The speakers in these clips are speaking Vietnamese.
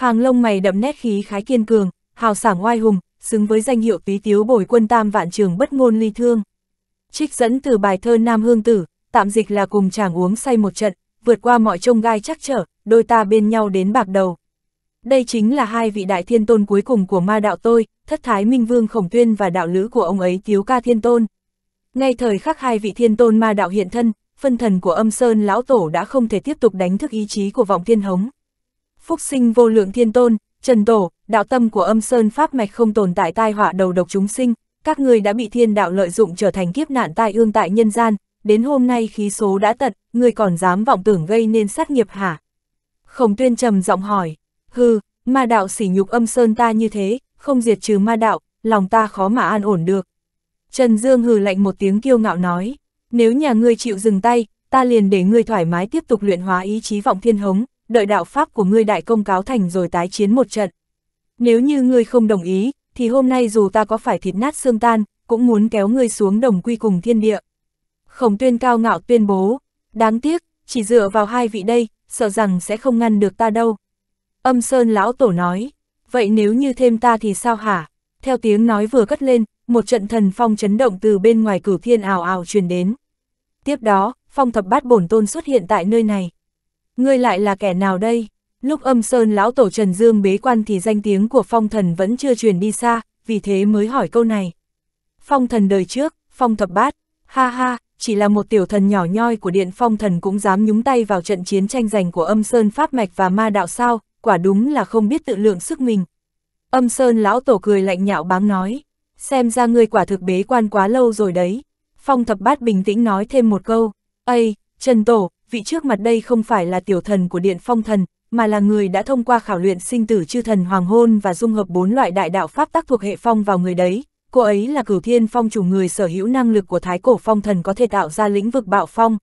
Hàng lông mày đậm nét khí khái kiên cường, hào sảng oai hùng, xứng với danh hiệu tí tiếu bồi quân tam vạn trường bất ngôn ly thương. Trích dẫn từ bài thơ Nam Hương Tử, tạm dịch là cùng chàng uống say một trận, vượt qua mọi trông gai chắc trở, đôi ta bên nhau đến bạc đầu. Đây chính là hai vị đại thiên tôn cuối cùng của ma đạo tôi, thất thái minh vương khổng tuyên và đạo lữ của ông ấy tiếu ca thiên tôn. Ngay thời khắc hai vị thiên tôn ma đạo hiện thân, phân thần của âm sơn lão tổ đã không thể tiếp tục đánh thức ý chí của vọng thiên hống phúc sinh vô lượng thiên tôn, trần tổ, đạo tâm của âm sơn pháp mạch không tồn tại tai họa đầu độc chúng sinh, các người đã bị thiên đạo lợi dụng trở thành kiếp nạn tai ương tại nhân gian, đến hôm nay khí số đã tận, người còn dám vọng tưởng gây nên sát nghiệp hả? Khổng tuyên trầm giọng hỏi, hư, ma đạo sỉ nhục âm sơn ta như thế, không diệt trừ ma đạo, lòng ta khó mà an ổn được. Trần Dương hừ lạnh một tiếng kiêu ngạo nói, nếu nhà ngươi chịu dừng tay, ta liền để ngươi thoải mái tiếp tục luyện hóa ý chí vọng thiên hống, đợi đạo pháp của ngươi đại công cáo thành rồi tái chiến một trận. Nếu như ngươi không đồng ý, thì hôm nay dù ta có phải thịt nát xương tan, cũng muốn kéo ngươi xuống đồng quy cùng thiên địa. Khổng tuyên cao ngạo tuyên bố, đáng tiếc, chỉ dựa vào hai vị đây, sợ rằng sẽ không ngăn được ta đâu. Âm Sơn lão tổ nói, vậy nếu như thêm ta thì sao hả? Theo tiếng nói vừa cất lên, một trận thần phong chấn động từ bên ngoài cửu thiên ảo ảo truyền đến. Tiếp đó, phong thập bát bổn tôn xuất hiện tại nơi này. Ngươi lại là kẻ nào đây? Lúc âm sơn lão tổ Trần Dương bế quan thì danh tiếng của phong thần vẫn chưa truyền đi xa, vì thế mới hỏi câu này. Phong thần đời trước, phong thập bát, ha ha, chỉ là một tiểu thần nhỏ nhoi của điện phong thần cũng dám nhúng tay vào trận chiến tranh giành của âm sơn pháp mạch và ma đạo sao, quả đúng là không biết tự lượng sức mình. Âm sơn lão tổ cười lạnh nhạo báng nói, xem ra ngươi quả thực bế quan quá lâu rồi đấy. Phong thập bát bình tĩnh nói thêm một câu, Ây, Trần Tổ, vị trước mặt đây không phải là tiểu thần của điện phong thần, mà là người đã thông qua khảo luyện sinh tử chư thần hoàng hôn và dung hợp bốn loại đại đạo pháp tác thuộc hệ phong vào người đấy. Cô ấy là cửu thiên phong chủ người sở hữu năng lực của thái cổ phong thần có thể tạo ra lĩnh vực bạo phong.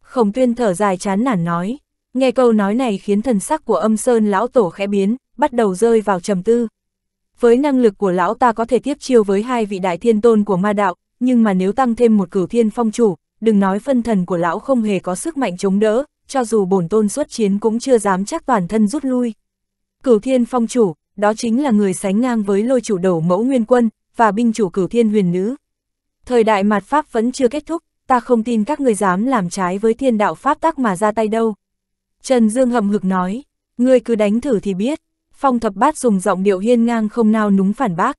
Khổng tuyên thở dài chán nản nói, nghe câu nói này khiến thần sắc của âm sơn lão tổ khẽ biến, bắt đầu rơi vào trầm tư. Với năng lực của lão ta có thể tiếp chiêu với hai vị đại thiên tôn của ma đạo, nhưng mà nếu tăng thêm một cửu thiên phong chủ, đừng nói phân thần của lão không hề có sức mạnh chống đỡ, cho dù bổn tôn xuất chiến cũng chưa dám chắc toàn thân rút lui. Cửu thiên phong chủ, đó chính là người sánh ngang với lôi chủ đầu mẫu nguyên quân, và binh chủ cửu thiên huyền nữ. Thời đại mạt Pháp vẫn chưa kết thúc, ta không tin các người dám làm trái với thiên đạo Pháp tắc mà ra tay đâu. Trần Dương hậm hực nói, ngươi cứ đánh thử thì biết, phong thập bát dùng giọng điệu hiên ngang không nao núng phản bác.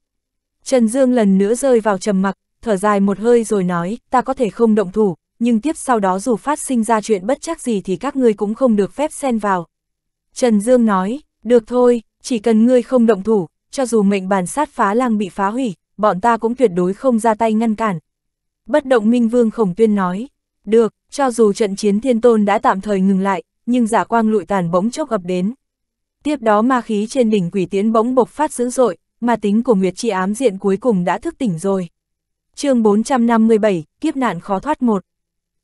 Trần Dương lần nữa rơi vào trầm mặc, thở dài một hơi rồi nói, ta có thể không động thủ, nhưng tiếp sau đó dù phát sinh ra chuyện bất chắc gì thì các ngươi cũng không được phép xen vào. Trần Dương nói, được thôi, chỉ cần ngươi không động thủ, cho dù mệnh bàn sát phá lang bị phá hủy, bọn ta cũng tuyệt đối không ra tay ngăn cản. Bất động Minh Vương Khổng Tuyên nói, được, cho dù trận chiến thiên tôn đã tạm thời ngừng lại, nhưng giả quang lụi tàn bỗng chốc ập đến. Tiếp đó ma khí trên đỉnh quỷ tiến bỗng bộc phát dữ dội, mà tính của Nguyệt Chi ám diện cuối cùng đã thức tỉnh rồi chương 457, kiếp nạn khó thoát một.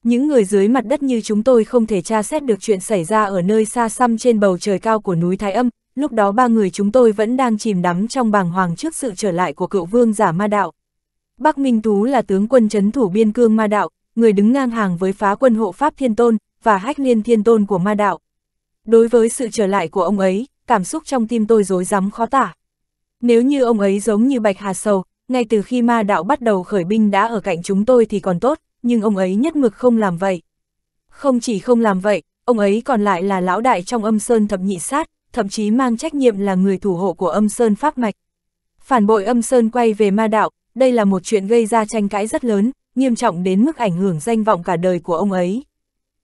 Những người dưới mặt đất như chúng tôi không thể tra xét được chuyện xảy ra ở nơi xa xăm trên bầu trời cao của núi Thái Âm, lúc đó ba người chúng tôi vẫn đang chìm đắm trong bàng hoàng trước sự trở lại của cựu vương giả ma đạo. Bắc Minh Tú là tướng quân chấn thủ biên cương ma đạo, người đứng ngang hàng với phá quân hộ Pháp Thiên Tôn và Hách Liên Thiên Tôn của ma đạo. Đối với sự trở lại của ông ấy, cảm xúc trong tim tôi rối rắm khó tả. Nếu như ông ấy giống như Bạch Hà Sầu, ngay từ khi ma đạo bắt đầu khởi binh đã ở cạnh chúng tôi thì còn tốt, nhưng ông ấy nhất mực không làm vậy. Không chỉ không làm vậy, ông ấy còn lại là lão đại trong âm sơn thập nhị sát, thậm chí mang trách nhiệm là người thủ hộ của âm sơn pháp mạch. Phản bội âm sơn quay về ma đạo, đây là một chuyện gây ra tranh cãi rất lớn, nghiêm trọng đến mức ảnh hưởng danh vọng cả đời của ông ấy.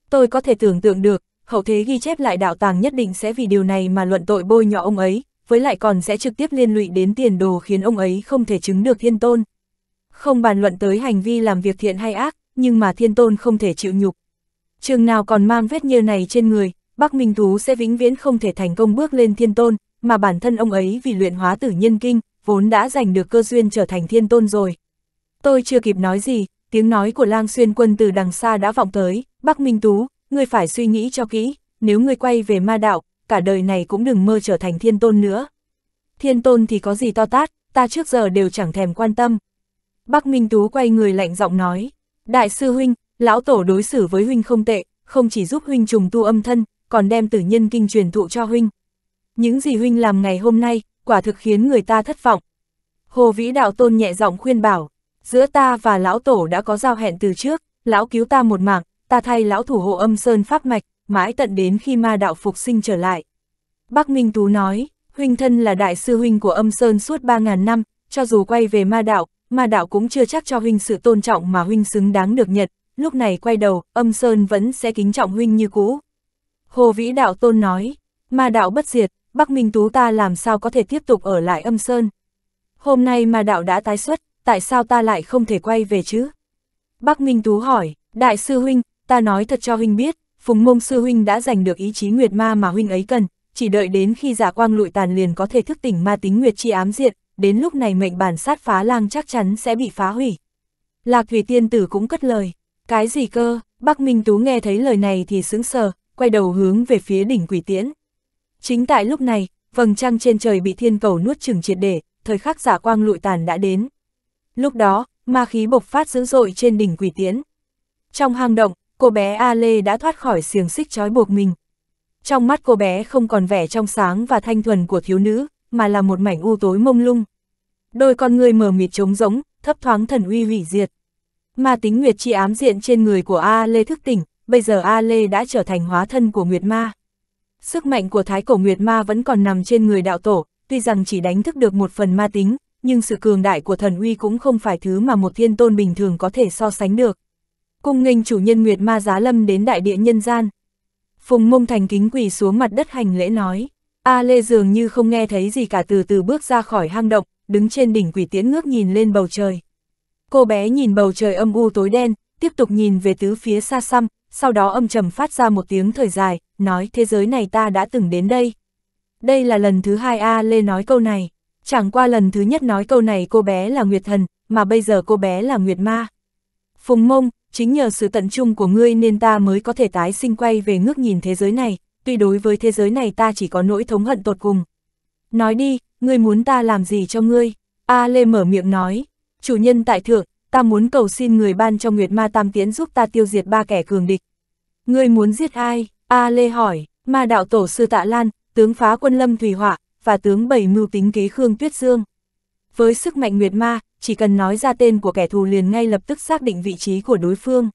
Tôi có thể tưởng tượng được, hậu thế ghi chép lại đạo tàng nhất định sẽ vì điều này mà luận tội bôi nhọ ông ấy, với lại còn sẽ trực tiếp liên lụy đến tiền đồ khiến ông ấy không thể chứng được thiên tôn. Không bàn luận tới hành vi làm việc thiện hay ác, nhưng mà thiên tôn không thể chịu nhục. Trường nào còn mang vết như này trên người, Bắc Minh Thú sẽ vĩnh viễn không thể thành công bước lên thiên tôn, mà bản thân ông ấy vì luyện hóa tử nhân kinh, vốn đã giành được cơ duyên trở thành thiên tôn rồi. Tôi chưa kịp nói gì, tiếng nói của lang xuyên quân từ đằng xa đã vọng tới, Bắc Minh Tú, ngươi phải suy nghĩ cho kỹ, nếu ngươi quay về ma đạo, cả đời này cũng đừng mơ trở thành thiên tôn nữa. Thiên tôn thì có gì to tát, ta trước giờ đều chẳng thèm quan tâm. Bắc Minh Tú quay người lạnh giọng nói, đại sư huynh, lão tổ đối xử với huynh không tệ, không chỉ giúp huynh trùng tu âm thân, còn đem tử nhân kinh truyền thụ cho huynh. Những gì huynh làm ngày hôm nay, quả thực khiến người ta thất vọng. Hồ Vĩ Đạo Tôn nhẹ giọng khuyên bảo, giữa ta và lão tổ đã có giao hẹn từ trước, lão cứu ta một mạng, ta thay lão thủ hộ âm sơn pháp mạch, mãi tận đến khi ma đạo phục sinh trở lại. Bắc Minh Tú nói, huynh thân là đại sư huynh của âm Sơn suốt 3.000 năm, cho dù quay về ma đạo, ma đạo cũng chưa chắc cho huynh sự tôn trọng mà huynh xứng đáng được nhận, lúc này quay đầu, âm Sơn vẫn sẽ kính trọng huynh như cũ. Hồ Vĩ Đạo Tôn nói, ma đạo bất diệt, Bắc Minh Tú ta làm sao có thể tiếp tục ở lại âm Sơn. Hôm nay ma đạo đã tái xuất, tại sao ta lại không thể quay về chứ? Bắc Minh Tú hỏi, đại sư huynh, ta nói thật cho huynh biết, Phùng mông sư huynh đã giành được ý chí nguyệt ma mà huynh ấy cần, chỉ đợi đến khi giả quang lụi tàn liền có thể thức tỉnh ma tính nguyệt chi ám diện đến lúc này mệnh bản sát phá lang chắc chắn sẽ bị phá hủy. Lạc Thủy Tiên Tử cũng cất lời, cái gì cơ, Bắc Minh Tú nghe thấy lời này thì sững sờ, quay đầu hướng về phía đỉnh quỷ tiễn. Chính tại lúc này, vầng trăng trên trời bị thiên cầu nuốt chừng triệt để, thời khắc giả quang lụi tàn đã đến. Lúc đó, ma khí bộc phát dữ dội trên đỉnh quỷ tiễn. Trong hang động, cô bé A Lê đã thoát khỏi xiềng xích trói buộc mình. Trong mắt cô bé không còn vẻ trong sáng và thanh thuần của thiếu nữ, mà là một mảnh u tối mông lung. Đôi con người mờ mịt trống rỗng, thấp thoáng thần uy hủy diệt. Ma tính Nguyệt chi ám diện trên người của A Lê thức tỉnh, bây giờ A Lê đã trở thành hóa thân của Nguyệt Ma. Sức mạnh của Thái Cổ Nguyệt Ma vẫn còn nằm trên người đạo tổ, tuy rằng chỉ đánh thức được một phần ma tính, nhưng sự cường đại của thần uy cũng không phải thứ mà một thiên tôn bình thường có thể so sánh được cung nghênh chủ nhân Nguyệt Ma Giá Lâm đến đại địa nhân gian. Phùng mông thành kính quỳ xuống mặt đất hành lễ nói, A Lê dường như không nghe thấy gì cả từ từ bước ra khỏi hang động, đứng trên đỉnh quỷ tiễn ngước nhìn lên bầu trời. Cô bé nhìn bầu trời âm u tối đen, tiếp tục nhìn về tứ phía xa xăm, sau đó âm trầm phát ra một tiếng thời dài, nói thế giới này ta đã từng đến đây. Đây là lần thứ hai A Lê nói câu này, chẳng qua lần thứ nhất nói câu này cô bé là Nguyệt Thần, mà bây giờ cô bé là Nguyệt Ma. Phùng mông, chính nhờ sự tận trung của ngươi nên ta mới có thể tái sinh quay về ngước nhìn thế giới này, tuy đối với thế giới này ta chỉ có nỗi thống hận tột cùng. Nói đi, ngươi muốn ta làm gì cho ngươi? A Lê mở miệng nói, chủ nhân tại thượng, ta muốn cầu xin người ban cho Nguyệt Ma Tam Tiễn giúp ta tiêu diệt ba kẻ cường địch. Ngươi muốn giết ai? A Lê hỏi, ma đạo tổ sư Tạ Lan, tướng phá quân Lâm Thủy Họa, và tướng bảy mưu tính kế Khương Tuyết Dương. Với sức mạnh Nguyệt Ma, chỉ cần nói ra tên của kẻ thù liền ngay lập tức xác định vị trí của đối phương.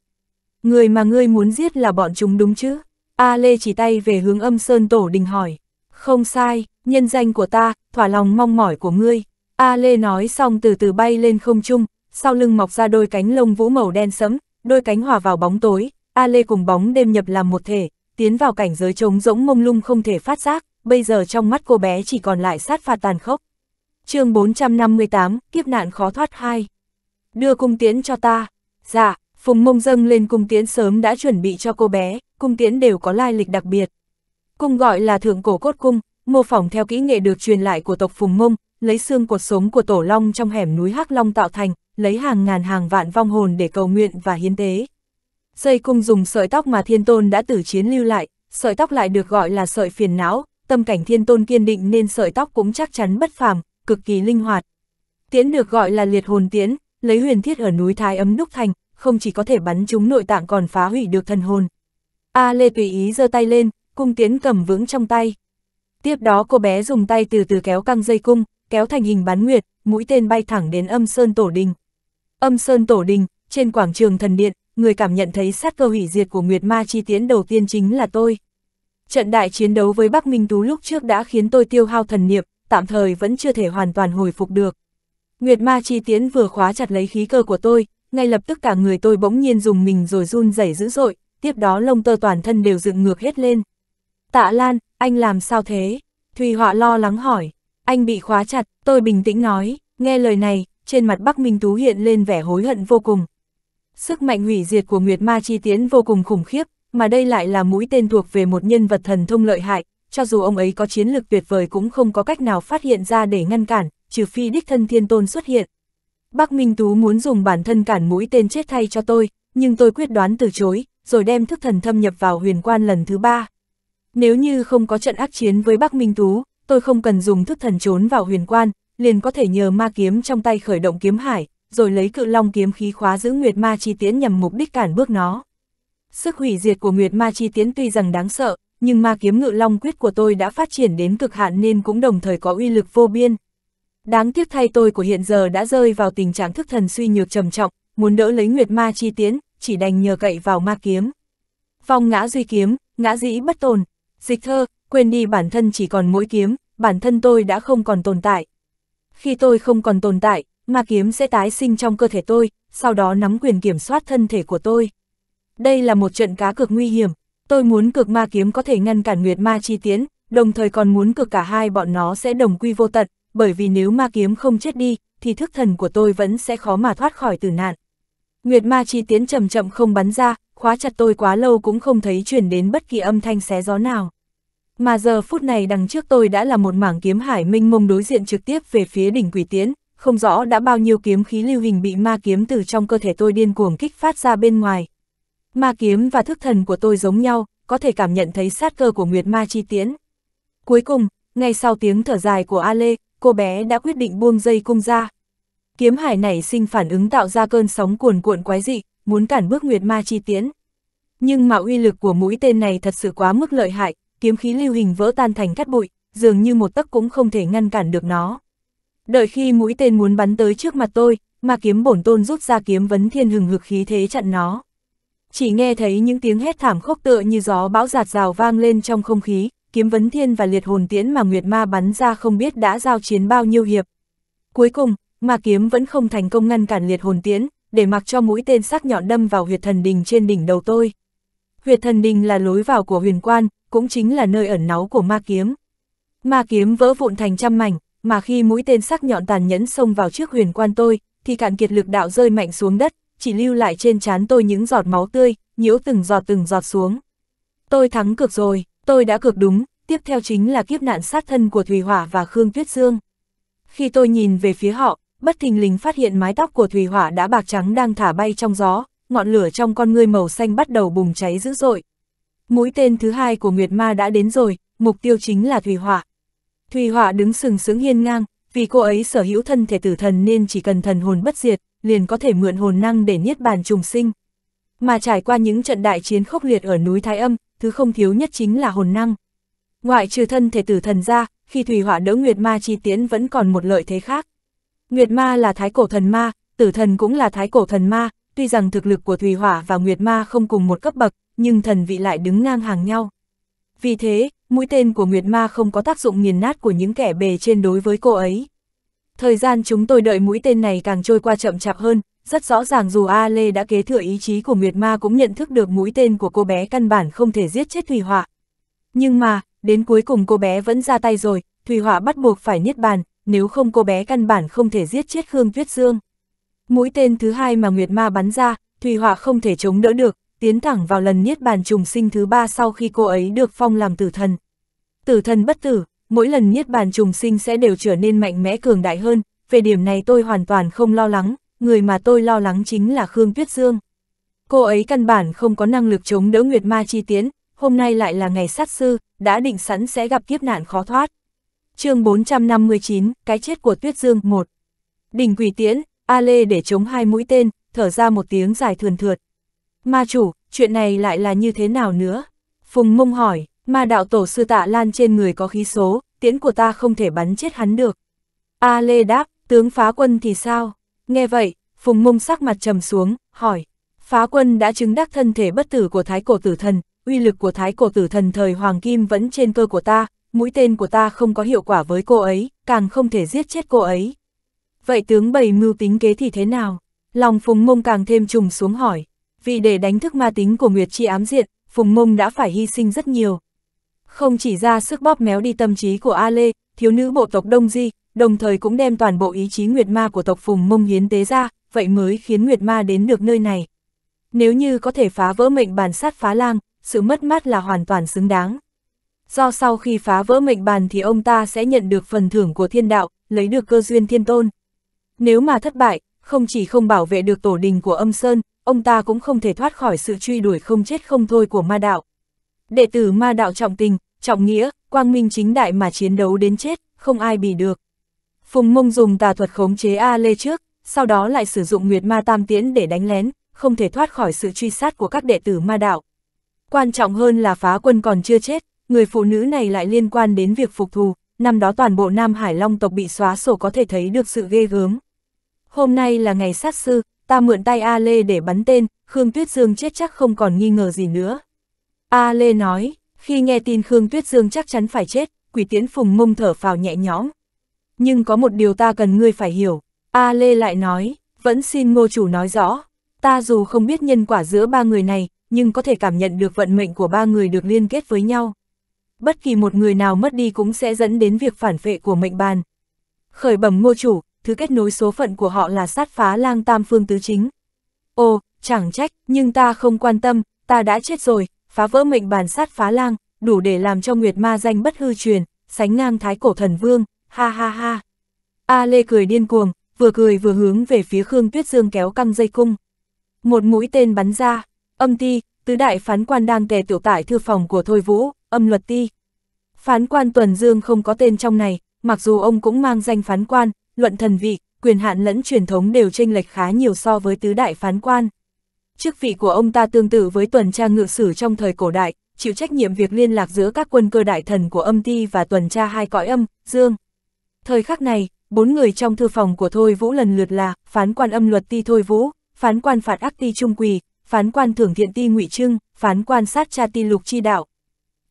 Người mà ngươi muốn giết là bọn chúng đúng chứ? A Lê chỉ tay về hướng âm Sơn Tổ Đình hỏi. Không sai, nhân danh của ta, thỏa lòng mong mỏi của ngươi. A Lê nói xong từ từ bay lên không trung, sau lưng mọc ra đôi cánh lông vũ màu đen sẫm, đôi cánh hòa vào bóng tối. A Lê cùng bóng đêm nhập làm một thể, tiến vào cảnh giới trống rỗng mông lung không thể phát giác, bây giờ trong mắt cô bé chỉ còn lại sát phạt tàn khốc chương 458, kiếp nạn khó thoát hai. Đưa cung tiến cho ta. Dạ, Phùng Mông dâng lên cung tiến sớm đã chuẩn bị cho cô bé, cung tiến đều có lai lịch đặc biệt. Cung gọi là thượng cổ cốt cung, mô phỏng theo kỹ nghệ được truyền lại của tộc Phùng Mông, lấy xương cột sống của tổ long trong hẻm núi Hắc Long tạo thành, lấy hàng ngàn hàng vạn vong hồn để cầu nguyện và hiến tế. xây cung dùng sợi tóc mà thiên tôn đã tử chiến lưu lại, sợi tóc lại được gọi là sợi phiền não, tâm cảnh thiên tôn kiên định nên sợi tóc cũng chắc chắn bất phàm, cực kỳ linh hoạt. Tiễn được gọi là liệt hồn tiễn, lấy huyền thiết ở núi Thái Ấm đúc thành, không chỉ có thể bắn trúng nội tạng còn phá hủy được thần hồn. A Lê tùy ý giơ tay lên, cung tiễn cầm vững trong tay. Tiếp đó cô bé dùng tay từ từ kéo căng dây cung, kéo thành hình bán nguyệt, mũi tên bay thẳng đến âm sơn tổ đình. Âm sơn tổ đình, trên quảng trường thần điện, người cảm nhận thấy sát cơ hủy diệt của Nguyệt Ma chi tiễn đầu tiên chính là tôi. Trận đại chiến đấu với Bắc Minh Tú lúc trước đã khiến tôi tiêu hao thần niệm, tạm thời vẫn chưa thể hoàn toàn hồi phục được. Nguyệt ma chi tiến vừa khóa chặt lấy khí cơ của tôi, ngay lập tức cả người tôi bỗng nhiên dùng mình rồi run rẩy dữ dội, tiếp đó lông tơ toàn thân đều dựng ngược hết lên. Tạ Lan, anh làm sao thế? Thùy Họa lo lắng hỏi. Anh bị khóa chặt, tôi bình tĩnh nói, nghe lời này, trên mặt Bắc Minh Tú hiện lên vẻ hối hận vô cùng. Sức mạnh hủy diệt của Nguyệt Ma Chi Tiến vô cùng khủng khiếp, mà đây lại là mũi tên thuộc về một nhân vật thần thông lợi hại, cho dù ông ấy có chiến lược tuyệt vời cũng không có cách nào phát hiện ra để ngăn cản, trừ phi đích thân thiên tôn xuất hiện. Bác Minh Tú muốn dùng bản thân cản mũi tên chết thay cho tôi, nhưng tôi quyết đoán từ chối, rồi đem thức thần thâm nhập vào huyền quan lần thứ ba. Nếu như không có trận ác chiến với Bắc Minh Tú, tôi không cần dùng thức thần trốn vào huyền quan, liền có thể nhờ ma kiếm trong tay khởi động kiếm hải, rồi lấy cự long kiếm khí khóa giữ Nguyệt Ma Chi Tiễn nhằm mục đích cản bước nó. Sức hủy diệt của Nguyệt Ma Chi Tiễn tuy rằng đáng sợ, nhưng ma kiếm ngự long quyết của tôi đã phát triển đến cực hạn nên cũng đồng thời có uy lực vô biên. Đáng tiếc thay tôi của hiện giờ đã rơi vào tình trạng thức thần suy nhược trầm trọng, muốn đỡ lấy nguyệt ma chi tiến, chỉ đành nhờ cậy vào ma kiếm. Phong ngã duy kiếm, ngã dĩ bất tồn, dịch thơ, quên đi bản thân chỉ còn mỗi kiếm, bản thân tôi đã không còn tồn tại. Khi tôi không còn tồn tại, ma kiếm sẽ tái sinh trong cơ thể tôi, sau đó nắm quyền kiểm soát thân thể của tôi. Đây là một trận cá cược nguy hiểm, Tôi muốn cực ma kiếm có thể ngăn cản nguyệt ma chi tiến, đồng thời còn muốn cực cả hai bọn nó sẽ đồng quy vô tận, bởi vì nếu ma kiếm không chết đi, thì thức thần của tôi vẫn sẽ khó mà thoát khỏi tử nạn. Nguyệt ma chi tiến chậm chậm không bắn ra, khóa chặt tôi quá lâu cũng không thấy chuyển đến bất kỳ âm thanh xé gió nào. Mà giờ phút này đằng trước tôi đã là một mảng kiếm hải minh mông đối diện trực tiếp về phía đỉnh quỷ tiến, không rõ đã bao nhiêu kiếm khí lưu hình bị ma kiếm từ trong cơ thể tôi điên cuồng kích phát ra bên ngoài, ma kiếm và thức thần của tôi giống nhau, có thể cảm nhận thấy sát cơ của Nguyệt Ma Chi Tiễn. Cuối cùng, ngay sau tiếng thở dài của A Lê, cô bé đã quyết định buông dây cung ra. Kiếm hải nảy sinh phản ứng tạo ra cơn sóng cuồn cuộn quái dị, muốn cản bước Nguyệt Ma Chi Tiễn. Nhưng mà uy lực của mũi tên này thật sự quá mức lợi hại, kiếm khí lưu hình vỡ tan thành cát bụi, dường như một tấc cũng không thể ngăn cản được nó. Đợi khi mũi tên muốn bắn tới trước mặt tôi, ma kiếm bổn tôn rút ra kiếm vấn thiên hừng hực khí thế chặn nó chỉ nghe thấy những tiếng hét thảm khốc tựa như gió bão giạt rào vang lên trong không khí, kiếm vấn thiên và liệt hồn tiễn mà Nguyệt Ma bắn ra không biết đã giao chiến bao nhiêu hiệp. Cuối cùng, mà kiếm vẫn không thành công ngăn cản liệt hồn tiễn, để mặc cho mũi tên sắc nhọn đâm vào huyệt thần đình trên đỉnh đầu tôi. Huyệt thần đình là lối vào của huyền quan, cũng chính là nơi ẩn náu của ma kiếm. Ma kiếm vỡ vụn thành trăm mảnh, mà khi mũi tên sắc nhọn tàn nhẫn xông vào trước huyền quan tôi, thì cạn kiệt lực đạo rơi mạnh xuống đất, chỉ lưu lại trên trán tôi những giọt máu tươi, nhiễu từng giọt từng giọt xuống. Tôi thắng cược rồi, tôi đã cược đúng, tiếp theo chính là kiếp nạn sát thân của Thùy Hỏa và Khương Tuyết Dương. Khi tôi nhìn về phía họ, bất thình lình phát hiện mái tóc của Thùy Hỏa đã bạc trắng đang thả bay trong gió, ngọn lửa trong con ngươi màu xanh bắt đầu bùng cháy dữ dội. Mũi tên thứ hai của Nguyệt Ma đã đến rồi, mục tiêu chính là Thùy Hỏa. Thùy Hỏa đứng sừng sững hiên ngang, vì cô ấy sở hữu thân thể tử thần nên chỉ cần thần hồn bất diệt, liền có thể mượn hồn năng để niết bàn trùng sinh. Mà trải qua những trận đại chiến khốc liệt ở núi Thái Âm, thứ không thiếu nhất chính là hồn năng. Ngoại trừ thân thể tử thần ra, khi thủy hỏa đỡ Nguyệt Ma chi tiến vẫn còn một lợi thế khác. Nguyệt Ma là thái cổ thần ma, tử thần cũng là thái cổ thần ma, tuy rằng thực lực của thủy hỏa và Nguyệt Ma không cùng một cấp bậc, nhưng thần vị lại đứng ngang hàng nhau. Vì thế, mũi tên của Nguyệt Ma không có tác dụng nghiền nát của những kẻ bề trên đối với cô ấy. Thời gian chúng tôi đợi mũi tên này càng trôi qua chậm chạp hơn, rất rõ ràng dù A Lê đã kế thừa ý chí của Nguyệt Ma cũng nhận thức được mũi tên của cô bé căn bản không thể giết chết Thùy Họa. Nhưng mà, đến cuối cùng cô bé vẫn ra tay rồi, Thùy Họa bắt buộc phải niết bàn, nếu không cô bé căn bản không thể giết chết Khương Tuyết Dương. Mũi tên thứ hai mà Nguyệt Ma bắn ra, Thùy Họa không thể chống đỡ được, tiến thẳng vào lần niết bàn trùng sinh thứ ba sau khi cô ấy được phong làm tử thần. Tử thần bất tử, mỗi lần niết bàn trùng sinh sẽ đều trở nên mạnh mẽ cường đại hơn, về điểm này tôi hoàn toàn không lo lắng, người mà tôi lo lắng chính là Khương Tuyết Dương. Cô ấy căn bản không có năng lực chống đỡ Nguyệt Ma chi tiến, hôm nay lại là ngày sát sư, đã định sẵn sẽ gặp kiếp nạn khó thoát. chương 459, Cái chết của Tuyết Dương 1 Đỉnh quỷ tiễn, A Lê để chống hai mũi tên, thở ra một tiếng dài thườn thượt. Ma chủ, chuyện này lại là như thế nào nữa? Phùng mông hỏi, Ma đạo tổ sư tạ lan trên người có khí số, tiễn của ta không thể bắn chết hắn được. A Lê đáp, tướng phá quân thì sao? Nghe vậy, Phùng Mông sắc mặt trầm xuống, hỏi. Phá quân đã chứng đắc thân thể bất tử của thái cổ tử thần, uy lực của thái cổ tử thần thời Hoàng Kim vẫn trên cơ của ta, mũi tên của ta không có hiệu quả với cô ấy, càng không thể giết chết cô ấy. Vậy tướng bày mưu tính kế thì thế nào? Lòng Phùng Mông càng thêm trùng xuống hỏi. Vì để đánh thức ma tính của Nguyệt Chi ám diện, Phùng Mông đã phải hy sinh rất nhiều, không chỉ ra sức bóp méo đi tâm trí của A Lê, thiếu nữ bộ tộc Đông Di, đồng thời cũng đem toàn bộ ý chí Nguyệt Ma của tộc Phùng Mông hiến tế ra, vậy mới khiến Nguyệt Ma đến được nơi này. Nếu như có thể phá vỡ mệnh bàn sát phá lang, sự mất mát là hoàn toàn xứng đáng. Do sau khi phá vỡ mệnh bàn thì ông ta sẽ nhận được phần thưởng của thiên đạo, lấy được cơ duyên thiên tôn. Nếu mà thất bại, không chỉ không bảo vệ được tổ đình của âm sơn, ông ta cũng không thể thoát khỏi sự truy đuổi không chết không thôi của ma đạo. Đệ tử ma đạo trọng tình, trọng nghĩa, quang minh chính đại mà chiến đấu đến chết, không ai bị được. Phùng mông dùng tà thuật khống chế A Lê trước, sau đó lại sử dụng Nguyệt Ma Tam Tiễn để đánh lén, không thể thoát khỏi sự truy sát của các đệ tử ma đạo. Quan trọng hơn là phá quân còn chưa chết, người phụ nữ này lại liên quan đến việc phục thù, năm đó toàn bộ Nam Hải Long tộc bị xóa sổ có thể thấy được sự ghê gớm. Hôm nay là ngày sát sư, ta mượn tay A Lê để bắn tên, Khương Tuyết Dương chết chắc không còn nghi ngờ gì nữa. A Lê nói, khi nghe tin Khương Tuyết Dương chắc chắn phải chết, quỷ tiễn phùng mông thở phào nhẹ nhõm. Nhưng có một điều ta cần ngươi phải hiểu, A Lê lại nói, vẫn xin ngô chủ nói rõ, ta dù không biết nhân quả giữa ba người này, nhưng có thể cảm nhận được vận mệnh của ba người được liên kết với nhau. Bất kỳ một người nào mất đi cũng sẽ dẫn đến việc phản vệ của mệnh bàn. Khởi bẩm ngô chủ, thứ kết nối số phận của họ là sát phá lang tam phương tứ chính. Ồ, chẳng trách, nhưng ta không quan tâm, ta đã chết rồi, phá vỡ mệnh bàn sát phá lang, đủ để làm cho Nguyệt Ma danh bất hư truyền, sánh ngang thái cổ thần vương, ha ha ha. A Lê cười điên cuồng, vừa cười vừa hướng về phía Khương Tuyết Dương kéo căng dây cung. Một mũi tên bắn ra, âm ti, tứ đại phán quan đang tè tiểu tại thư phòng của Thôi Vũ, âm luật ti. Phán quan Tuần Dương không có tên trong này, mặc dù ông cũng mang danh phán quan, luận thần vị, quyền hạn lẫn truyền thống đều chênh lệch khá nhiều so với tứ đại phán quan. Chức vị của ông ta tương tự với tuần tra ngự sử trong thời cổ đại, chịu trách nhiệm việc liên lạc giữa các quân cơ đại thần của âm ti và tuần tra hai cõi âm, dương. Thời khắc này, bốn người trong thư phòng của Thôi Vũ lần lượt là phán quan âm luật ti Thôi Vũ, phán quan phạt ác ti Trung Quỳ, phán quan thưởng thiện ti Ngụy Trưng, phán quan sát tra ti Lục Chi Đạo.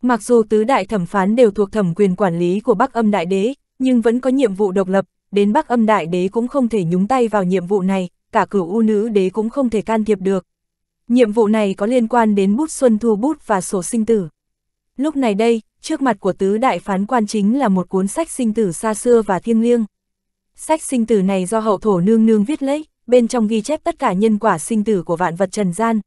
Mặc dù tứ đại thẩm phán đều thuộc thẩm quyền quản lý của Bắc Âm Đại Đế, nhưng vẫn có nhiệm vụ độc lập, đến Bắc Âm Đại Đế cũng không thể nhúng tay vào nhiệm vụ này, cả cửu u nữ đế cũng không thể can thiệp được. Nhiệm vụ này có liên quan đến bút xuân thu bút và sổ sinh tử. Lúc này đây, trước mặt của tứ đại phán quan chính là một cuốn sách sinh tử xa xưa và thiêng liêng. Sách sinh tử này do hậu thổ nương nương viết lấy, bên trong ghi chép tất cả nhân quả sinh tử của vạn vật trần gian.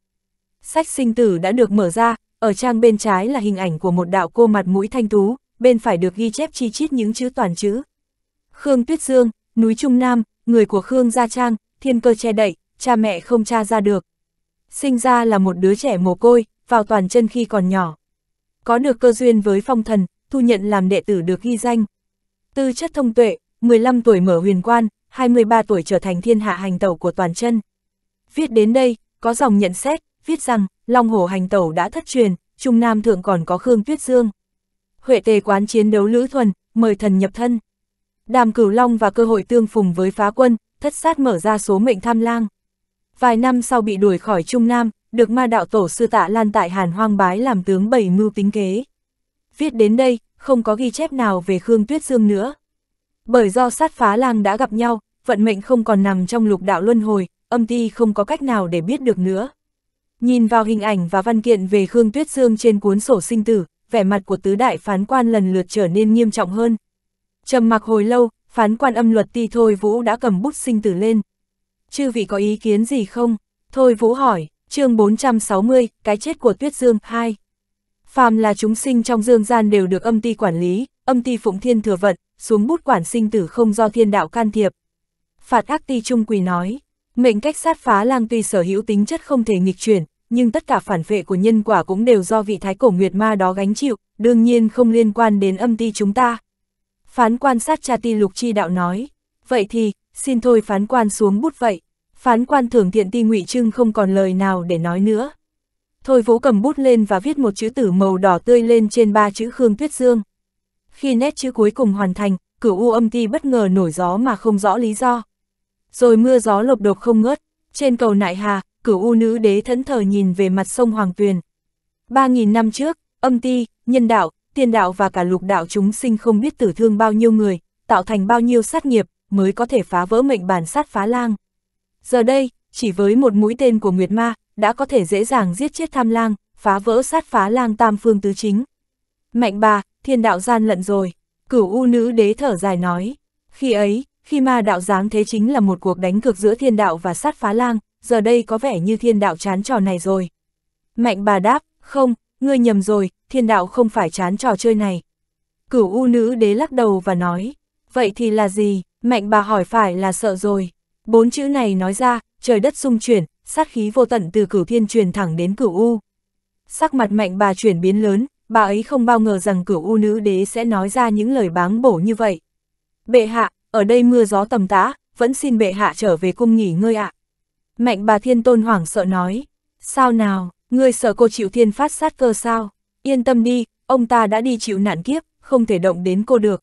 Sách sinh tử đã được mở ra, ở trang bên trái là hình ảnh của một đạo cô mặt mũi thanh tú, bên phải được ghi chép chi chít những chữ toàn chữ. Khương Tuyết Dương, núi Trung Nam, người của Khương Gia Trang, thiên cơ che đậy, cha mẹ không tra ra được, sinh ra là một đứa trẻ mồ côi, vào toàn chân khi còn nhỏ. Có được cơ duyên với phong thần, thu nhận làm đệ tử được ghi danh. Tư chất thông tuệ, 15 tuổi mở huyền quan, 23 tuổi trở thành thiên hạ hành tẩu của toàn chân. Viết đến đây, có dòng nhận xét, viết rằng, Long hồ hành tẩu đã thất truyền, Trung Nam Thượng còn có Khương Tuyết Dương. Huệ tề quán chiến đấu Lữ Thuần, mời thần nhập thân. Đàm cửu Long và cơ hội tương phùng với phá quân, thất sát mở ra số mệnh tham lang vài năm sau bị đuổi khỏi Trung Nam, được ma đạo tổ sư tạ lan tại Hàn Hoang Bái làm tướng bảy mưu tính kế. Viết đến đây, không có ghi chép nào về Khương Tuyết Dương nữa. Bởi do sát phá lang đã gặp nhau, vận mệnh không còn nằm trong lục đạo luân hồi, âm ti không có cách nào để biết được nữa. Nhìn vào hình ảnh và văn kiện về Khương Tuyết Dương trên cuốn sổ sinh tử, vẻ mặt của tứ đại phán quan lần lượt trở nên nghiêm trọng hơn. Trầm mặc hồi lâu, phán quan âm luật ti thôi Vũ đã cầm bút sinh tử lên, chư vị có ý kiến gì không? Thôi Vũ hỏi, chương 460, cái chết của Tuyết Dương 2. Phàm là chúng sinh trong dương gian đều được âm ti quản lý, âm ti phụng thiên thừa vận, xuống bút quản sinh tử không do thiên đạo can thiệp. Phạt ác ti trung quỳ nói, mệnh cách sát phá lang tuy sở hữu tính chất không thể nghịch chuyển, nhưng tất cả phản vệ của nhân quả cũng đều do vị thái cổ nguyệt ma đó gánh chịu, đương nhiên không liên quan đến âm ti chúng ta. Phán quan sát cha ti lục chi đạo nói, vậy thì, xin thôi phán quan xuống bút vậy. Phán quan thưởng thiện ti ngụy trưng không còn lời nào để nói nữa. Thôi vũ cầm bút lên và viết một chữ tử màu đỏ tươi lên trên ba chữ Khương Tuyết Dương. Khi nét chữ cuối cùng hoàn thành, cửu u âm ti bất ngờ nổi gió mà không rõ lý do. Rồi mưa gió lộc độc không ngớt, trên cầu nại hà, cửu u nữ đế thẫn thờ nhìn về mặt sông Hoàng Tuyền. Ba nghìn năm trước, âm ti, nhân đạo, tiên đạo và cả lục đạo chúng sinh không biết tử thương bao nhiêu người, tạo thành bao nhiêu sát nghiệp, mới có thể phá vỡ mệnh bản sát phá lang. Giờ đây, chỉ với một mũi tên của Nguyệt Ma, đã có thể dễ dàng giết chết tham lang, phá vỡ sát phá lang tam phương tứ chính. Mạnh bà, thiên đạo gian lận rồi, cửu u nữ đế thở dài nói. Khi ấy, khi ma đạo giáng thế chính là một cuộc đánh cược giữa thiên đạo và sát phá lang, giờ đây có vẻ như thiên đạo chán trò này rồi. Mạnh bà đáp, không, ngươi nhầm rồi, thiên đạo không phải chán trò chơi này. Cửu u nữ đế lắc đầu và nói, vậy thì là gì? Mạnh bà hỏi phải là sợ rồi. Bốn chữ này nói ra, trời đất xung chuyển, sát khí vô tận từ cửu thiên truyền thẳng đến cửu U. Sắc mặt mạnh bà chuyển biến lớn, bà ấy không bao ngờ rằng cửu U nữ đế sẽ nói ra những lời báng bổ như vậy. Bệ hạ, ở đây mưa gió tầm tã, vẫn xin bệ hạ trở về cung nghỉ ngơi ạ. Mạnh bà thiên tôn hoảng sợ nói, sao nào, ngươi sợ cô chịu thiên phát sát cơ sao? Yên tâm đi, ông ta đã đi chịu nạn kiếp, không thể động đến cô được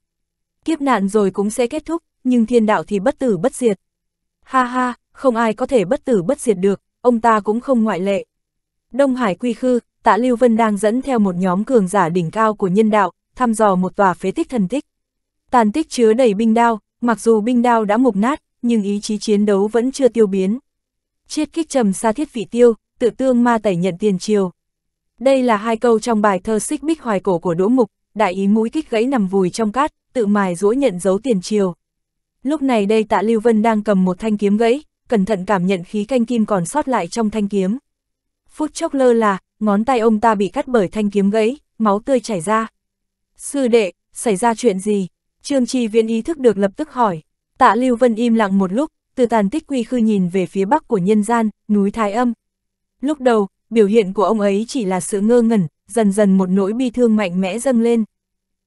kiếp nạn rồi cũng sẽ kết thúc, nhưng thiên đạo thì bất tử bất diệt. Ha ha, không ai có thể bất tử bất diệt được, ông ta cũng không ngoại lệ. Đông Hải Quy Khư, Tạ Lưu Vân đang dẫn theo một nhóm cường giả đỉnh cao của nhân đạo, thăm dò một tòa phế tích thần tích. Tàn tích chứa đầy binh đao, mặc dù binh đao đã mục nát, nhưng ý chí chiến đấu vẫn chưa tiêu biến. Chiết kích trầm xa thiết vị tiêu, tự tương ma tẩy nhận tiền triều. Đây là hai câu trong bài thơ xích bích hoài cổ của Đỗ Mục, đại ý mũi kích gãy nằm vùi trong cát, tự mài rũa nhận dấu tiền triều. Lúc này đây tạ Lưu Vân đang cầm một thanh kiếm gãy, cẩn thận cảm nhận khí canh kim còn sót lại trong thanh kiếm. Phút chốc lơ là, ngón tay ông ta bị cắt bởi thanh kiếm gãy, máu tươi chảy ra. Sư đệ, xảy ra chuyện gì? Trương Chi Viên ý thức được lập tức hỏi. Tạ Lưu Vân im lặng một lúc, từ tàn tích quy khư nhìn về phía bắc của nhân gian, núi Thái Âm. Lúc đầu, biểu hiện của ông ấy chỉ là sự ngơ ngẩn, dần dần một nỗi bi thương mạnh mẽ dâng lên.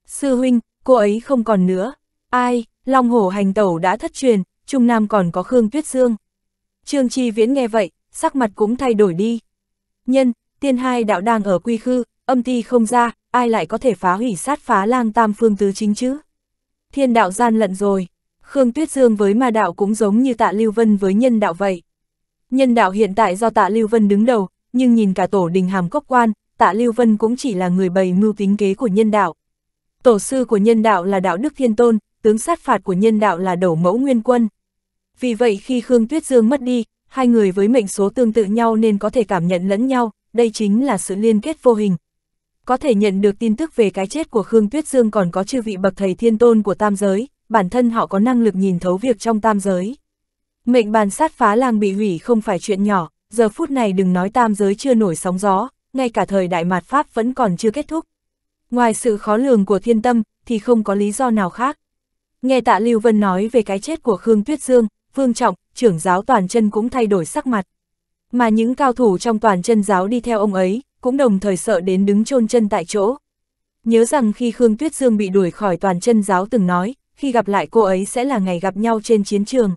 Sư huynh, cô ấy không còn nữa. Ai, Long Hổ hành tẩu đã thất truyền, Trung Nam còn có Khương Tuyết Dương. Trương Chi Viễn nghe vậy, sắc mặt cũng thay đổi đi. Nhân, tiên hai đạo đang ở quy khư, âm ti không ra, ai lại có thể phá hủy sát phá lang tam phương tứ chính chứ? Thiên đạo gian lận rồi, Khương Tuyết Dương với ma đạo cũng giống như tạ Lưu Vân với nhân đạo vậy. Nhân đạo hiện tại do tạ Lưu Vân đứng đầu, nhưng nhìn cả tổ đình hàm cốc quan, tạ Lưu Vân cũng chỉ là người bày mưu tính kế của nhân đạo. Tổ sư của nhân đạo là đạo đức thiên tôn, tướng sát phạt của nhân đạo là đầu mẫu nguyên quân. Vì vậy khi Khương Tuyết Dương mất đi, hai người với mệnh số tương tự nhau nên có thể cảm nhận lẫn nhau, đây chính là sự liên kết vô hình. Có thể nhận được tin tức về cái chết của Khương Tuyết Dương còn có chư vị bậc thầy thiên tôn của tam giới, bản thân họ có năng lực nhìn thấu việc trong tam giới. Mệnh bàn sát phá làng bị hủy không phải chuyện nhỏ, giờ phút này đừng nói tam giới chưa nổi sóng gió, ngay cả thời đại mạt Pháp vẫn còn chưa kết thúc. Ngoài sự khó lường của thiên tâm, thì không có lý do nào khác. Nghe tạ Lưu Vân nói về cái chết của Khương Tuyết Dương, Vương Trọng, trưởng giáo toàn chân cũng thay đổi sắc mặt. Mà những cao thủ trong toàn chân giáo đi theo ông ấy, cũng đồng thời sợ đến đứng chôn chân tại chỗ. Nhớ rằng khi Khương Tuyết Dương bị đuổi khỏi toàn chân giáo từng nói, khi gặp lại cô ấy sẽ là ngày gặp nhau trên chiến trường.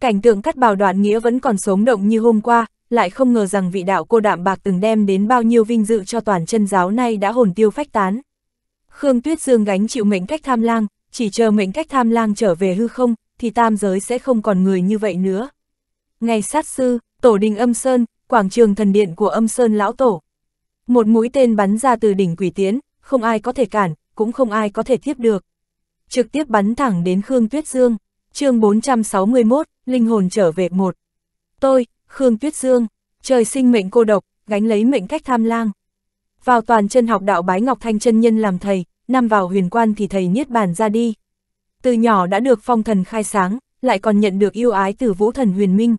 Cảnh tượng cắt bào đoạn nghĩa vẫn còn sống động như hôm qua, lại không ngờ rằng vị đạo cô đạm bạc từng đem đến bao nhiêu vinh dự cho toàn chân giáo nay đã hồn tiêu phách tán. Khương Tuyết Dương gánh chịu mệnh cách tham lang, chỉ chờ mệnh cách tham lang trở về hư không, thì tam giới sẽ không còn người như vậy nữa. Ngày sát sư, tổ đình âm sơn, quảng trường thần điện của âm sơn lão tổ. Một mũi tên bắn ra từ đỉnh quỷ tiến, không ai có thể cản, cũng không ai có thể tiếp được. Trực tiếp bắn thẳng đến Khương Tuyết Dương, chương 461, linh hồn trở về một. Tôi, Khương Tuyết Dương, trời sinh mệnh cô độc, gánh lấy mệnh cách tham lang. Vào toàn chân học đạo bái Ngọc Thanh chân nhân làm thầy, năm vào huyền quan thì thầy niết bàn ra đi. Từ nhỏ đã được phong thần khai sáng, lại còn nhận được yêu ái từ vũ thần huyền minh.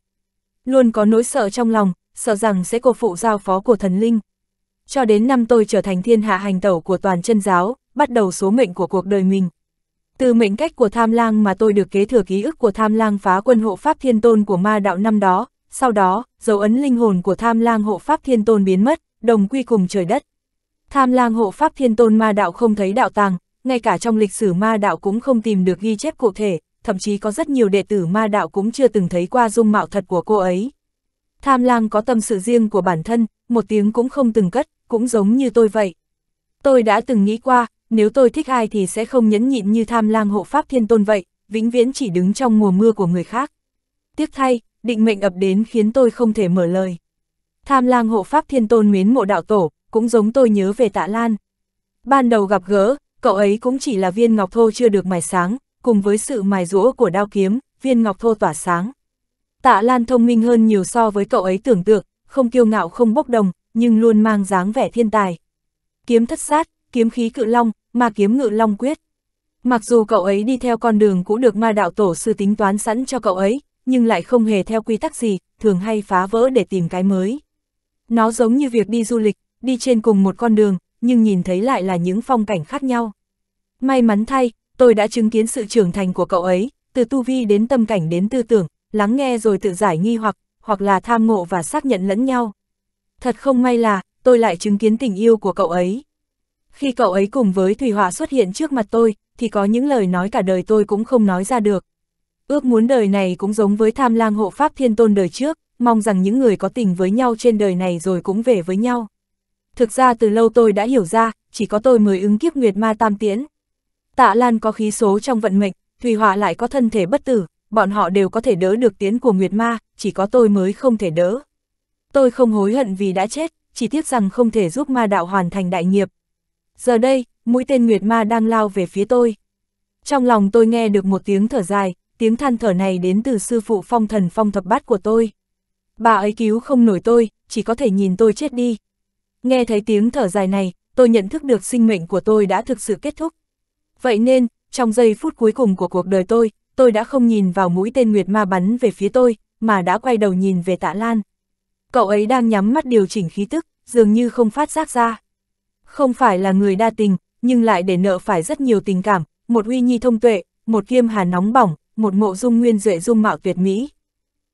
Luôn có nỗi sợ trong lòng, sợ rằng sẽ cô phụ giao phó của thần linh. Cho đến năm tôi trở thành thiên hạ hành tẩu của toàn chân giáo, bắt đầu số mệnh của cuộc đời mình. Từ mệnh cách của tham lang mà tôi được kế thừa ký ức của tham lang phá quân hộ pháp thiên tôn của ma đạo năm đó, sau đó, dấu ấn linh hồn của tham lang hộ pháp thiên tôn biến mất, đồng quy cùng trời đất. Tham lang hộ pháp thiên tôn ma đạo không thấy đạo tàng, ngay cả trong lịch sử ma đạo cũng không tìm được ghi chép cụ thể, thậm chí có rất nhiều đệ tử ma đạo cũng chưa từng thấy qua dung mạo thật của cô ấy. Tham lang có tâm sự riêng của bản thân, một tiếng cũng không từng cất, cũng giống như tôi vậy. Tôi đã từng nghĩ qua, nếu tôi thích ai thì sẽ không nhẫn nhịn như tham lang hộ pháp thiên tôn vậy, vĩnh viễn chỉ đứng trong mùa mưa của người khác. Tiếc thay, định mệnh ập đến khiến tôi không thể mở lời. Tham lang hộ pháp thiên tôn mến mộ đạo tổ, cũng giống tôi nhớ về tạ Lan. Ban đầu gặp gỡ, cậu ấy cũng chỉ là viên ngọc thô chưa được mài sáng, cùng với sự mài rũa của đao kiếm, viên ngọc thô tỏa sáng. Tạ Lan thông minh hơn nhiều so với cậu ấy tưởng tượng, không kiêu ngạo không bốc đồng, nhưng luôn mang dáng vẻ thiên tài. Kiếm thất sát, kiếm khí cự long, mà kiếm ngự long quyết. Mặc dù cậu ấy đi theo con đường cũng được ma đạo tổ sư tính toán sẵn cho cậu ấy, nhưng lại không hề theo quy tắc gì, thường hay phá vỡ để tìm cái mới. Nó giống như việc đi du lịch, đi trên cùng một con đường, nhưng nhìn thấy lại là những phong cảnh khác nhau. May mắn thay, tôi đã chứng kiến sự trưởng thành của cậu ấy, từ tu vi đến tâm cảnh đến tư tưởng, lắng nghe rồi tự giải nghi hoặc, hoặc là tham ngộ và xác nhận lẫn nhau. Thật không may là, tôi lại chứng kiến tình yêu của cậu ấy. Khi cậu ấy cùng với Thủy Họa xuất hiện trước mặt tôi, thì có những lời nói cả đời tôi cũng không nói ra được. Ước muốn đời này cũng giống với tham lang hộ pháp thiên tôn đời trước, mong rằng những người có tình với nhau trên đời này rồi cũng về với nhau. Thực ra từ lâu tôi đã hiểu ra, chỉ có tôi mới ứng kiếp Nguyệt Ma Tam Tiễn. Tạ Lan có khí số trong vận mệnh, Thùy Họa lại có thân thể bất tử, bọn họ đều có thể đỡ được tiến của Nguyệt Ma, chỉ có tôi mới không thể đỡ. Tôi không hối hận vì đã chết, chỉ tiếc rằng không thể giúp ma đạo hoàn thành đại nghiệp. Giờ đây, mũi tên Nguyệt Ma đang lao về phía tôi. Trong lòng tôi nghe được một tiếng thở dài, tiếng than thở này đến từ sư phụ phong thần phong thập bát của tôi. Bà ấy cứu không nổi tôi, chỉ có thể nhìn tôi chết đi. Nghe thấy tiếng thở dài này, tôi nhận thức được sinh mệnh của tôi đã thực sự kết thúc. Vậy nên, trong giây phút cuối cùng của cuộc đời tôi, tôi đã không nhìn vào mũi tên Nguyệt Ma bắn về phía tôi, mà đã quay đầu nhìn về tạ Lan. Cậu ấy đang nhắm mắt điều chỉnh khí tức, dường như không phát giác ra. Không phải là người đa tình, nhưng lại để nợ phải rất nhiều tình cảm, một uy nhi thông tuệ, một kiêm hà nóng bỏng, một mộ dung nguyên duệ dung mạo tuyệt mỹ.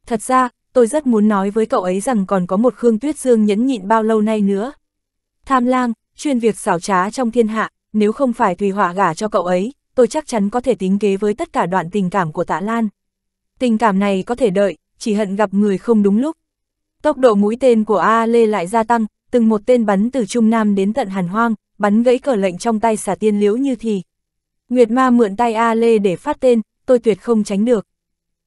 Thật ra, tôi rất muốn nói với cậu ấy rằng còn có một Khương Tuyết Dương nhẫn nhịn bao lâu nay nữa. Tham lang, chuyên việc xảo trá trong thiên hạ, nếu không phải tùy Họa gả cho cậu ấy, tôi chắc chắn có thể tính kế với tất cả đoạn tình cảm của Tạ Lan. Tình cảm này có thể đợi, chỉ hận gặp người không đúng lúc. Tốc độ mũi tên của A Lê lại gia tăng, từng một tên bắn từ Trung Nam đến tận Hàn Hoang, bắn gãy cờ lệnh trong tay xà tiên liễu như thì. Nguyệt Ma mượn tay A Lê để phát tên, tôi tuyệt không tránh được.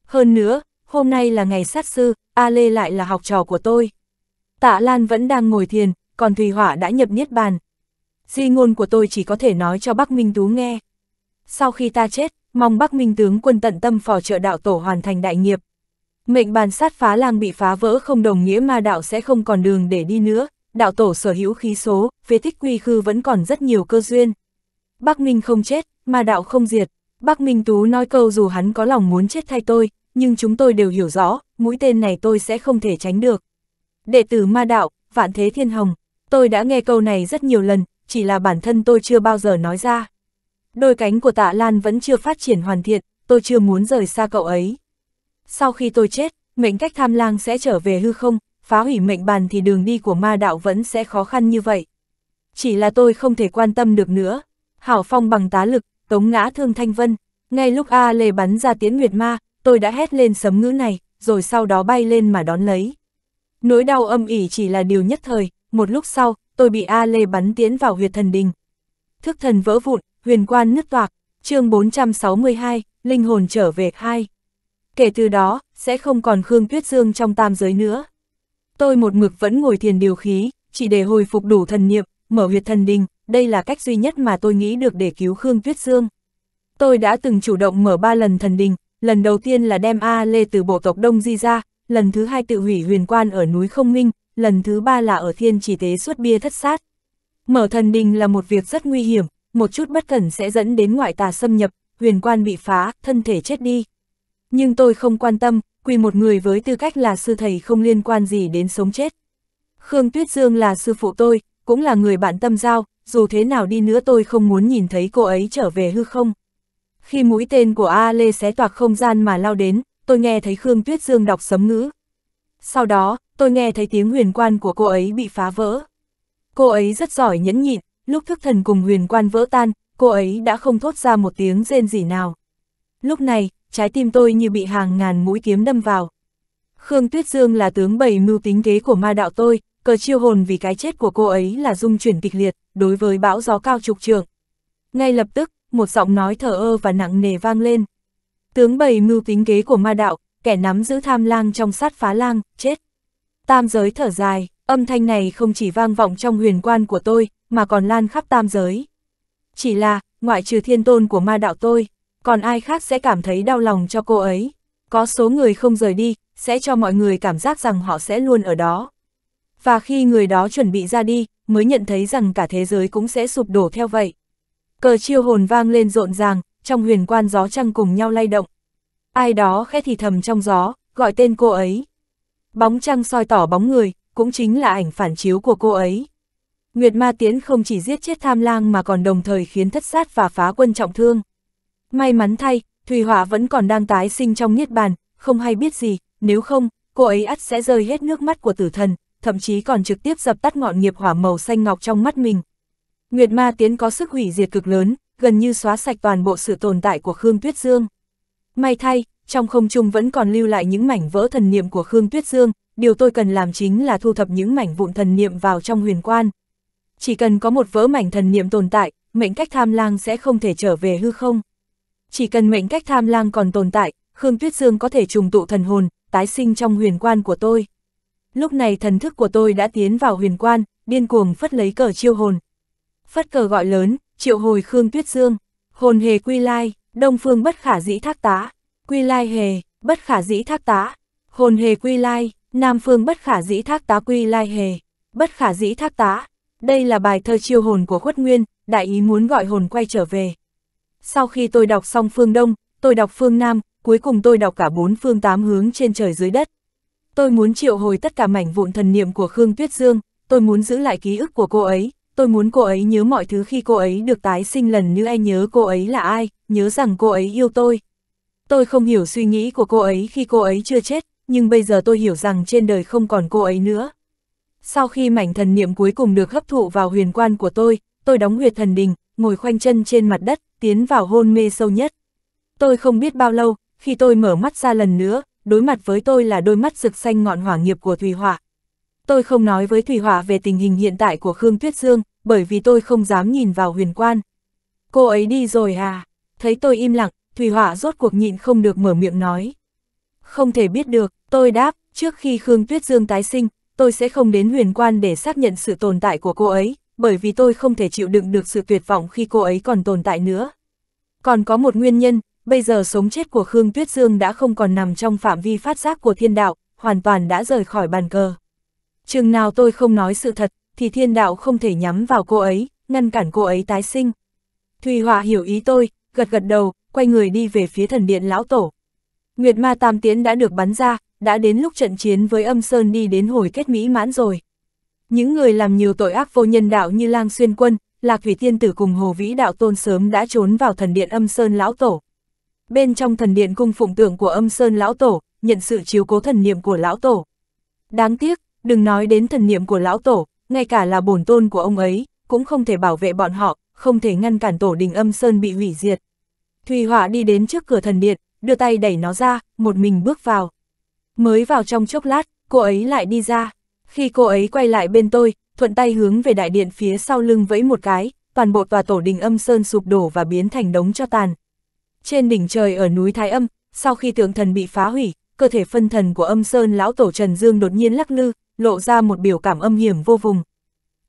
Hơn nữa, hôm nay là ngày sát sư, A Lê lại là học trò của tôi. Tạ Lan vẫn đang ngồi thiền, còn Thùy Hỏa đã nhập Niết Bàn. Di ngôn của tôi chỉ có thể nói cho Bắc Minh Tú nghe. Sau khi ta chết, mong Bắc Minh tướng quân tận tâm phò trợ đạo tổ hoàn thành đại nghiệp. Mệnh bàn sát phá lang bị phá vỡ không đồng nghĩa mà đạo sẽ không còn đường để đi nữa, đạo tổ sở hữu khí số, phế tích quy khư vẫn còn rất nhiều cơ duyên. Bắc Minh không chết, mà đạo không diệt, Bác Minh Tú nói câu dù hắn có lòng muốn chết thay tôi, nhưng chúng tôi đều hiểu rõ, mũi tên này tôi sẽ không thể tránh được. Đệ tử ma đạo, vạn thế thiên hồng, tôi đã nghe câu này rất nhiều lần, chỉ là bản thân tôi chưa bao giờ nói ra. Đôi cánh của tạ Lan vẫn chưa phát triển hoàn thiện, tôi chưa muốn rời xa cậu ấy. Sau khi tôi chết, mệnh cách tham lang sẽ trở về hư không, phá hủy mệnh bàn thì đường đi của ma đạo vẫn sẽ khó khăn như vậy. Chỉ là tôi không thể quan tâm được nữa. Hảo phong bằng tá lực, tống ngã thương Thanh Vân. Ngay lúc A Lê bắn ra tiến Nguyệt Ma, tôi đã hét lên sấm ngữ này, rồi sau đó bay lên mà đón lấy. Nỗi đau âm ỉ chỉ là điều nhất thời, một lúc sau, tôi bị A Lê bắn tiến vào huyệt thần đình. Thức thần vỡ vụn, huyền quan nứt toạc, chương 462, linh hồn trở về hai Kể từ đó, sẽ không còn Khương Tuyết Dương trong tam giới nữa. Tôi một mực vẫn ngồi thiền điều khí, chỉ để hồi phục đủ thần niệm, mở huyệt thần đình, đây là cách duy nhất mà tôi nghĩ được để cứu Khương Tuyết Dương. Tôi đã từng chủ động mở ba lần thần đình, lần đầu tiên là đem A Lê từ bộ tộc Đông Di ra, lần thứ hai tự hủy huyền quan ở núi Không Minh, lần thứ ba là ở thiên chỉ tế xuất bia thất sát. Mở thần đình là một việc rất nguy hiểm, một chút bất cẩn sẽ dẫn đến ngoại tà xâm nhập, huyền quan bị phá, thân thể chết đi. Nhưng tôi không quan tâm, quỳ một người với tư cách là sư thầy không liên quan gì đến sống chết. Khương Tuyết Dương là sư phụ tôi, cũng là người bạn tâm giao, dù thế nào đi nữa tôi không muốn nhìn thấy cô ấy trở về hư không. Khi mũi tên của A Lê xé toạc không gian mà lao đến, tôi nghe thấy Khương Tuyết Dương đọc sấm ngữ. Sau đó, tôi nghe thấy tiếng huyền quan của cô ấy bị phá vỡ. Cô ấy rất giỏi nhẫn nhịn, lúc thức thần cùng huyền quan vỡ tan, cô ấy đã không thốt ra một tiếng rên gì nào. Lúc này, trái tim tôi như bị hàng ngàn mũi kiếm đâm vào. Khương Tuyết Dương là tướng bầy mưu tính kế của ma đạo tôi, cờ chiêu hồn vì cái chết của cô ấy là dung chuyển kịch liệt, đối với bão gió cao trục trường. Ngay lập tức, một giọng nói thở ơ và nặng nề vang lên. Tướng bày mưu tính kế của ma đạo, kẻ nắm giữ tham lang trong sát phá lang, chết. Tam giới thở dài, âm thanh này không chỉ vang vọng trong huyền quan của tôi, mà còn lan khắp tam giới. Chỉ là, ngoại trừ thiên tôn của ma đạo tôi, còn ai khác sẽ cảm thấy đau lòng cho cô ấy. Có số người không rời đi, sẽ cho mọi người cảm giác rằng họ sẽ luôn ở đó và khi người đó chuẩn bị ra đi, mới nhận thấy rằng cả thế giới cũng sẽ sụp đổ theo vậy. Cờ chiêu hồn vang lên rộn ràng, trong huyền quan gió trăng cùng nhau lay động. Ai đó khẽ thì thầm trong gió, gọi tên cô ấy. Bóng trăng soi tỏ bóng người, cũng chính là ảnh phản chiếu của cô ấy. Nguyệt Ma Tiến không chỉ giết chết tham lang mà còn đồng thời khiến thất sát và phá quân trọng thương. May mắn thay, Thùy Họa vẫn còn đang tái sinh trong Niết Bàn, không hay biết gì, nếu không, cô ấy ắt sẽ rơi hết nước mắt của tử thần, thậm chí còn trực tiếp dập tắt ngọn nghiệp hỏa màu xanh ngọc trong mắt mình. Nguyệt Ma Tiến có sức hủy diệt cực lớn, gần như xóa sạch toàn bộ sự tồn tại của Khương Tuyết Dương. May thay, trong không trung vẫn còn lưu lại những mảnh vỡ thần niệm của Khương Tuyết Dương, điều tôi cần làm chính là thu thập những mảnh vụn thần niệm vào trong huyền quan. Chỉ cần có một vỡ mảnh thần niệm tồn tại, mệnh cách tham lang sẽ không thể trở về hư không. Chỉ cần mệnh cách tham lang còn tồn tại, Khương Tuyết Dương có thể trùng tụ thần hồn, tái sinh trong huyền quan của tôi. Lúc này thần thức của tôi đã tiến vào huyền quan, điên cuồng phất lấy cờ chiêu hồn. Phất cờ gọi lớn, triệu hồi Khương Tuyết Dương, hồn hề quy lai, đông phương bất khả dĩ thác tá, quy lai hề, bất khả dĩ thác tá, hồn hề quy lai, nam phương bất khả dĩ thác tá quy lai hề, bất khả dĩ thác tá. Đây là bài thơ chiêu hồn của khuất nguyên, đại ý muốn gọi hồn quay trở về. Sau khi tôi đọc xong phương Đông, tôi đọc phương Nam, cuối cùng tôi đọc cả bốn phương tám hướng trên trời dưới đất. Tôi muốn triệu hồi tất cả mảnh vụn thần niệm của Khương Tuyết Dương, tôi muốn giữ lại ký ức của cô ấy, tôi muốn cô ấy nhớ mọi thứ khi cô ấy được tái sinh lần như ai nhớ cô ấy là ai, nhớ rằng cô ấy yêu tôi. Tôi không hiểu suy nghĩ của cô ấy khi cô ấy chưa chết, nhưng bây giờ tôi hiểu rằng trên đời không còn cô ấy nữa. Sau khi mảnh thần niệm cuối cùng được hấp thụ vào huyền quan của tôi, tôi đóng huyệt thần đình, ngồi khoanh chân trên mặt đất, tiến vào hôn mê sâu nhất. Tôi không biết bao lâu, khi tôi mở mắt ra lần nữa, đối mặt với tôi là đôi mắt rực xanh ngọn hỏa nghiệp của Thùy Họa. Tôi không nói với Thùy Họa về tình hình hiện tại của Khương Tuyết Dương, bởi vì tôi không dám nhìn vào huyền quan. Cô ấy đi rồi à? Thấy tôi im lặng, Thùy Họa rốt cuộc nhịn không được mở miệng nói. Không thể biết được, tôi đáp, trước khi Khương Tuyết Dương tái sinh, tôi sẽ không đến huyền quan để xác nhận sự tồn tại của cô ấy, bởi vì tôi không thể chịu đựng được sự tuyệt vọng khi cô ấy còn tồn tại nữa. Còn có một nguyên nhân, bây giờ sống chết của Khương Tuyết Dương đã không còn nằm trong phạm vi phát giác của thiên đạo, hoàn toàn đã rời khỏi bàn cờ. Chừng nào tôi không nói sự thật, thì thiên đạo không thể nhắm vào cô ấy, ngăn cản cô ấy tái sinh. Thùy Họa hiểu ý tôi, gật gật đầu, quay người đi về phía thần điện lão tổ. Nguyệt ma tam tiến đã được bắn ra, đã đến lúc trận chiến với âm sơn đi đến hồi kết mỹ mãn rồi. Những người làm nhiều tội ác vô nhân đạo như Lang Xuyên Quân, Lạc Thủy Tiên Tử cùng Hồ Vĩ Đạo Tôn sớm đã trốn vào thần điện âm sơn lão tổ bên trong thần điện cung phụng tượng của âm Sơn Lão Tổ, nhận sự chiếu cố thần niệm của Lão Tổ. Đáng tiếc, đừng nói đến thần niệm của Lão Tổ, ngay cả là bổn tôn của ông ấy, cũng không thể bảo vệ bọn họ, không thể ngăn cản tổ đình âm Sơn bị hủy diệt. Thùy Họa đi đến trước cửa thần điện, đưa tay đẩy nó ra, một mình bước vào. Mới vào trong chốc lát, cô ấy lại đi ra. Khi cô ấy quay lại bên tôi, thuận tay hướng về đại điện phía sau lưng vẫy một cái, toàn bộ tòa tổ đình âm sơn sụp đổ và biến thành đống cho tàn trên đỉnh trời ở núi Thái Âm, sau khi tượng thần bị phá hủy, cơ thể phân thần của âm sơn lão tổ Trần Dương đột nhiên lắc lư, lộ ra một biểu cảm âm hiểm vô vùng.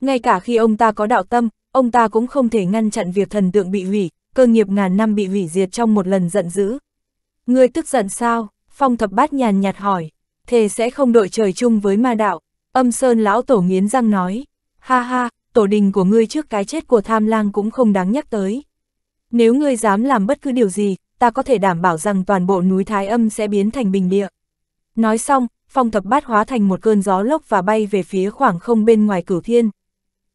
Ngay cả khi ông ta có đạo tâm, ông ta cũng không thể ngăn chặn việc thần tượng bị hủy, cơ nghiệp ngàn năm bị hủy diệt trong một lần giận dữ. Ngươi tức giận sao? Phong thập bát nhàn nhạt hỏi. Thề sẽ không đội trời chung với ma đạo. Âm sơn lão tổ nghiến răng nói. Ha ha, tổ đình của ngươi trước cái chết của tham lang cũng không đáng nhắc tới. Nếu ngươi dám làm bất cứ điều gì, ta có thể đảm bảo rằng toàn bộ núi Thái Âm sẽ biến thành bình địa. Nói xong, phong thập bát hóa thành một cơn gió lốc và bay về phía khoảng không bên ngoài cửu thiên.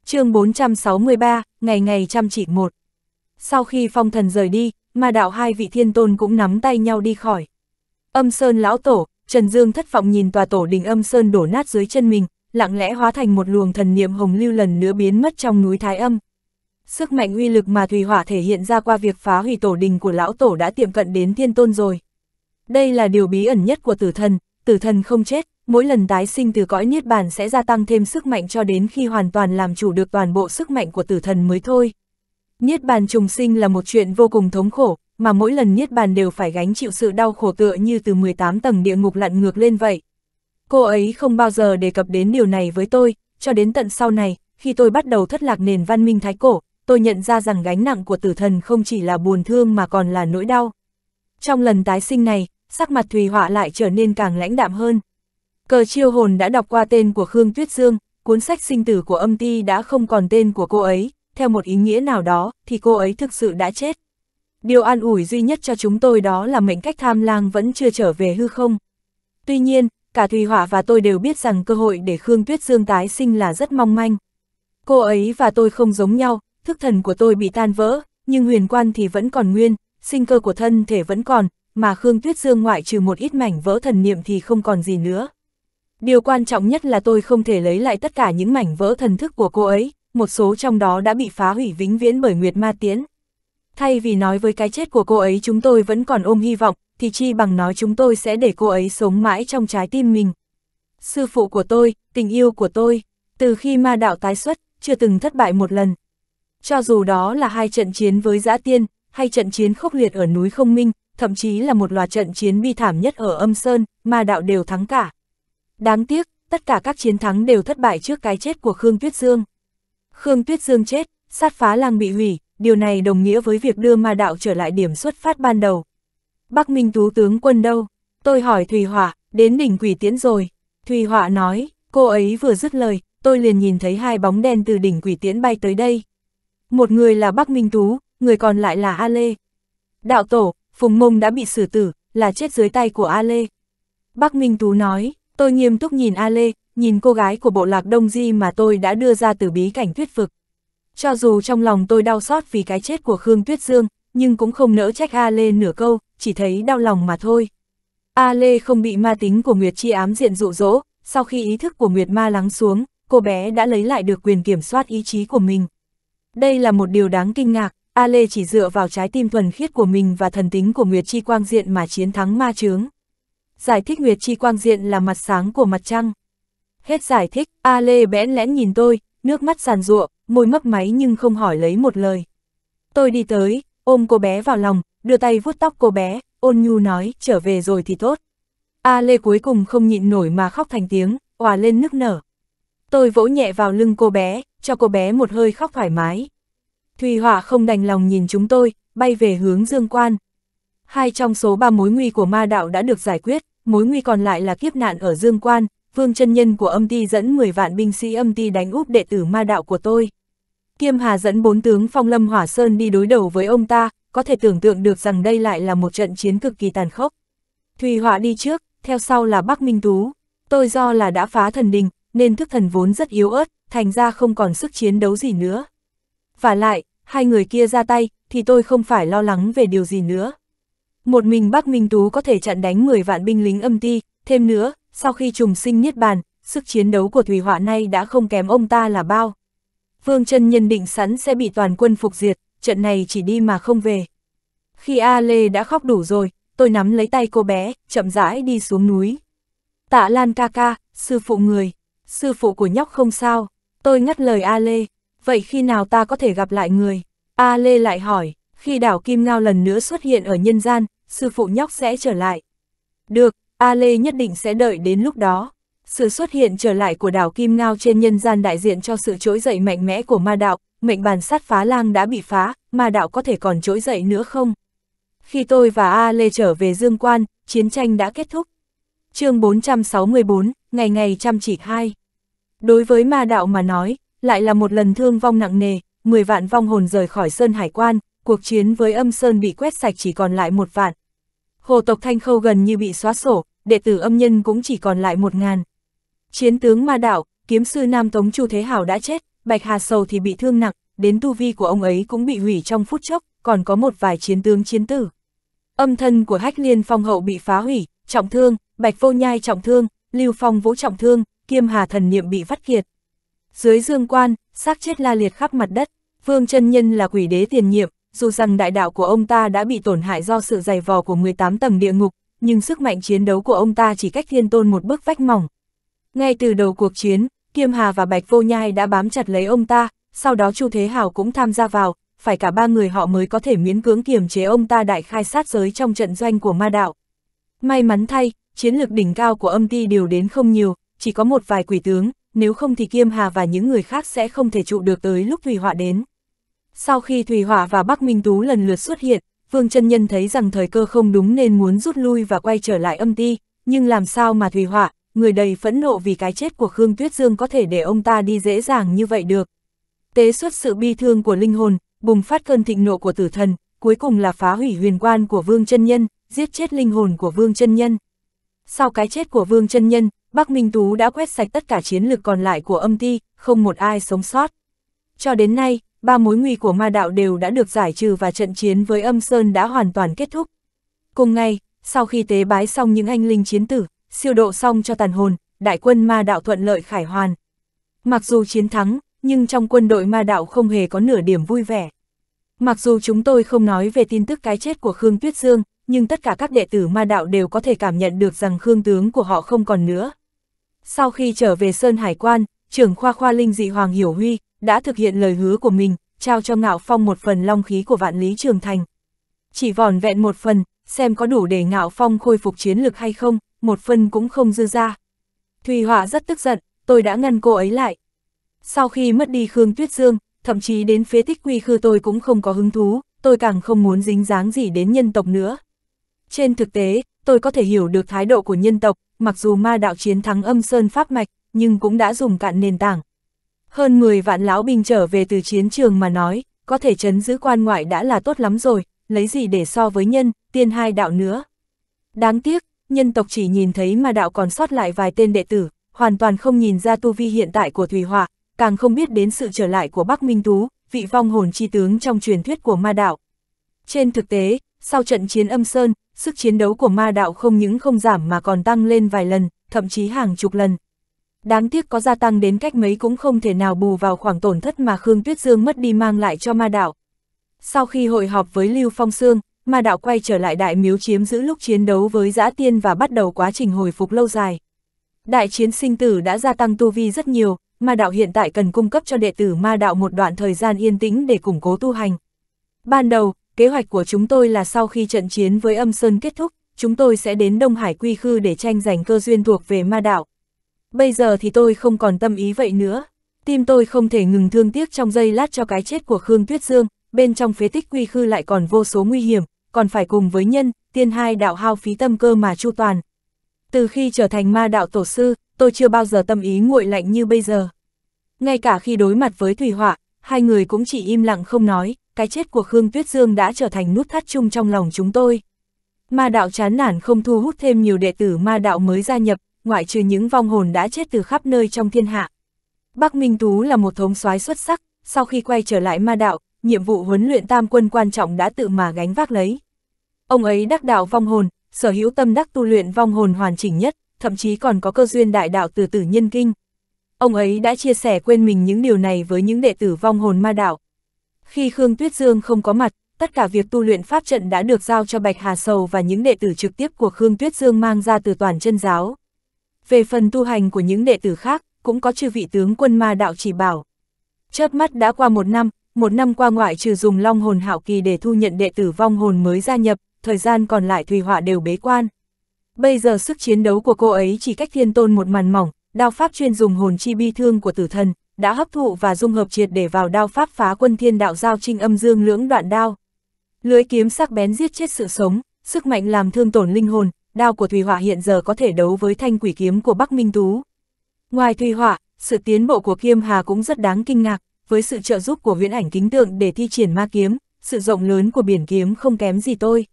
chương 463, ngày ngày chăm chỉ một. Sau khi phong thần rời đi, Ma đạo hai vị thiên tôn cũng nắm tay nhau đi khỏi. Âm Sơn lão tổ, Trần Dương thất vọng nhìn tòa tổ đình Âm Sơn đổ nát dưới chân mình, lặng lẽ hóa thành một luồng thần niệm hồng lưu lần nữa biến mất trong núi Thái Âm sức mạnh uy lực mà thủy hỏa thể hiện ra qua việc phá hủy tổ đình của lão tổ đã tiệm cận đến thiên tôn rồi. Đây là điều bí ẩn nhất của tử thần, tử thần không chết, mỗi lần tái sinh từ cõi Niết Bàn sẽ gia tăng thêm sức mạnh cho đến khi hoàn toàn làm chủ được toàn bộ sức mạnh của tử thần mới thôi. Niết Bàn trùng sinh là một chuyện vô cùng thống khổ, mà mỗi lần Niết Bàn đều phải gánh chịu sự đau khổ tựa như từ 18 tầng địa ngục lặn ngược lên vậy. Cô ấy không bao giờ đề cập đến điều này với tôi, cho đến tận sau này, khi tôi bắt đầu thất lạc nền văn minh thái cổ, tôi nhận ra rằng gánh nặng của tử thần không chỉ là buồn thương mà còn là nỗi đau. Trong lần tái sinh này, sắc mặt Thùy Họa lại trở nên càng lãnh đạm hơn. Cờ chiêu hồn đã đọc qua tên của Khương Tuyết Dương, cuốn sách sinh tử của âm ti đã không còn tên của cô ấy, theo một ý nghĩa nào đó, thì cô ấy thực sự đã chết. Điều an ủi duy nhất cho chúng tôi đó là mệnh cách tham lang vẫn chưa trở về hư không. Tuy nhiên, cả Thùy Họa và tôi đều biết rằng cơ hội để Khương Tuyết Dương tái sinh là rất mong manh. Cô ấy và tôi không giống nhau, thức thần của tôi bị tan vỡ, nhưng huyền quan thì vẫn còn nguyên, sinh cơ của thân thể vẫn còn, mà Khương Tuyết Dương ngoại trừ một ít mảnh vỡ thần niệm thì không còn gì nữa. Điều quan trọng nhất là tôi không thể lấy lại tất cả những mảnh vỡ thần thức của cô ấy, một số trong đó đã bị phá hủy vĩnh viễn bởi Nguyệt Ma Tiến. Thay vì nói với cái chết của cô ấy chúng tôi vẫn còn ôm hy vọng, thì chi bằng nói chúng tôi sẽ để cô ấy sống mãi trong trái tim mình. Sư phụ của tôi, tình yêu của tôi, từ khi ma đạo tái xuất, chưa từng thất bại một lần, cho dù đó là hai trận chiến với giã tiên, hay trận chiến khốc liệt ở núi Không Minh, thậm chí là một loạt trận chiến bi thảm nhất ở âm Sơn, mà đạo đều thắng cả. Đáng tiếc, tất cả các chiến thắng đều thất bại trước cái chết của Khương Tuyết Dương. Khương Tuyết Dương chết, sát phá lang bị hủy, điều này đồng nghĩa với việc đưa ma đạo trở lại điểm xuất phát ban đầu. Bắc Minh Tú tướng quân đâu? Tôi hỏi Thùy Hỏa, đến đỉnh quỷ tiễn rồi. Thùy Hỏa nói, cô ấy vừa dứt lời, tôi liền nhìn thấy hai bóng đen từ đỉnh quỷ tiễn bay tới đây một người là Bắc Minh Tú, người còn lại là A Lê. Đạo tổ, Phùng Mông đã bị xử tử, là chết dưới tay của A Lê. Bắc Minh Tú nói, tôi nghiêm túc nhìn A Lê, nhìn cô gái của bộ lạc Đông Di mà tôi đã đưa ra từ bí cảnh tuyết vực. Cho dù trong lòng tôi đau xót vì cái chết của Khương Tuyết Dương, nhưng cũng không nỡ trách A Lê nửa câu, chỉ thấy đau lòng mà thôi. A Lê không bị ma tính của Nguyệt Chi ám diện dụ dỗ, sau khi ý thức của Nguyệt Ma lắng xuống, cô bé đã lấy lại được quyền kiểm soát ý chí của mình. Đây là một điều đáng kinh ngạc, A Lê chỉ dựa vào trái tim thuần khiết của mình và thần tính của Nguyệt Chi Quang Diện mà chiến thắng ma chướng. Giải thích Nguyệt Chi Quang Diện là mặt sáng của mặt trăng. Hết giải thích, A Lê bẽn lẽn nhìn tôi, nước mắt sàn ruộng, môi mấp máy nhưng không hỏi lấy một lời. Tôi đi tới, ôm cô bé vào lòng, đưa tay vuốt tóc cô bé, ôn nhu nói, trở về rồi thì tốt. A Lê cuối cùng không nhịn nổi mà khóc thành tiếng, hòa lên nức nở. Tôi vỗ nhẹ vào lưng cô bé, cho cô bé một hơi khóc thoải mái. Thùy Hỏa không đành lòng nhìn chúng tôi, bay về hướng dương quan. Hai trong số ba mối nguy của ma đạo đã được giải quyết, mối nguy còn lại là kiếp nạn ở dương quan, vương chân nhân của âm ti dẫn 10 vạn binh sĩ âm ti đánh úp đệ tử ma đạo của tôi. Kiêm Hà dẫn bốn tướng Phong Lâm Hỏa Sơn đi đối đầu với ông ta, có thể tưởng tượng được rằng đây lại là một trận chiến cực kỳ tàn khốc. Thùy Họa đi trước, theo sau là Bắc Minh Tú. Tôi do là đã phá thần đình, nên thức thần vốn rất yếu ớt, thành ra không còn sức chiến đấu gì nữa. Và lại, hai người kia ra tay, thì tôi không phải lo lắng về điều gì nữa. Một mình Bắc Minh Tú có thể chặn đánh 10 vạn binh lính âm ti, thêm nữa, sau khi trùng sinh Niết Bàn, sức chiến đấu của thủy Họa nay đã không kém ông ta là bao. Vương chân nhân định sẵn sẽ bị toàn quân phục diệt, trận này chỉ đi mà không về. Khi A Lê đã khóc đủ rồi, tôi nắm lấy tay cô bé, chậm rãi đi xuống núi. Tạ Lan ca ca, sư phụ người sư phụ của nhóc không sao, tôi ngắt lời A Lê, vậy khi nào ta có thể gặp lại người? A Lê lại hỏi, khi đảo Kim Ngao lần nữa xuất hiện ở nhân gian, sư phụ nhóc sẽ trở lại. Được, A Lê nhất định sẽ đợi đến lúc đó. Sự xuất hiện trở lại của đảo Kim Ngao trên nhân gian đại diện cho sự trỗi dậy mạnh mẽ của ma đạo, mệnh bàn sát phá lang đã bị phá, ma đạo có thể còn trỗi dậy nữa không? Khi tôi và A Lê trở về Dương Quan, chiến tranh đã kết thúc. chương 464, ngày ngày chăm chỉ hai Đối với ma đạo mà nói, lại là một lần thương vong nặng nề, 10 vạn vong hồn rời khỏi Sơn Hải Quan, cuộc chiến với âm Sơn bị quét sạch chỉ còn lại một vạn. Hồ tộc Thanh Khâu gần như bị xóa sổ, đệ tử âm nhân cũng chỉ còn lại một ngàn. Chiến tướng ma đạo, kiếm sư Nam Tống Chu Thế Hảo đã chết, Bạch Hà Sầu thì bị thương nặng, đến tu vi của ông ấy cũng bị hủy trong phút chốc, còn có một vài chiến tướng chiến tử. Âm thân của Hách Liên Phong Hậu bị phá hủy, trọng thương, Bạch Vô Nhai trọng thương, Lưu Phong Vũ trọng thương, kiêm hà thần niệm bị vắt kiệt. Dưới dương quan, xác chết la liệt khắp mặt đất, vương chân nhân là quỷ đế tiền nhiệm, dù rằng đại đạo của ông ta đã bị tổn hại do sự dày vò của 18 tầng địa ngục, nhưng sức mạnh chiến đấu của ông ta chỉ cách thiên tôn một bước vách mỏng. Ngay từ đầu cuộc chiến, Kiêm Hà và Bạch Vô Nhai đã bám chặt lấy ông ta, sau đó Chu Thế Hào cũng tham gia vào, phải cả ba người họ mới có thể miễn cưỡng kiềm chế ông ta đại khai sát giới trong trận doanh của ma đạo. May mắn thay, chiến lược đỉnh cao của âm ti điều đến không nhiều, chỉ có một vài quỷ tướng, nếu không thì Kiêm Hà và những người khác sẽ không thể trụ được tới lúc Thủy Họa đến. Sau khi Thủy Họa và Bắc Minh Tú lần lượt xuất hiện, Vương chân Nhân thấy rằng thời cơ không đúng nên muốn rút lui và quay trở lại âm ti, nhưng làm sao mà Thủy Họa, người đầy phẫn nộ vì cái chết của Khương Tuyết Dương có thể để ông ta đi dễ dàng như vậy được. Tế xuất sự bi thương của linh hồn, bùng phát cơn thịnh nộ của tử thần, cuối cùng là phá hủy huyền quan của Vương chân Nhân, giết chết linh hồn của Vương chân Nhân. Sau cái chết của Vương chân Nhân, Bắc Minh Tú đã quét sạch tất cả chiến lực còn lại của âm ti, không một ai sống sót. Cho đến nay, ba mối nguy của ma đạo đều đã được giải trừ và trận chiến với âm Sơn đã hoàn toàn kết thúc. Cùng ngày, sau khi tế bái xong những anh linh chiến tử, siêu độ xong cho tàn hồn, đại quân ma đạo thuận lợi khải hoàn. Mặc dù chiến thắng, nhưng trong quân đội ma đạo không hề có nửa điểm vui vẻ. Mặc dù chúng tôi không nói về tin tức cái chết của Khương Tuyết Dương, nhưng tất cả các đệ tử ma đạo đều có thể cảm nhận được rằng Khương tướng của họ không còn nữa. Sau khi trở về Sơn Hải Quan, trưởng khoa khoa linh dị Hoàng Hiểu Huy đã thực hiện lời hứa của mình, trao cho Ngạo Phong một phần long khí của vạn lý trường thành. Chỉ vòn vẹn một phần, xem có đủ để Ngạo Phong khôi phục chiến lực hay không, một phần cũng không dư ra. Thùy Họa rất tức giận, tôi đã ngăn cô ấy lại. Sau khi mất đi Khương Tuyết Dương, thậm chí đến phía tích quy khư tôi cũng không có hứng thú, tôi càng không muốn dính dáng gì đến nhân tộc nữa. Trên thực tế, tôi có thể hiểu được thái độ của nhân tộc, mặc dù ma đạo chiến thắng âm sơn pháp mạch, nhưng cũng đã dùng cạn nền tảng. Hơn 10 vạn lão binh trở về từ chiến trường mà nói, có thể chấn giữ quan ngoại đã là tốt lắm rồi, lấy gì để so với nhân, tiên hai đạo nữa. Đáng tiếc, nhân tộc chỉ nhìn thấy ma đạo còn sót lại vài tên đệ tử, hoàn toàn không nhìn ra tu vi hiện tại của Thùy Họa, càng không biết đến sự trở lại của Bắc Minh Tú, vị vong hồn chi tướng trong truyền thuyết của ma đạo. Trên thực tế, sau trận chiến âm sơn, sức chiến đấu của ma đạo không những không giảm mà còn tăng lên vài lần, thậm chí hàng chục lần. Đáng tiếc có gia tăng đến cách mấy cũng không thể nào bù vào khoảng tổn thất mà Khương Tuyết Dương mất đi mang lại cho ma đạo. Sau khi hội họp với Lưu Phong Sương, ma đạo quay trở lại đại miếu chiếm giữ lúc chiến đấu với giã tiên và bắt đầu quá trình hồi phục lâu dài. Đại chiến sinh tử đã gia tăng tu vi rất nhiều, ma đạo hiện tại cần cung cấp cho đệ tử ma đạo một đoạn thời gian yên tĩnh để củng cố tu hành. Ban đầu, kế hoạch của chúng tôi là sau khi trận chiến với âm sơn kết thúc, chúng tôi sẽ đến Đông Hải quy khư để tranh giành cơ duyên thuộc về ma đạo. Bây giờ thì tôi không còn tâm ý vậy nữa. Tim tôi không thể ngừng thương tiếc trong giây lát cho cái chết của Khương Tuyết Dương, bên trong phế tích quy khư lại còn vô số nguy hiểm, còn phải cùng với nhân, tiên hai đạo hao phí tâm cơ mà chu toàn. Từ khi trở thành ma đạo tổ sư, tôi chưa bao giờ tâm ý nguội lạnh như bây giờ. Ngay cả khi đối mặt với Thủy Họa, hai người cũng chỉ im lặng không nói, cái chết của Khương Tuyết Dương đã trở thành nút thắt chung trong lòng chúng tôi. Ma đạo chán nản không thu hút thêm nhiều đệ tử ma đạo mới gia nhập, ngoại trừ những vong hồn đã chết từ khắp nơi trong thiên hạ. Bắc Minh Tú là một thống soái xuất sắc, sau khi quay trở lại ma đạo, nhiệm vụ huấn luyện tam quân quan trọng đã tự mà gánh vác lấy. Ông ấy đắc đạo vong hồn, sở hữu tâm đắc tu luyện vong hồn hoàn chỉnh nhất, thậm chí còn có cơ duyên đại đạo từ tử nhân kinh. Ông ấy đã chia sẻ quên mình những điều này với những đệ tử vong hồn ma đạo, khi Khương Tuyết Dương không có mặt, tất cả việc tu luyện pháp trận đã được giao cho Bạch Hà Sầu và những đệ tử trực tiếp của Khương Tuyết Dương mang ra từ toàn chân giáo. Về phần tu hành của những đệ tử khác, cũng có chư vị tướng quân ma đạo chỉ bảo. Chớp mắt đã qua một năm, một năm qua ngoại trừ dùng long hồn hạo kỳ để thu nhận đệ tử vong hồn mới gia nhập, thời gian còn lại Thùy Họa đều bế quan. Bây giờ sức chiến đấu của cô ấy chỉ cách thiên tôn một màn mỏng, đao pháp chuyên dùng hồn chi bi thương của tử thần, đã hấp thụ và dung hợp triệt để vào đao pháp phá quân thiên đạo giao trinh âm dương lưỡng đoạn đao. Lưới kiếm sắc bén giết chết sự sống, sức mạnh làm thương tổn linh hồn, đao của Thùy Họa hiện giờ có thể đấu với thanh quỷ kiếm của Bắc Minh Tú. Ngoài Thùy Họa, sự tiến bộ của Kiêm Hà cũng rất đáng kinh ngạc, với sự trợ giúp của viễn ảnh kính tượng để thi triển ma kiếm, sự rộng lớn của biển kiếm không kém gì tôi.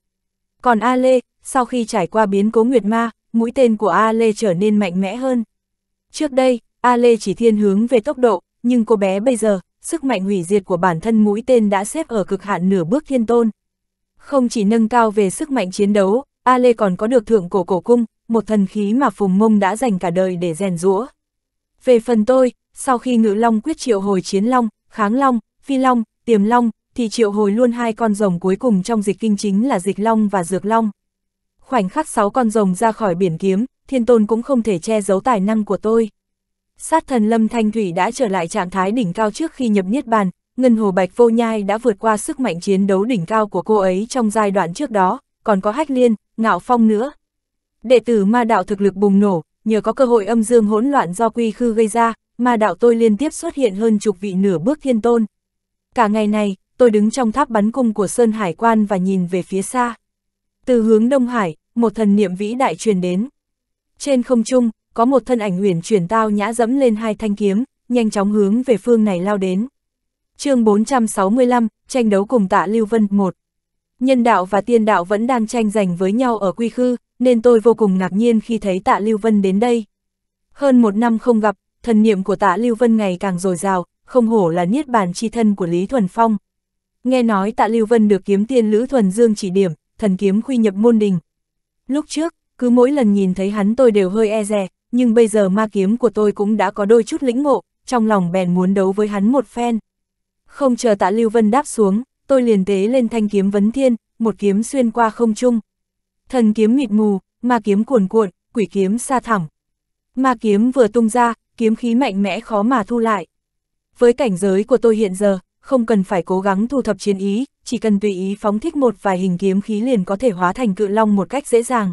Còn A Lê, sau khi trải qua biến cố Nguyệt Ma, mũi tên của A Lê trở nên mạnh mẽ hơn. Trước đây, A Lê chỉ thiên hướng về tốc độ, nhưng cô bé bây giờ, sức mạnh hủy diệt của bản thân mũi tên đã xếp ở cực hạn nửa bước thiên tôn. Không chỉ nâng cao về sức mạnh chiến đấu, A Lê còn có được thượng cổ cổ cung, một thần khí mà Phùng Mông đã dành cả đời để rèn rũa. Về phần tôi, sau khi Ngự Long quyết triệu hồi Chiến Long, Kháng Long, Phi Long, Tiềm Long, thì triệu hồi luôn hai con rồng cuối cùng trong dịch kinh chính là Dịch Long và Dược Long. Khoảnh khắc sáu con rồng ra khỏi biển kiếm, Thiên Tôn cũng không thể che giấu tài năng của tôi. Sát thần Lâm Thanh Thủy đã trở lại trạng thái đỉnh cao trước khi nhập Niết Bàn, Ngân Hồ Bạch Vô Nhai đã vượt qua sức mạnh chiến đấu đỉnh cao của cô ấy trong giai đoạn trước đó, còn có Hách Liên, Ngạo Phong nữa. Đệ tử ma đạo thực lực bùng nổ, nhờ có cơ hội âm dương hỗn loạn do quy khư gây ra, ma đạo tôi liên tiếp xuất hiện hơn chục vị nửa bước thiên tôn. Cả ngày này, tôi đứng trong tháp bắn cung của Sơn Hải Quan và nhìn về phía xa. Từ hướng Đông Hải, một thần niệm vĩ đại truyền đến. Trên không trung, có một thân ảnh huyền chuyển tao nhã dẫm lên hai thanh kiếm, nhanh chóng hướng về phương này lao đến. chương 465, tranh đấu cùng tạ Lưu Vân 1 Nhân đạo và tiên đạo vẫn đang tranh giành với nhau ở quy khư, nên tôi vô cùng ngạc nhiên khi thấy tạ Lưu Vân đến đây. Hơn một năm không gặp, thần niệm của tạ Lưu Vân ngày càng dồi dào, không hổ là niết bàn chi thân của Lý Thuần Phong. Nghe nói tạ Lưu Vân được kiếm tiên Lữ Thuần Dương chỉ điểm, thần kiếm quy nhập môn đình. Lúc trước, cứ mỗi lần nhìn thấy hắn tôi đều hơi e dè, nhưng bây giờ ma kiếm của tôi cũng đã có đôi chút lĩnh ngộ, trong lòng bèn muốn đấu với hắn một phen. Không chờ tạ Lưu Vân đáp xuống, tôi liền tế lên thanh kiếm vấn thiên, một kiếm xuyên qua không trung. Thần kiếm mịt mù, ma kiếm cuồn cuộn, quỷ kiếm xa thẳm. Ma kiếm vừa tung ra, kiếm khí mạnh mẽ khó mà thu lại. Với cảnh giới của tôi hiện giờ, không cần phải cố gắng thu thập chiến ý, chỉ cần tùy ý phóng thích một vài hình kiếm khí liền có thể hóa thành cự long một cách dễ dàng.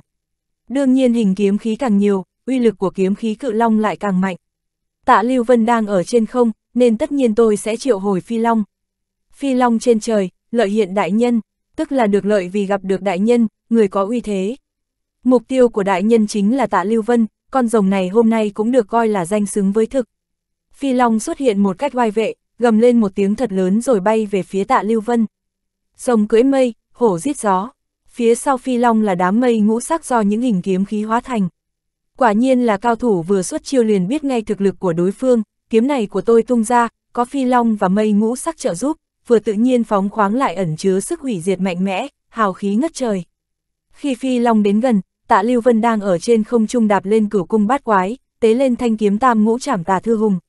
Đương nhiên hình kiếm khí càng nhiều, uy lực của kiếm khí cự long lại càng mạnh. Tạ Lưu Vân đang ở trên không, nên tất nhiên tôi sẽ triệu hồi phi long. Phi long trên trời, lợi hiện đại nhân, tức là được lợi vì gặp được đại nhân, người có uy thế. Mục tiêu của đại nhân chính là Tạ Lưu Vân, con rồng này hôm nay cũng được coi là danh xứng với thực. Phi long xuất hiện một cách oai vệ, gầm lên một tiếng thật lớn rồi bay về phía Tạ Lưu Vân. Rồng cưỡi mây, hổ giết gió. Phía sau phi long là đám mây ngũ sắc do những hình kiếm khí hóa thành. Quả nhiên là cao thủ vừa xuất chiêu liền biết ngay thực lực của đối phương, kiếm này của tôi tung ra, có phi long và mây ngũ sắc trợ giúp, vừa tự nhiên phóng khoáng lại ẩn chứa sức hủy diệt mạnh mẽ, hào khí ngất trời. Khi phi long đến gần, tạ Lưu Vân đang ở trên không trung đạp lên cửu cung bát quái, tế lên thanh kiếm tam ngũ trảm tà thư hùng.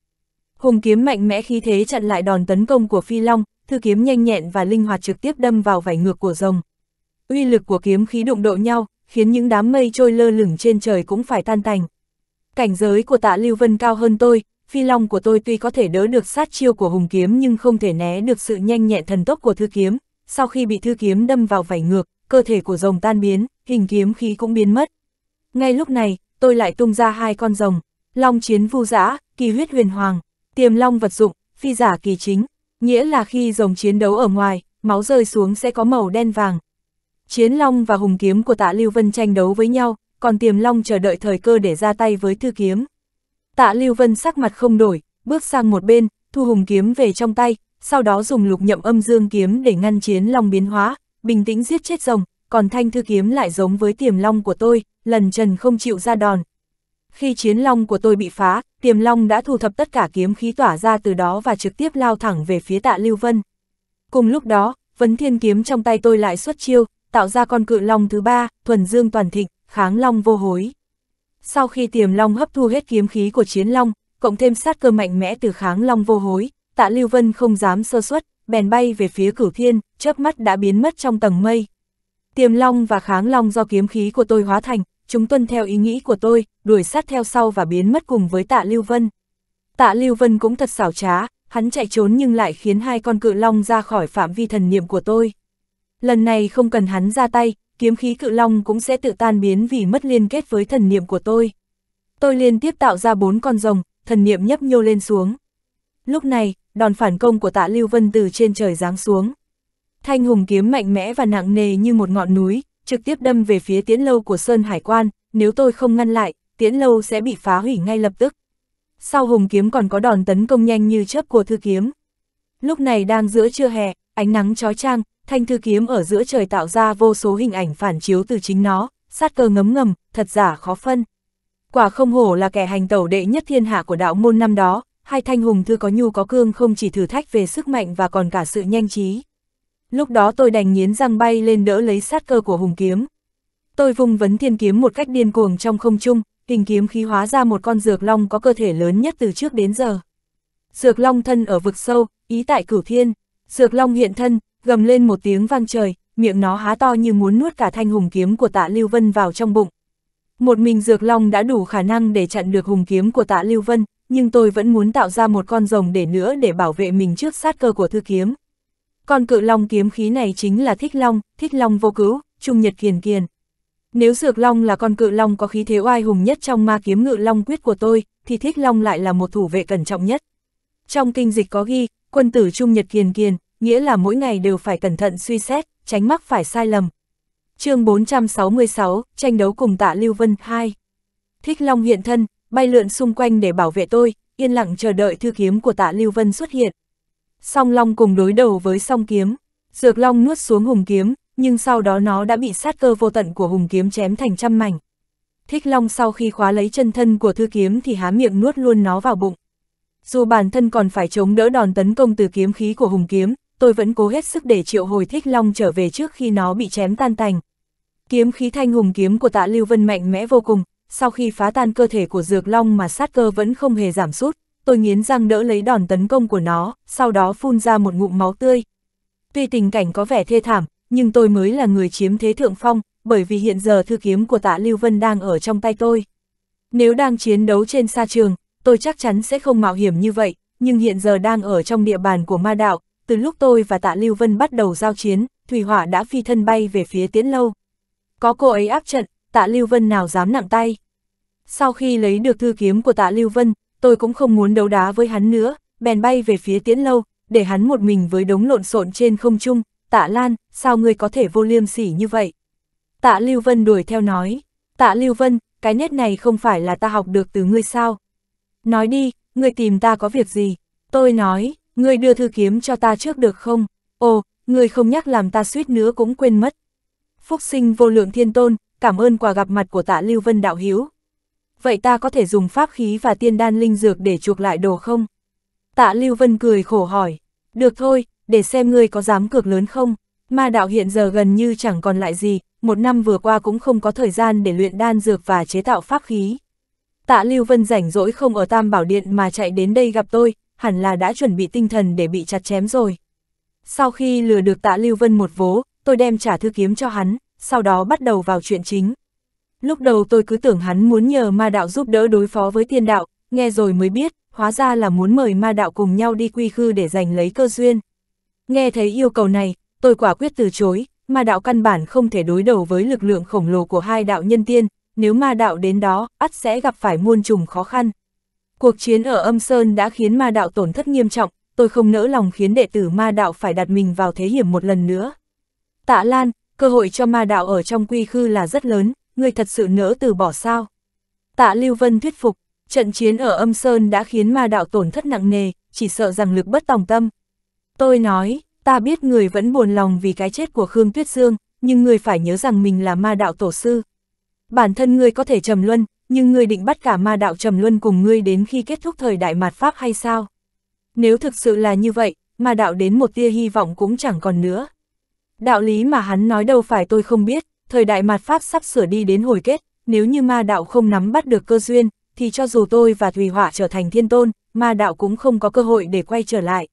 Hùng kiếm mạnh mẽ khi thế chặn lại đòn tấn công của phi long, thư kiếm nhanh nhẹn và linh hoạt trực tiếp đâm vào vảy ngược của rồng. Uy lực của kiếm khí đụng độ nhau, khiến những đám mây trôi lơ lửng trên trời cũng phải tan tành. Cảnh giới của tạ Lưu Vân cao hơn tôi, phi long của tôi tuy có thể đỡ được sát chiêu của hùng kiếm nhưng không thể né được sự nhanh nhẹn thần tốc của thư kiếm, sau khi bị thư kiếm đâm vào vảy ngược, cơ thể của rồng tan biến, hình kiếm khí cũng biến mất. Ngay lúc này, tôi lại tung ra hai con rồng, long chiến vu dã, kỳ huyết huyền hoàng, tiềm long vật dụng, phi giả kỳ chính, nghĩa là khi rồng chiến đấu ở ngoài, máu rơi xuống sẽ có màu đen vàng, Chiến long và hùng kiếm của tạ Lưu Vân tranh đấu với nhau, còn tiềm long chờ đợi thời cơ để ra tay với thư kiếm. Tạ Lưu Vân sắc mặt không đổi, bước sang một bên, thu hùng kiếm về trong tay, sau đó dùng lục nhậm âm dương kiếm để ngăn chiến long biến hóa, bình tĩnh giết chết rồng, còn thanh thư kiếm lại giống với tiềm long của tôi, lần trần không chịu ra đòn. Khi chiến long của tôi bị phá, tiềm long đã thu thập tất cả kiếm khí tỏa ra từ đó và trực tiếp lao thẳng về phía tạ Lưu Vân. Cùng lúc đó, vấn thiên kiếm trong tay tôi lại xuất chiêu, tạo ra con cự long thứ ba, thuần dương toàn thịnh, kháng long vô hối. Sau khi tiềm long hấp thu hết kiếm khí của chiến long, cộng thêm sát cơ mạnh mẽ từ kháng long vô hối, tạ Lưu Vân không dám sơ suất, bèn bay về phía cửu thiên, chớp mắt đã biến mất trong tầng mây. Tiềm long và kháng long do kiếm khí của tôi hóa thành, chúng tuân theo ý nghĩ của tôi, đuổi sát theo sau và biến mất cùng với tạ Lưu Vân. Tạ Lưu Vân cũng thật xảo trá, hắn chạy trốn nhưng lại khiến hai con cự long ra khỏi phạm vi thần niệm của tôi. Lần này không cần hắn ra tay, kiếm khí cự long cũng sẽ tự tan biến vì mất liên kết với thần niệm của tôi. Tôi liên tiếp tạo ra bốn con rồng, thần niệm nhấp nhô lên xuống. Lúc này, đòn phản công của tạ Lưu Vân từ trên trời giáng xuống. Thanh hùng kiếm mạnh mẽ và nặng nề như một ngọn núi, trực tiếp đâm về phía tiễn lâu của Sơn Hải Quan, nếu tôi không ngăn lại, tiễn lâu sẽ bị phá hủy ngay lập tức. Sau hùng kiếm còn có đòn tấn công nhanh như chớp của thư kiếm. Lúc này đang giữa trưa hè, ánh nắng chói chang, thanh thư kiếm ở giữa trời tạo ra vô số hình ảnh phản chiếu từ chính nó, sát cơ ngấm ngầm, thật giả khó phân. Quả không hổ là kẻ hành tẩu đệ nhất thiên hạ của đạo môn năm đó, hai thanh hùng thư có nhu có cương không chỉ thử thách về sức mạnh và còn cả sự nhanh trí. Lúc đó tôi đành nghiến răng bay lên đỡ lấy sát cơ của hùng kiếm. Tôi vùng vấn thiên kiếm một cách điên cuồng trong không trung, hình kiếm khí hóa ra một con dược long có cơ thể lớn nhất từ trước đến giờ. Dược long thân ở vực sâu, ý tại cửu thiên. Dược long hiện thân, gầm lên một tiếng vang trời, miệng nó há to như muốn nuốt cả thanh hùng kiếm của tạ Lưu Vân vào trong bụng. Một mình Dược Long đã đủ khả năng để chặn được hùng kiếm của tạ Lưu Vân, nhưng tôi vẫn muốn tạo ra một con rồng để nữa để bảo vệ mình trước sát cơ của thư kiếm. Con cự long kiếm khí này chính là thích long, thích long vô cứu, trung nhật kiền kiền. Nếu Dược Long là con cự long có khí thế oai hùng nhất trong ma kiếm ngự long quyết của tôi, thì thích long lại là một thủ vệ cẩn trọng nhất. Trong kinh dịch có ghi, quân tử trung nhật kiền kiền, nghĩa là mỗi ngày đều phải cẩn thận suy xét, tránh mắc phải sai lầm. chương 466, tranh đấu cùng tạ Lưu Vân 2 Thích Long hiện thân, bay lượn xung quanh để bảo vệ tôi, yên lặng chờ đợi thư kiếm của tạ Lưu Vân xuất hiện. Song Long cùng đối đầu với song kiếm, Dược Long nuốt xuống hùng kiếm, nhưng sau đó nó đã bị sát cơ vô tận của hùng kiếm chém thành trăm mảnh. Thích Long sau khi khóa lấy chân thân của thư kiếm thì há miệng nuốt luôn nó vào bụng. Dù bản thân còn phải chống đỡ đòn tấn công từ kiếm khí của hùng kiếm, tôi vẫn cố hết sức để triệu hồi thích long trở về trước khi nó bị chém tan tành. Kiếm khí thanh hùng kiếm của tạ Lưu Vân mạnh mẽ vô cùng, sau khi phá tan cơ thể của dược long mà sát cơ vẫn không hề giảm sút, tôi nghiến răng đỡ lấy đòn tấn công của nó, sau đó phun ra một ngụm máu tươi. Tuy tình cảnh có vẻ thê thảm, nhưng tôi mới là người chiếm thế thượng phong, bởi vì hiện giờ thư kiếm của tạ Lưu Vân đang ở trong tay tôi. Nếu đang chiến đấu trên sa trường, tôi chắc chắn sẽ không mạo hiểm như vậy, nhưng hiện giờ đang ở trong địa bàn của ma đạo, từ lúc tôi và tạ Lưu Vân bắt đầu giao chiến, Thủy Hỏa đã phi thân bay về phía Tiễn Lâu. Có cô ấy áp trận, tạ Lưu Vân nào dám nặng tay. Sau khi lấy được thư kiếm của tạ Lưu Vân, tôi cũng không muốn đấu đá với hắn nữa, bèn bay về phía Tiễn Lâu, để hắn một mình với đống lộn xộn trên không trung. Tạ Lan, sao ngươi có thể vô liêm sỉ như vậy? Tạ Lưu Vân đuổi theo nói. Tạ Lưu Vân, cái nét này không phải là ta học được từ ngươi sao? Nói đi, ngươi tìm ta có việc gì? Tôi nói, ngươi đưa thư kiếm cho ta trước được không? Ồ, ngươi không nhắc làm ta suýt nữa cũng quên mất. Phúc sinh vô lượng thiên tôn, cảm ơn quà gặp mặt của tạ Lưu Vân Đạo Hiếu. Vậy ta có thể dùng pháp khí và tiên đan linh dược để chuộc lại đồ không? Tạ Lưu Vân cười khổ hỏi, được thôi, để xem ngươi có dám cược lớn không? Ma đạo hiện giờ gần như chẳng còn lại gì, một năm vừa qua cũng không có thời gian để luyện đan dược và chế tạo pháp khí. Tạ Lưu Vân rảnh rỗi không ở Tam Bảo Điện mà chạy đến đây gặp tôi, hẳn là đã chuẩn bị tinh thần để bị chặt chém rồi. Sau khi lừa được tạ Lưu Vân một vố, tôi đem trả thư kiếm cho hắn, sau đó bắt đầu vào chuyện chính. Lúc đầu tôi cứ tưởng hắn muốn nhờ ma đạo giúp đỡ đối phó với tiên đạo, nghe rồi mới biết, hóa ra là muốn mời ma đạo cùng nhau đi quy khư để giành lấy cơ duyên. Nghe thấy yêu cầu này, tôi quả quyết từ chối, ma đạo căn bản không thể đối đầu với lực lượng khổng lồ của hai đạo nhân tiên, nếu ma đạo đến đó, ắt sẽ gặp phải muôn trùng khó khăn. Cuộc chiến ở âm Sơn đã khiến ma đạo tổn thất nghiêm trọng, tôi không nỡ lòng khiến đệ tử ma đạo phải đặt mình vào thế hiểm một lần nữa. Tạ Lan, cơ hội cho ma đạo ở trong quy khư là rất lớn, Người thật sự nỡ từ bỏ sao. Tạ Lưu Vân thuyết phục, trận chiến ở âm Sơn đã khiến ma đạo tổn thất nặng nề, chỉ sợ rằng lực bất tòng tâm. Tôi nói, ta biết người vẫn buồn lòng vì cái chết của Khương Tuyết Dương, nhưng người phải nhớ rằng mình là ma đạo tổ sư. Bản thân người có thể trầm luân, nhưng ngươi định bắt cả ma đạo trầm luân cùng ngươi đến khi kết thúc thời đại mạt Pháp hay sao? Nếu thực sự là như vậy, ma đạo đến một tia hy vọng cũng chẳng còn nữa. Đạo lý mà hắn nói đâu phải tôi không biết, thời đại mạt Pháp sắp sửa đi đến hồi kết, nếu như ma đạo không nắm bắt được cơ duyên, thì cho dù tôi và Thùy Hỏa trở thành thiên tôn, ma đạo cũng không có cơ hội để quay trở lại.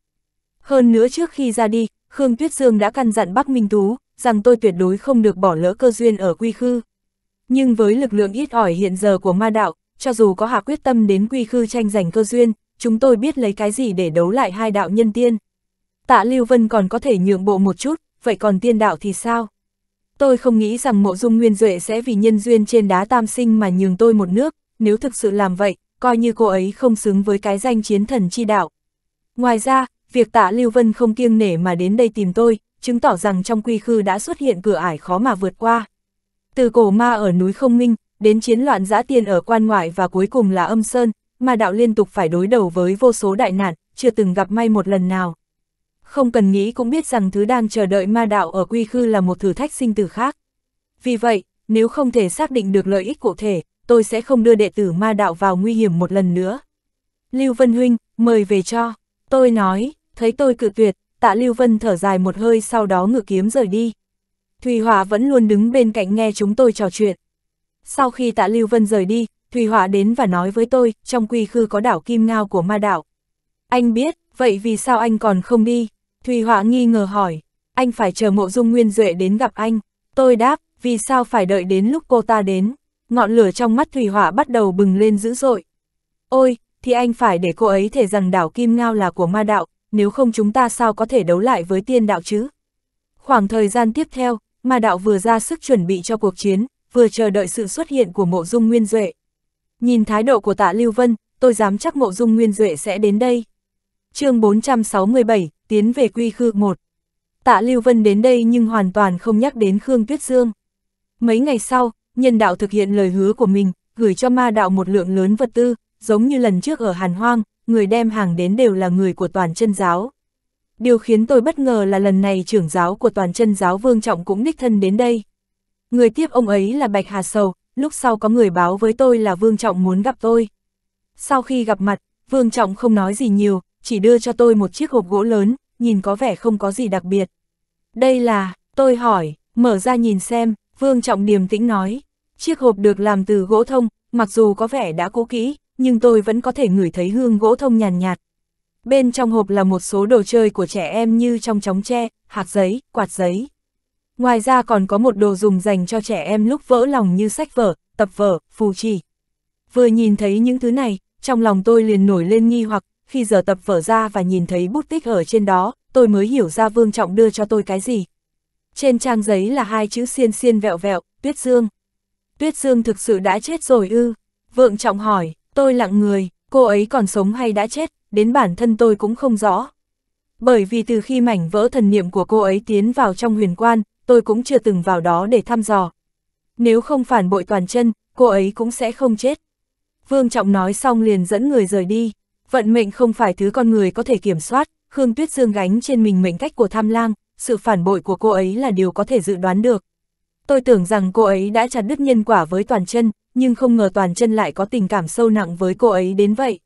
Hơn nữa trước khi ra đi, Khương Tuyết Dương đã căn dặn Bắc Minh Tú, rằng tôi tuyệt đối không được bỏ lỡ cơ duyên ở quy khư. Nhưng với lực lượng ít ỏi hiện giờ của ma đạo, cho dù có hạ quyết tâm đến quy khư tranh giành cơ duyên, chúng tôi biết lấy cái gì để đấu lại hai đạo nhân tiên. Tạ Lưu Vân còn có thể nhượng bộ một chút, vậy còn tiên đạo thì sao? Tôi không nghĩ rằng mộ dung nguyên duệ sẽ vì nhân duyên trên đá tam sinh mà nhường tôi một nước, nếu thực sự làm vậy, coi như cô ấy không xứng với cái danh chiến thần chi đạo. Ngoài ra, việc tạ Lưu Vân không kiêng nể mà đến đây tìm tôi, chứng tỏ rằng trong quy khư đã xuất hiện cửa ải khó mà vượt qua. Từ cổ ma ở núi Không Minh, đến chiến loạn giã tiên ở quan ngoại và cuối cùng là âm sơn, ma đạo liên tục phải đối đầu với vô số đại nạn, chưa từng gặp may một lần nào. Không cần nghĩ cũng biết rằng thứ đang chờ đợi ma đạo ở quy khư là một thử thách sinh tử khác. Vì vậy, nếu không thể xác định được lợi ích cụ thể, tôi sẽ không đưa đệ tử ma đạo vào nguy hiểm một lần nữa. Lưu Vân Huynh, mời về cho. Tôi nói, thấy tôi cự tuyệt, tạ Lưu Vân thở dài một hơi sau đó ngự kiếm rời đi. Thùy Hòa vẫn luôn đứng bên cạnh nghe chúng tôi trò chuyện. Sau khi tạ Lưu Vân rời đi, Thùy Hòa đến và nói với tôi, trong quy khư có đảo Kim Ngao của ma đảo. Anh biết, vậy vì sao anh còn không đi? Thùy Hòa nghi ngờ hỏi, anh phải chờ mộ dung nguyên duệ đến gặp anh. Tôi đáp, vì sao phải đợi đến lúc cô ta đến? Ngọn lửa trong mắt Thùy Hòa bắt đầu bừng lên dữ dội. Ôi, thì anh phải để cô ấy thể rằng đảo Kim Ngao là của ma đạo, nếu không chúng ta sao có thể đấu lại với tiên đạo chứ? Khoảng thời gian tiếp theo, Ma đạo vừa ra sức chuẩn bị cho cuộc chiến, vừa chờ đợi sự xuất hiện của mộ dung nguyên duệ. Nhìn thái độ của tạ Lưu Vân, tôi dám chắc mộ dung nguyên duệ sẽ đến đây. chương 467, tiến về quy khư 1. Tạ Lưu Vân đến đây nhưng hoàn toàn không nhắc đến Khương Tuyết Dương. Mấy ngày sau, nhân đạo thực hiện lời hứa của mình, gửi cho ma đạo một lượng lớn vật tư, giống như lần trước ở Hàn Hoang, người đem hàng đến đều là người của toàn chân giáo. Điều khiến tôi bất ngờ là lần này trưởng giáo của toàn chân giáo Vương Trọng cũng đích thân đến đây. Người tiếp ông ấy là Bạch Hà Sầu, lúc sau có người báo với tôi là Vương Trọng muốn gặp tôi. Sau khi gặp mặt, Vương Trọng không nói gì nhiều, chỉ đưa cho tôi một chiếc hộp gỗ lớn, nhìn có vẻ không có gì đặc biệt. Đây là, tôi hỏi, mở ra nhìn xem, Vương Trọng điềm tĩnh nói. Chiếc hộp được làm từ gỗ thông, mặc dù có vẻ đã cũ kỹ, nhưng tôi vẫn có thể ngửi thấy hương gỗ thông nhàn nhạt, nhạt, Bên trong hộp là một số đồ chơi của trẻ em như trong chóng tre, hạt giấy, quạt giấy. Ngoài ra còn có một đồ dùng dành cho trẻ em lúc vỡ lòng như sách vở, tập vở, phù trì. Vừa nhìn thấy những thứ này, trong lòng tôi liền nổi lên nghi hoặc, khi giờ tập vở ra và nhìn thấy bút tích ở trên đó, tôi mới hiểu ra Vương Trọng đưa cho tôi cái gì. Trên trang giấy là hai chữ xiên xiên vẹo vẹo, Tuyết Dương. Tuyết Dương thực sự đã chết rồi ư? Vương Trọng hỏi, tôi lặng người, cô ấy còn sống hay đã chết? đến bản thân tôi cũng không rõ. Bởi vì từ khi mảnh vỡ thần niệm của cô ấy tiến vào trong huyền quan, tôi cũng chưa từng vào đó để thăm dò. Nếu không phản bội toàn chân, cô ấy cũng sẽ không chết. Vương Trọng nói xong liền dẫn người rời đi. Vận mệnh không phải thứ con người có thể kiểm soát, Khương Tuyết Dương gánh trên mình mệnh cách của tham lang, sự phản bội của cô ấy là điều có thể dự đoán được. Tôi tưởng rằng cô ấy đã chặt đứt nhân quả với toàn chân, nhưng không ngờ toàn chân lại có tình cảm sâu nặng với cô ấy đến vậy.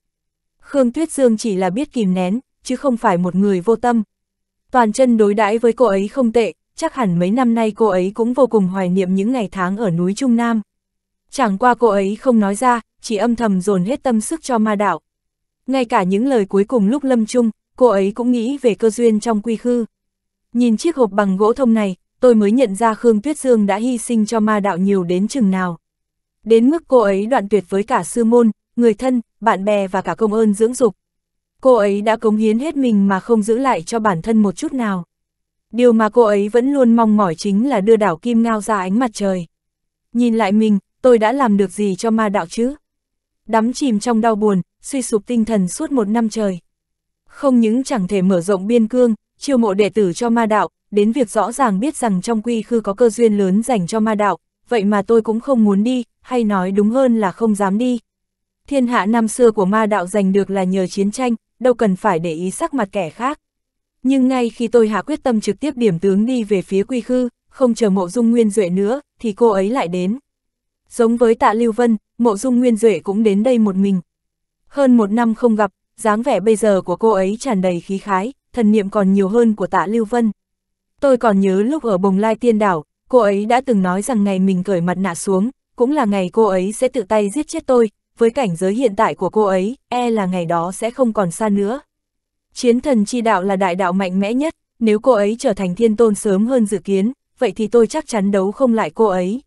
Khương Tuyết Dương chỉ là biết kìm nén, chứ không phải một người vô tâm. Toàn chân đối đãi với cô ấy không tệ, chắc hẳn mấy năm nay cô ấy cũng vô cùng hoài niệm những ngày tháng ở núi Trung Nam. Chẳng qua cô ấy không nói ra, chỉ âm thầm dồn hết tâm sức cho ma đạo. Ngay cả những lời cuối cùng lúc lâm chung, cô ấy cũng nghĩ về cơ duyên trong quy khư. Nhìn chiếc hộp bằng gỗ thông này, tôi mới nhận ra Khương Tuyết Dương đã hy sinh cho ma đạo nhiều đến chừng nào. Đến mức cô ấy đoạn tuyệt với cả sư môn, người thân, bạn bè và cả công ơn dưỡng dục. Cô ấy đã cống hiến hết mình mà không giữ lại cho bản thân một chút nào. Điều mà cô ấy vẫn luôn mong mỏi chính là đưa đảo Kim Ngao ra ánh mặt trời. Nhìn lại mình, tôi đã làm được gì cho ma đạo chứ? Đắm chìm trong đau buồn, suy sụp tinh thần suốt một năm trời. Không những chẳng thể mở rộng biên cương, chiêu mộ đệ tử cho ma đạo, đến việc rõ ràng biết rằng trong quy khư có cơ duyên lớn dành cho ma đạo, vậy mà tôi cũng không muốn đi, hay nói đúng hơn là không dám đi, Thiên hạ năm xưa của ma đạo giành được là nhờ chiến tranh, đâu cần phải để ý sắc mặt kẻ khác. Nhưng ngay khi tôi hạ quyết tâm trực tiếp điểm tướng đi về phía quy khư, không chờ mộ dung nguyên duệ nữa, thì cô ấy lại đến. Giống với tạ Lưu Vân, mộ dung nguyên duệ cũng đến đây một mình. Hơn một năm không gặp, dáng vẻ bây giờ của cô ấy tràn đầy khí khái, thần niệm còn nhiều hơn của tạ Lưu Vân. Tôi còn nhớ lúc ở bồng lai tiên đảo, cô ấy đã từng nói rằng ngày mình cởi mặt nạ xuống, cũng là ngày cô ấy sẽ tự tay giết chết tôi, với cảnh giới hiện tại của cô ấy, e là ngày đó sẽ không còn xa nữa. Chiến thần chi đạo là đại đạo mạnh mẽ nhất, nếu cô ấy trở thành thiên tôn sớm hơn dự kiến, vậy thì tôi chắc chắn đấu không lại cô ấy.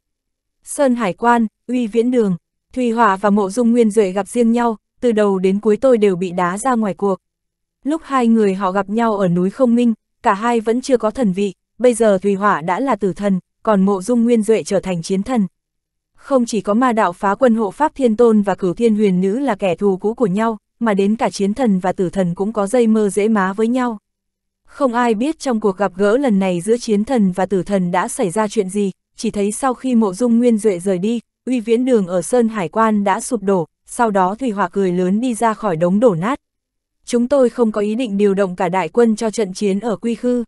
Sơn Hải Quan, Uy Viễn Đường, Thùy Hỏa và Mộ Dung Nguyên Duệ gặp riêng nhau, từ đầu đến cuối tôi đều bị đá ra ngoài cuộc. Lúc hai người họ gặp nhau ở núi Không Minh, cả hai vẫn chưa có thần vị, bây giờ Thùy Hỏa đã là tử thần, còn Mộ Dung Nguyên Duệ trở thành chiến thần, không chỉ có ma đạo phá quân hộ pháp thiên tôn và cửu thiên huyền nữ là kẻ thù cũ của nhau, mà đến cả chiến thần và tử thần cũng có dây mơ dễ má với nhau. Không ai biết trong cuộc gặp gỡ lần này giữa chiến thần và tử thần đã xảy ra chuyện gì, chỉ thấy sau khi mộ dung nguyên duệ rời đi, uy viễn đường ở Sơn Hải Quan đã sụp đổ, sau đó Thủy Hòa cười lớn đi ra khỏi đống đổ nát. Chúng tôi không có ý định điều động cả đại quân cho trận chiến ở Quy Khư.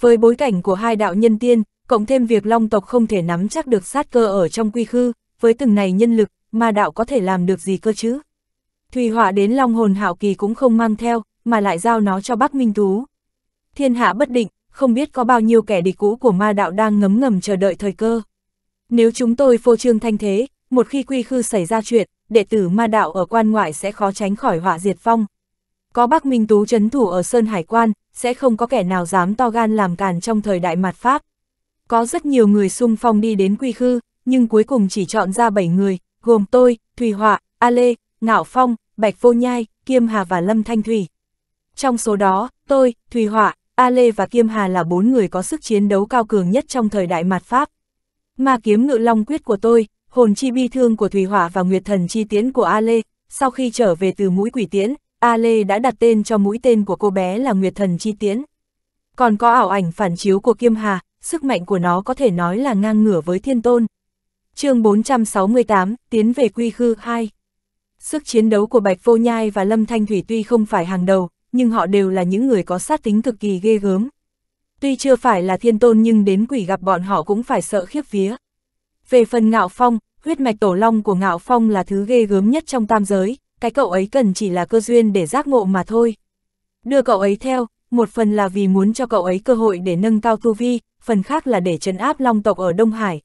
Với bối cảnh của hai đạo nhân tiên, cộng thêm việc long tộc không thể nắm chắc được sát cơ ở trong quy khư, với từng này nhân lực, ma đạo có thể làm được gì cơ chứ? Thùy họa đến long hồn hạo kỳ cũng không mang theo, mà lại giao nó cho Bắc Minh Tú. Thiên hạ bất định, không biết có bao nhiêu kẻ địch cũ của ma đạo đang ngấm ngầm chờ đợi thời cơ. Nếu chúng tôi phô trương thanh thế, một khi quy khư xảy ra chuyện, đệ tử ma đạo ở quan ngoại sẽ khó tránh khỏi họa diệt phong. Có Bắc Minh Tú chấn thủ ở Sơn Hải Quan, sẽ không có kẻ nào dám to gan làm càn trong thời đại mạt Pháp. Có rất nhiều người xung phong đi đến quy khư, nhưng cuối cùng chỉ chọn ra 7 người, gồm tôi, Thùy Họa, A Lê, Ngạo Phong, Bạch Vô Nhai, Kiêm Hà và Lâm Thanh Thủy. Trong số đó, tôi, Thùy Họa, A Lê và Kiêm Hà là bốn người có sức chiến đấu cao cường nhất trong thời đại mạt Pháp. Ma kiếm ngự long quyết của tôi, hồn chi bi thương của Thùy họa và nguyệt thần chi tiễn của A Lê, sau khi trở về từ mũi quỷ tiễn, A Lê đã đặt tên cho mũi tên của cô bé là nguyệt thần chi tiễn. Còn có ảo ảnh phản chiếu của Kiêm Hà, sức mạnh của nó có thể nói là ngang ngửa với thiên tôn. chương 468, tiến về quy khư 2 Sức chiến đấu của Bạch Vô Nhai và Lâm Thanh Thủy tuy không phải hàng đầu, nhưng họ đều là những người có sát tính cực kỳ ghê gớm. Tuy chưa phải là thiên tôn nhưng đến quỷ gặp bọn họ cũng phải sợ khiếp vía. Về phần Ngạo Phong, huyết mạch tổ long của Ngạo Phong là thứ ghê gớm nhất trong tam giới, cái cậu ấy cần chỉ là cơ duyên để giác ngộ mà thôi. Đưa cậu ấy theo, một phần là vì muốn cho cậu ấy cơ hội để nâng cao tu vi, phần khác là để trấn áp long tộc ở Đông Hải.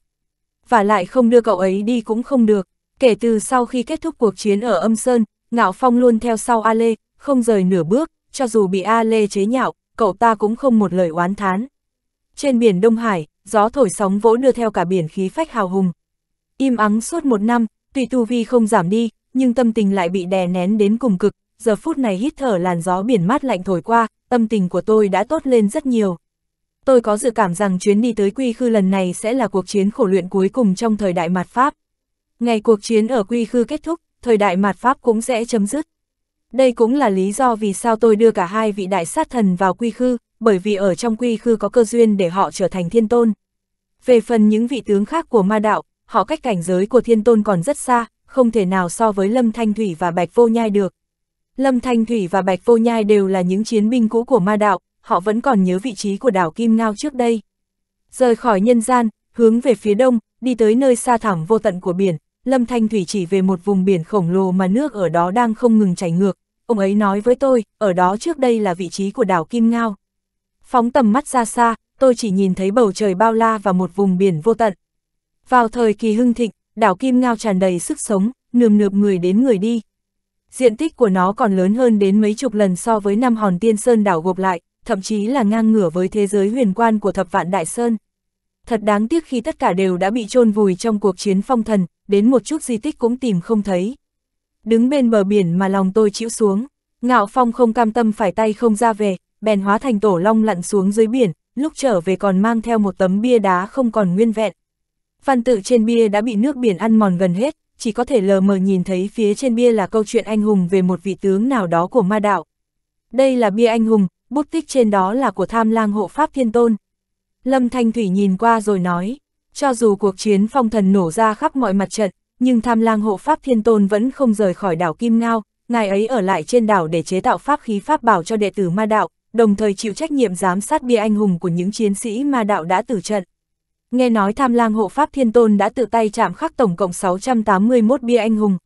Và lại không đưa cậu ấy đi cũng không được, kể từ sau khi kết thúc cuộc chiến ở âm Sơn, Ngạo Phong luôn theo sau A Lê, không rời nửa bước, cho dù bị A Lê chế nhạo, cậu ta cũng không một lời oán thán. Trên biển Đông Hải, gió thổi sóng vỗ đưa theo cả biển khí phách hào hùng. Im ắng suốt một năm, tuy tu vi không giảm đi, nhưng tâm tình lại bị đè nén đến cùng cực, giờ phút này hít thở làn gió biển mát lạnh thổi qua, tâm tình của tôi đã tốt lên rất nhiều. Tôi có dự cảm rằng chuyến đi tới Quy Khư lần này sẽ là cuộc chiến khổ luyện cuối cùng trong thời đại mạt Pháp. Ngày cuộc chiến ở Quy Khư kết thúc, thời đại mạt Pháp cũng sẽ chấm dứt. Đây cũng là lý do vì sao tôi đưa cả hai vị đại sát thần vào Quy Khư, bởi vì ở trong Quy Khư có cơ duyên để họ trở thành thiên tôn. Về phần những vị tướng khác của ma đạo, họ cách cảnh giới của thiên tôn còn rất xa, không thể nào so với Lâm Thanh Thủy và Bạch Vô Nhai được. Lâm Thanh Thủy và Bạch Vô Nhai đều là những chiến binh cũ của ma đạo, họ vẫn còn nhớ vị trí của đảo Kim Ngao trước đây. Rời khỏi nhân gian, hướng về phía đông, đi tới nơi xa thẳm vô tận của biển, Lâm Thanh Thủy chỉ về một vùng biển khổng lồ mà nước ở đó đang không ngừng chảy ngược. Ông ấy nói với tôi, ở đó trước đây là vị trí của đảo Kim Ngao. Phóng tầm mắt ra xa, tôi chỉ nhìn thấy bầu trời bao la và một vùng biển vô tận. Vào thời kỳ hưng thịnh, đảo Kim Ngao tràn đầy sức sống, nườm nượp người đến người đi, diện tích của nó còn lớn hơn đến mấy chục lần so với năm hòn tiên sơn đảo gộp lại, thậm chí là ngang ngửa với thế giới huyền quan của thập vạn đại sơn. Thật đáng tiếc khi tất cả đều đã bị chôn vùi trong cuộc chiến phong thần, đến một chút di tích cũng tìm không thấy. Đứng bên bờ biển mà lòng tôi chịu xuống, ngạo phong không cam tâm phải tay không ra về, bèn hóa thành tổ long lặn xuống dưới biển, lúc trở về còn mang theo một tấm bia đá không còn nguyên vẹn. Văn tự trên bia đã bị nước biển ăn mòn gần hết, chỉ có thể lờ mờ nhìn thấy phía trên bia là câu chuyện anh hùng về một vị tướng nào đó của ma đạo. Đây là bia anh hùng, bút tích trên đó là của tham lang hộ pháp thiên tôn. Lâm Thanh Thủy nhìn qua rồi nói, cho dù cuộc chiến phong thần nổ ra khắp mọi mặt trận, nhưng tham lang hộ pháp thiên tôn vẫn không rời khỏi đảo Kim Ngao, ngài ấy ở lại trên đảo để chế tạo pháp khí pháp bảo cho đệ tử ma đạo, đồng thời chịu trách nhiệm giám sát bia anh hùng của những chiến sĩ ma đạo đã tử trận. Nghe nói tham lang hộ pháp thiên tôn đã tự tay chạm khắc tổng cộng 681 bia anh hùng.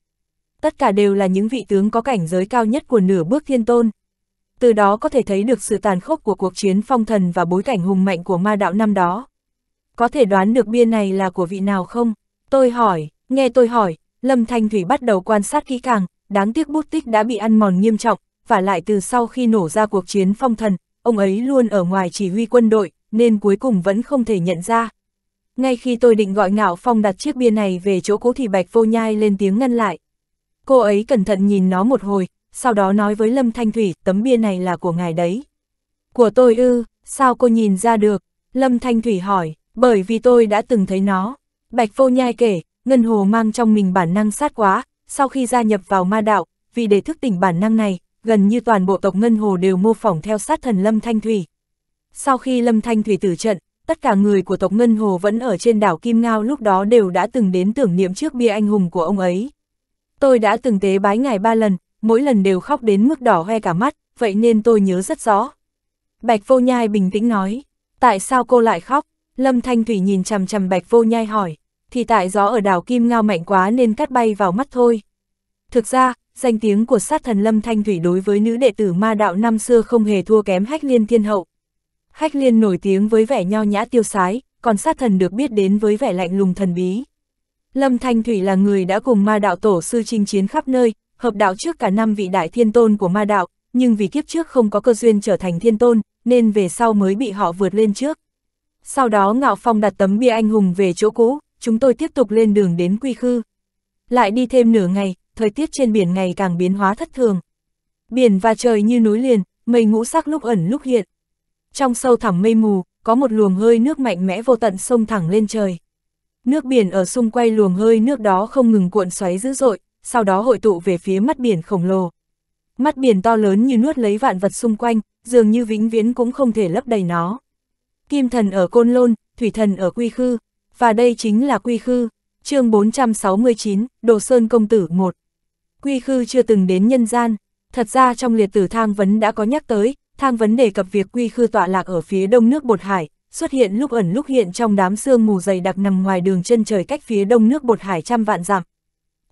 Tất cả đều là những vị tướng có cảnh giới cao nhất của nửa bước thiên tôn. Từ đó có thể thấy được sự tàn khốc của cuộc chiến phong thần và bối cảnh hùng mạnh của ma đạo năm đó. Có thể đoán được bia này là của vị nào không? Tôi hỏi, nghe tôi hỏi, Lâm Thanh Thủy bắt đầu quan sát kỹ càng, đáng tiếc bút tích đã bị ăn mòn nghiêm trọng, và lại từ sau khi nổ ra cuộc chiến phong thần, ông ấy luôn ở ngoài chỉ huy quân đội, nên cuối cùng vẫn không thể nhận ra, ngay khi tôi định gọi Ngạo Phong đặt chiếc bia này về chỗ cũ thì Bạch Vô Nhai lên tiếng ngăn lại. Cô ấy cẩn thận nhìn nó một hồi, sau đó nói với Lâm Thanh Thủy, tấm bia này là của ngài đấy. Của tôi ư, sao cô nhìn ra được? Lâm Thanh Thủy hỏi, bởi vì tôi đã từng thấy nó. Bạch Vô Nhai kể, Ngân Hồ mang trong mình bản năng sát quá, sau khi gia nhập vào ma đạo, vì để thức tỉnh bản năng này, gần như toàn bộ tộc Ngân Hồ đều mô phỏng theo sát thần Lâm Thanh Thủy. Sau khi Lâm Thanh Thủy tử trận, tất cả người của tộc Ngân Hồ vẫn ở trên đảo Kim Ngao lúc đó đều đã từng đến tưởng niệm trước bia anh hùng của ông ấy. Tôi đã từng tế bái ngài ba lần, mỗi lần đều khóc đến mức đỏ hoe cả mắt, vậy nên tôi nhớ rất rõ. Bạch Vô Nhai bình tĩnh nói, tại sao cô lại khóc? Lâm Thanh Thủy nhìn chằm chằm Bạch Vô Nhai hỏi, thì tại gió ở đảo Kim Ngao mạnh quá nên cắt bay vào mắt thôi. Thực ra, danh tiếng của sát thần Lâm Thanh Thủy đối với nữ đệ tử ma đạo năm xưa không hề thua kém hách liên thiên hậu, Hách liên nổi tiếng với vẻ nho nhã tiêu sái, còn sát thần được biết đến với vẻ lạnh lùng thần bí. Lâm Thanh Thủy là người đã cùng ma đạo tổ sư chinh chiến khắp nơi, hợp đạo trước cả năm vị đại thiên tôn của ma đạo, nhưng vì kiếp trước không có cơ duyên trở thành thiên tôn, nên về sau mới bị họ vượt lên trước. Sau đó Ngạo Phong đặt tấm bia anh hùng về chỗ cũ, chúng tôi tiếp tục lên đường đến Quy Khư. Lại đi thêm nửa ngày, thời tiết trên biển ngày càng biến hóa thất thường. Biển và trời như núi liền, mây ngũ sắc lúc ẩn lúc hiện, trong sâu thẳm mây mù, có một luồng hơi nước mạnh mẽ vô tận sông thẳng lên trời. Nước biển ở xung quanh luồng hơi nước đó không ngừng cuộn xoáy dữ dội, sau đó hội tụ về phía mắt biển khổng lồ. Mắt biển to lớn như nuốt lấy vạn vật xung quanh, dường như vĩnh viễn cũng không thể lấp đầy nó. Kim thần ở Côn Lôn, thủy thần ở Quy Khư, và đây chính là Quy Khư, chương 469, Đồ Sơn Công Tử 1. Quy Khư chưa từng đến nhân gian, thật ra trong liệt tử thang vấn đã có nhắc tới, thang vấn đề cập việc quy khư tọa lạc ở phía đông nước Bột Hải, xuất hiện lúc ẩn lúc hiện trong đám sương mù dày đặc nằm ngoài đường chân trời cách phía đông nước Bột Hải trăm vạn dặm.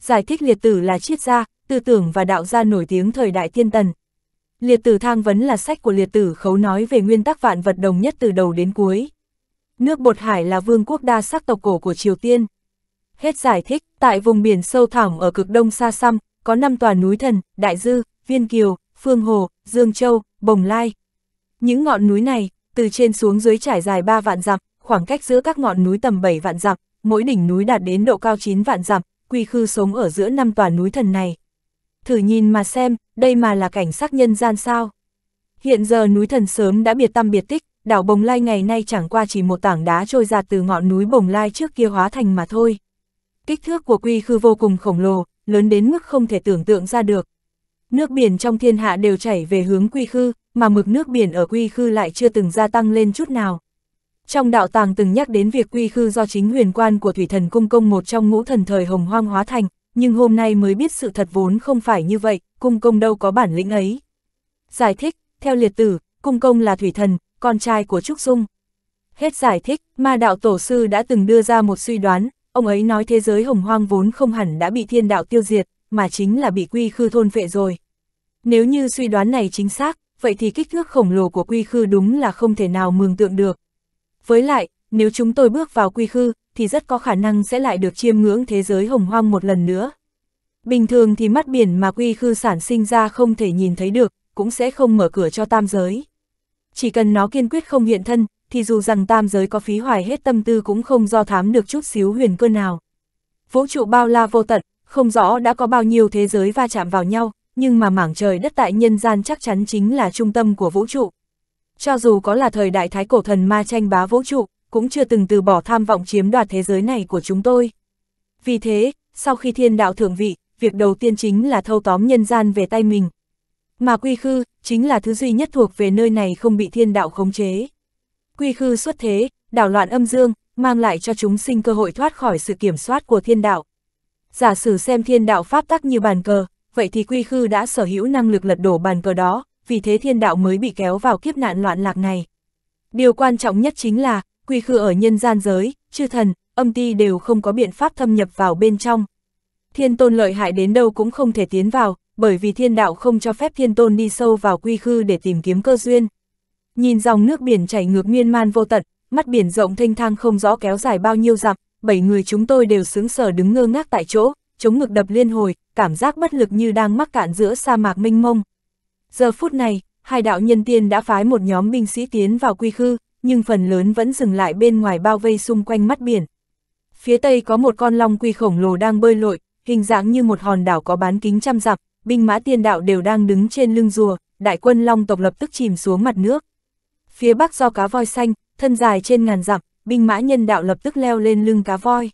Giải thích liệt tử là triết gia, tư tưởng và đạo gia nổi tiếng thời đại tiên tần. Liệt tử thang vấn là sách của liệt tử khấu nói về nguyên tắc vạn vật đồng nhất từ đầu đến cuối. Nước Bột Hải là vương quốc đa sắc tộc cổ của Triều Tiên. Hết giải thích, tại vùng biển sâu thẳm ở cực đông xa xăm, có năm tòa núi thần, Đại Dư, Viên Kiều, Phương Hồ, Dương Châu, Bồng Lai. Những ngọn núi này, từ trên xuống dưới trải dài 3 vạn dặm, khoảng cách giữa các ngọn núi tầm 7 vạn dặm, mỗi đỉnh núi đạt đến độ cao 9 vạn dặm, quy khư sống ở giữa năm tòa núi thần này. Thử nhìn mà xem, đây mà là cảnh sắc nhân gian sao. Hiện giờ núi thần sớm đã biệt tâm biệt tích, đảo Bồng Lai ngày nay chẳng qua chỉ một tảng đá trôi ra từ ngọn núi Bồng Lai trước kia hóa thành mà thôi. Kích thước của quy khư vô cùng khổng lồ, lớn đến mức không thể tưởng tượng ra được, Nước biển trong thiên hạ đều chảy về hướng quy khư, mà mực nước biển ở quy khư lại chưa từng gia tăng lên chút nào. Trong đạo tàng từng nhắc đến việc quy khư do chính huyền quan của thủy thần cung công một trong ngũ thần thời hồng hoang hóa thành, nhưng hôm nay mới biết sự thật vốn không phải như vậy, cung công đâu có bản lĩnh ấy. Giải thích, theo liệt tử, cung công là thủy thần, con trai của Trúc Dung. Hết giải thích, mà đạo tổ sư đã từng đưa ra một suy đoán, ông ấy nói thế giới hồng hoang vốn không hẳn đã bị thiên đạo tiêu diệt, mà chính là bị quy khư thôn vệ rồi. Nếu như suy đoán này chính xác, vậy thì kích thước khổng lồ của quy khư đúng là không thể nào mường tượng được. Với lại, nếu chúng tôi bước vào quy khư, thì rất có khả năng sẽ lại được chiêm ngưỡng thế giới hồng hoang một lần nữa. Bình thường thì mắt biển mà quy khư sản sinh ra không thể nhìn thấy được, cũng sẽ không mở cửa cho tam giới. Chỉ cần nó kiên quyết không hiện thân, thì dù rằng tam giới có phí hoài hết tâm tư cũng không do thám được chút xíu huyền cơ nào. Vũ trụ bao la vô tận, không rõ đã có bao nhiêu thế giới va chạm vào nhau, nhưng mà mảng trời đất tại nhân gian chắc chắn chính là trung tâm của vũ trụ. Cho dù có là thời đại thái cổ thần ma tranh bá vũ trụ, cũng chưa từng từ bỏ tham vọng chiếm đoạt thế giới này của chúng tôi. Vì thế, sau khi thiên đạo thượng vị, việc đầu tiên chính là thâu tóm nhân gian về tay mình. Mà quy khư, chính là thứ duy nhất thuộc về nơi này không bị thiên đạo khống chế. Quy khư xuất thế, đảo loạn âm dương, mang lại cho chúng sinh cơ hội thoát khỏi sự kiểm soát của thiên đạo giả sử xem thiên đạo pháp tắc như bàn cờ, vậy thì quy khư đã sở hữu năng lực lật đổ bàn cờ đó, vì thế thiên đạo mới bị kéo vào kiếp nạn loạn lạc này. Điều quan trọng nhất chính là, quy khư ở nhân gian giới, chư thần, âm ti đều không có biện pháp thâm nhập vào bên trong. Thiên tôn lợi hại đến đâu cũng không thể tiến vào, bởi vì thiên đạo không cho phép thiên tôn đi sâu vào quy khư để tìm kiếm cơ duyên. Nhìn dòng nước biển chảy ngược nguyên man vô tận, mắt biển rộng thênh thang không rõ kéo dài bao nhiêu dặm, bảy người chúng tôi đều sướng sở đứng ngơ ngác tại chỗ, chống ngực đập liên hồi, cảm giác bất lực như đang mắc cạn giữa sa mạc mênh mông. Giờ phút này, hai đạo nhân tiên đã phái một nhóm binh sĩ tiến vào quy khư, nhưng phần lớn vẫn dừng lại bên ngoài bao vây xung quanh mắt biển. Phía tây có một con long quy khổng lồ đang bơi lội, hình dạng như một hòn đảo có bán kính trăm dặm, binh mã tiên đạo đều đang đứng trên lưng rùa, đại quân long tộc lập tức chìm xuống mặt nước. Phía bắc do cá voi xanh, thân dài trên ngàn dặm, binh mã nhân đạo lập tức leo lên lưng cá voi.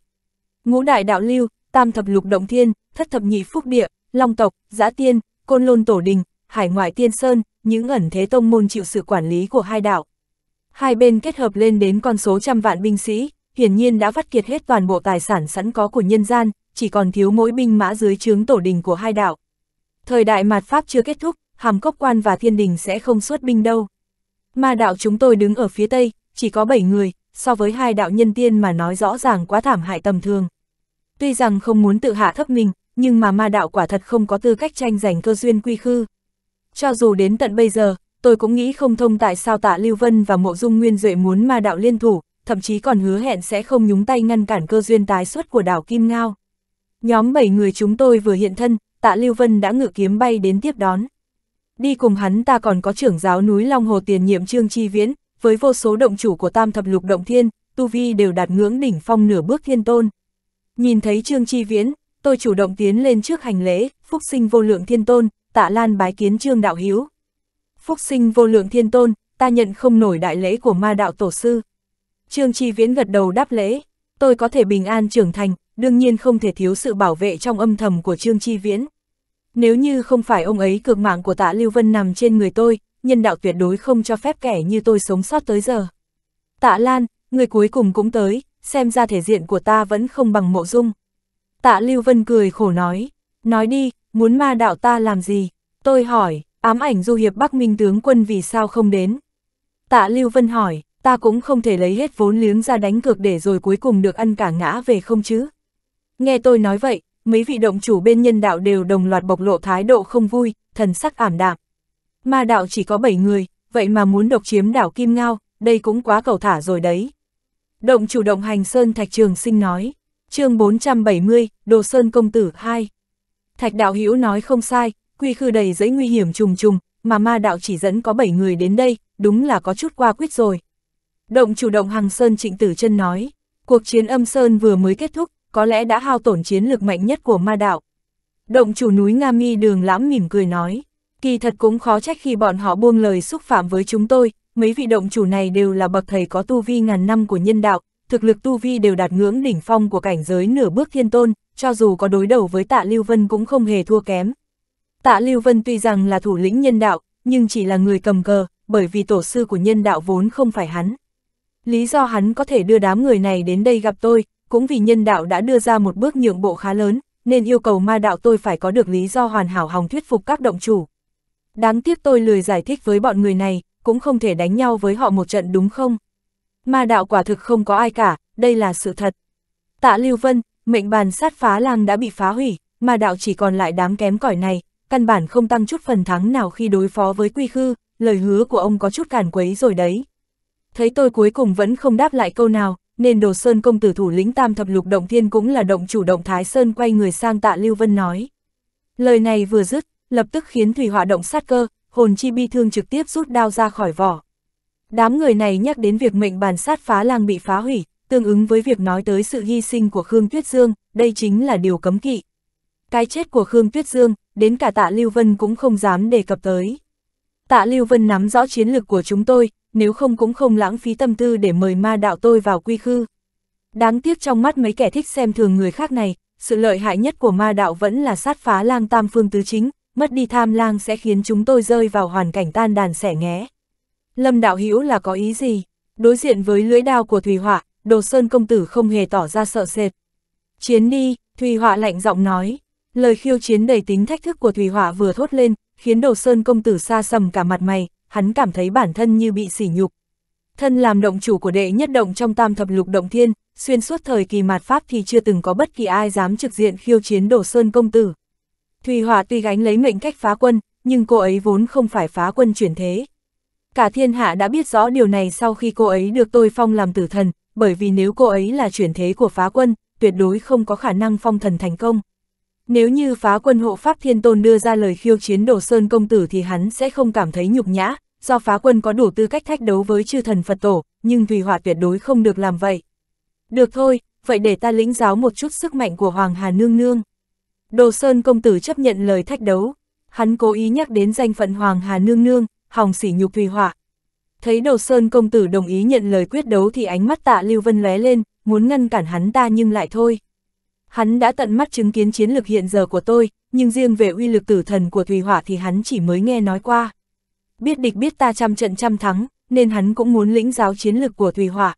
Ngũ đại đạo lưu, tam thập lục động thiên, thất thập nhị phúc địa, long tộc, giã tiên, côn lôn tổ đình, hải ngoại tiên sơn, những ẩn thế tông môn chịu sự quản lý của hai đạo. Hai bên kết hợp lên đến con số trăm vạn binh sĩ, hiển nhiên đã vắt kiệt hết toàn bộ tài sản sẵn có của nhân gian, chỉ còn thiếu mỗi binh mã dưới trướng tổ đình của hai đạo. Thời đại mạt Pháp chưa kết thúc, hàm cốc quan và thiên đình sẽ không xuất binh đâu. Ma đạo chúng tôi đứng ở phía Tây, chỉ có 7 người, so với hai đạo nhân tiên mà nói rõ ràng quá thảm hại tầm thường. Tuy rằng không muốn tự hạ thấp mình, nhưng mà ma đạo quả thật không có tư cách tranh giành cơ duyên quy khư. Cho dù đến tận bây giờ, tôi cũng nghĩ không thông tại sao tạ Lưu Vân và Mộ Dung Nguyên Duệ muốn ma đạo liên thủ, thậm chí còn hứa hẹn sẽ không nhúng tay ngăn cản cơ duyên tái xuất của đảo Kim Ngao. Nhóm 7 người chúng tôi vừa hiện thân, tạ Lưu Vân đã ngự kiếm bay đến tiếp đón. Đi cùng hắn ta còn có trưởng giáo núi Long Hồ tiền nhiệm Trương Chi Viễn, với vô số động chủ của tam thập lục động thiên, tu vi đều đạt ngưỡng đỉnh phong nửa bước thiên tôn. Nhìn thấy Trương Chi Viễn, tôi chủ động tiến lên trước hành lễ, phúc sinh vô lượng thiên tôn, tạ lan bái kiến Trương Đạo Hiếu. Phúc sinh vô lượng thiên tôn, ta nhận không nổi đại lễ của ma đạo tổ sư. Trương Chi Viễn gật đầu đáp lễ, tôi có thể bình an trưởng thành, đương nhiên không thể thiếu sự bảo vệ trong âm thầm của Trương Chi Viễn. Nếu như không phải ông ấy cược mạng của tạ Lưu Vân nằm trên người tôi, nhân đạo tuyệt đối không cho phép kẻ như tôi sống sót tới giờ. Tạ Lan, người cuối cùng cũng tới, xem ra thể diện của ta vẫn không bằng mộ dung. Tạ Lưu Vân cười khổ nói, nói đi, muốn ma đạo ta làm gì? Tôi hỏi, ám ảnh du hiệp Bắc Minh tướng quân vì sao không đến? Tạ Lưu Vân hỏi, ta cũng không thể lấy hết vốn liếng ra đánh cược để rồi cuối cùng được ăn cả ngã về không chứ? Nghe tôi nói vậy, mấy vị động chủ bên nhân đạo đều đồng loạt bộc lộ thái độ không vui, thần sắc ảm đạm ma đạo chỉ có 7 người, vậy mà muốn độc chiếm đảo Kim Ngao, đây cũng quá cầu thả rồi đấy. Động chủ động hành Sơn Thạch Trường Sinh nói, chương 470, Đồ Sơn Công Tử 2. Thạch đạo Hữu nói không sai, quy khư đầy giấy nguy hiểm trùng trùng, mà ma đạo chỉ dẫn có 7 người đến đây, đúng là có chút qua quyết rồi. Động chủ động Hằng Sơn Trịnh Tử chân nói, cuộc chiến âm Sơn vừa mới kết thúc, có lẽ đã hao tổn chiến lực mạnh nhất của ma đạo. Động chủ núi Nga Mi Đường Lãm mỉm cười nói, Kỳ thật cũng khó trách khi bọn họ buông lời xúc phạm với chúng tôi, mấy vị động chủ này đều là bậc thầy có tu vi ngàn năm của nhân đạo, thực lực tu vi đều đạt ngưỡng đỉnh phong của cảnh giới nửa bước thiên tôn, cho dù có đối đầu với tạ Lưu Vân cũng không hề thua kém. Tạ Lưu Vân tuy rằng là thủ lĩnh nhân đạo, nhưng chỉ là người cầm cờ, bởi vì tổ sư của nhân đạo vốn không phải hắn. Lý do hắn có thể đưa đám người này đến đây gặp tôi, cũng vì nhân đạo đã đưa ra một bước nhượng bộ khá lớn, nên yêu cầu ma đạo tôi phải có được lý do hoàn hảo hòng thuyết phục các động chủ đáng tiếc tôi lười giải thích với bọn người này, cũng không thể đánh nhau với họ một trận đúng không? Ma đạo quả thực không có ai cả, đây là sự thật. Tạ Lưu Vân, mệnh bàn sát phá lang đã bị phá hủy, ma đạo chỉ còn lại đám kém cỏi này, căn bản không tăng chút phần thắng nào khi đối phó với quy khư, lời hứa của ông có chút cản quấy rồi đấy. Thấy tôi cuối cùng vẫn không đáp lại câu nào, nên đồ sơn công tử thủ lĩnh tam thập lục động thiên cũng là động chủ động thái sơn quay người sang tạ Lưu Vân nói. Lời này vừa dứt, lập tức khiến thủy hỏa động sát cơ, hồn chi bi thương trực tiếp rút đao ra khỏi vỏ. Đám người này nhắc đến việc mệnh bàn sát phá lang bị phá hủy, tương ứng với việc nói tới sự hy sinh của Khương Tuyết Dương, đây chính là điều cấm kỵ. Cái chết của Khương Tuyết Dương, đến cả tạ Lưu Vân cũng không dám đề cập tới. Tạ Lưu Vân nắm rõ chiến lược của chúng tôi, nếu không cũng không lãng phí tâm tư để mời ma đạo tôi vào quy khư. Đáng tiếc trong mắt mấy kẻ thích xem thường người khác này, sự lợi hại nhất của ma đạo vẫn là sát phá lang tam phương tứ chính, mất đi tham lang sẽ khiến chúng tôi rơi vào hoàn cảnh tan đàn sẻ nghé. Lâm đạo hữu là có ý gì? Đối diện với lưỡi đao của Thùy Họa, Đồ Sơn công tử không hề tỏ ra sợ sệt. Chiến đi, Thùy Họa lạnh giọng nói. Lời khiêu chiến đầy tính thách thức của Thùy Họa vừa thốt lên, khiến Đồ Sơn công tử xa sầm cả mặt mày, hắn cảm thấy bản thân như bị sỉ nhục. Thân làm động chủ của đệ nhất động trong tam thập lục động thiên, xuyên suốt thời kỳ mạt Pháp thì chưa từng có bất kỳ ai dám trực diện khiêu chiến Đồ Sơn công tử. Thùy Hòa tuy gánh lấy mệnh cách phá quân, nhưng cô ấy vốn không phải phá quân chuyển thế. Cả thiên hạ đã biết rõ điều này sau khi cô ấy được tôi phong làm tử thần, bởi vì nếu cô ấy là chuyển thế của phá quân, tuyệt đối không có khả năng phong thần thành công. Nếu như phá quân hộ Pháp Thiên Tôn đưa ra lời khiêu chiến đồ sơn công tử thì hắn sẽ không cảm thấy nhục nhã, do phá quân có đủ tư cách thách đấu với chư thần Phật Tổ, nhưng Thùy Hòa tuyệt đối không được làm vậy. Được thôi, vậy để ta lĩnh giáo một chút sức mạnh của Hoàng Hà Nương Nương. Đồ Sơn công tử chấp nhận lời thách đấu, hắn cố ý nhắc đến danh phận Hoàng Hà Nương Nương, hòng sỉ nhục thùy họa. Thấy Đồ Sơn công tử đồng ý nhận lời quyết đấu thì ánh mắt tạ Lưu Vân lóe lên, muốn ngăn cản hắn ta nhưng lại thôi. Hắn đã tận mắt chứng kiến chiến lược hiện giờ của tôi, nhưng riêng về uy lực tử thần của Thùy Hỏa thì hắn chỉ mới nghe nói qua. Biết địch biết ta trăm trận trăm thắng, nên hắn cũng muốn lĩnh giáo chiến lược của Thùy Hỏa.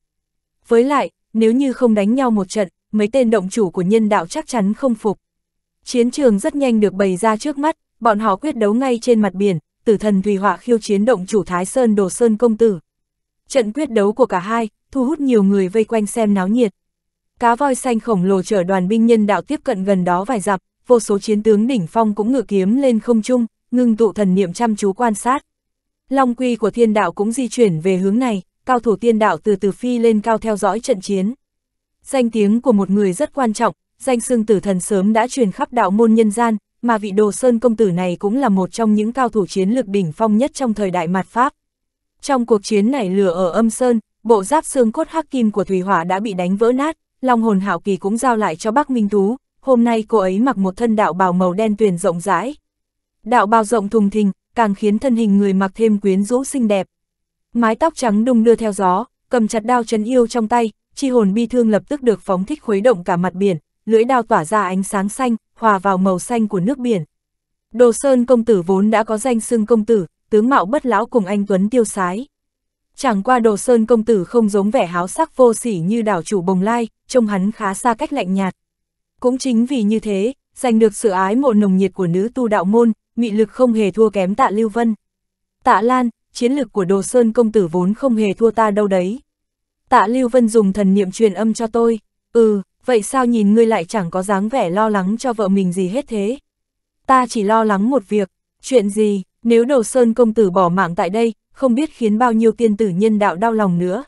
Với lại, nếu như không đánh nhau một trận, mấy tên động chủ của nhân đạo chắc chắn không phục. Chiến trường rất nhanh được bày ra trước mắt, bọn họ quyết đấu ngay trên mặt biển, tử thần thủy Họa khiêu chiến động chủ Thái Sơn Đồ Sơn Công Tử. Trận quyết đấu của cả hai, thu hút nhiều người vây quanh xem náo nhiệt. Cá voi xanh khổng lồ chở đoàn binh nhân đạo tiếp cận gần đó vài dặm, vô số chiến tướng đỉnh phong cũng ngự kiếm lên không trung, ngưng tụ thần niệm chăm chú quan sát. Long quy của thiên đạo cũng di chuyển về hướng này, cao thủ tiên đạo từ từ phi lên cao theo dõi trận chiến. Danh tiếng của một người rất quan trọng, danh xưng tử thần sớm đã truyền khắp đạo môn nhân gian, mà vị đồ sơn công tử này cũng là một trong những cao thủ chiến lược đỉnh phong nhất trong thời đại mặt Pháp. Trong cuộc chiến này lửa ở âm sơn, bộ giáp xương cốt hắc kim của Thủy Hỏa đã bị đánh vỡ nát, Long hồn hảo kỳ cũng giao lại cho Bắc Minh Tú, hôm nay cô ấy mặc một thân đạo bào màu đen tuyền rộng rãi. Đạo bào rộng thùng thình, càng khiến thân hình người mặc thêm quyến rũ xinh đẹp. Mái tóc trắng đung đưa theo gió, cầm chặt đao chấn yêu trong tay, chi hồn bi thương lập tức được phóng thích khuấy động cả mặt biển, lưỡi đao tỏa ra ánh sáng xanh, hòa vào màu xanh của nước biển. Đồ Sơn công tử vốn đã có danh xưng công tử, tướng mạo bất lão cùng anh Tuấn tiêu sái. Chẳng qua Đồ Sơn công tử không giống vẻ háo sắc vô sỉ như đảo chủ Bồng Lai, trông hắn khá xa cách lạnh nhạt. Cũng chính vì như thế, giành được sự ái mộ nồng nhiệt của nữ tu đạo môn, mị lực không hề thua kém tạ Lưu Vân. Tạ Lan, chiến lực của Đồ Sơn công tử vốn không hề thua ta đâu đấy. Tạ Lưu Vân dùng thần niệm truyền âm cho tôi, ừ, vậy sao nhìn ngươi lại chẳng có dáng vẻ lo lắng cho vợ mình gì hết thế? Ta chỉ lo lắng một việc, chuyện gì, nếu đầu sơn công tử bỏ mạng tại đây, không biết khiến bao nhiêu tiên tử nhân đạo đau lòng nữa.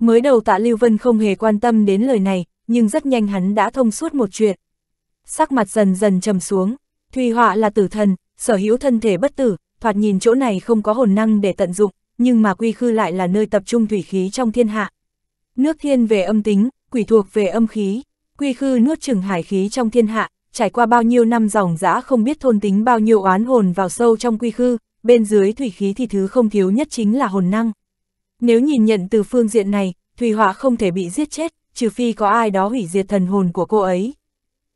Mới đầu tạ Lưu Vân không hề quan tâm đến lời này, nhưng rất nhanh hắn đã thông suốt một chuyện. Sắc mặt dần dần trầm xuống, Thùy Họa là tử thần, sở hữu thân thể bất tử, thoạt nhìn chỗ này không có hồn năng để tận dụng, nhưng mà quy khư lại là nơi tập trung thủy khí trong thiên hạ. Nước thiên về âm tính, quỷ thuộc về âm khí, quy khư nuốt chừng hải khí trong thiên hạ, trải qua bao nhiêu năm dòng dã không biết thôn tính bao nhiêu oán hồn vào sâu trong quy khư, bên dưới thủy khí thì thứ không thiếu nhất chính là hồn năng. Nếu nhìn nhận từ phương diện này, Thủy Họa không thể bị giết chết, trừ phi có ai đó hủy diệt thần hồn của cô ấy.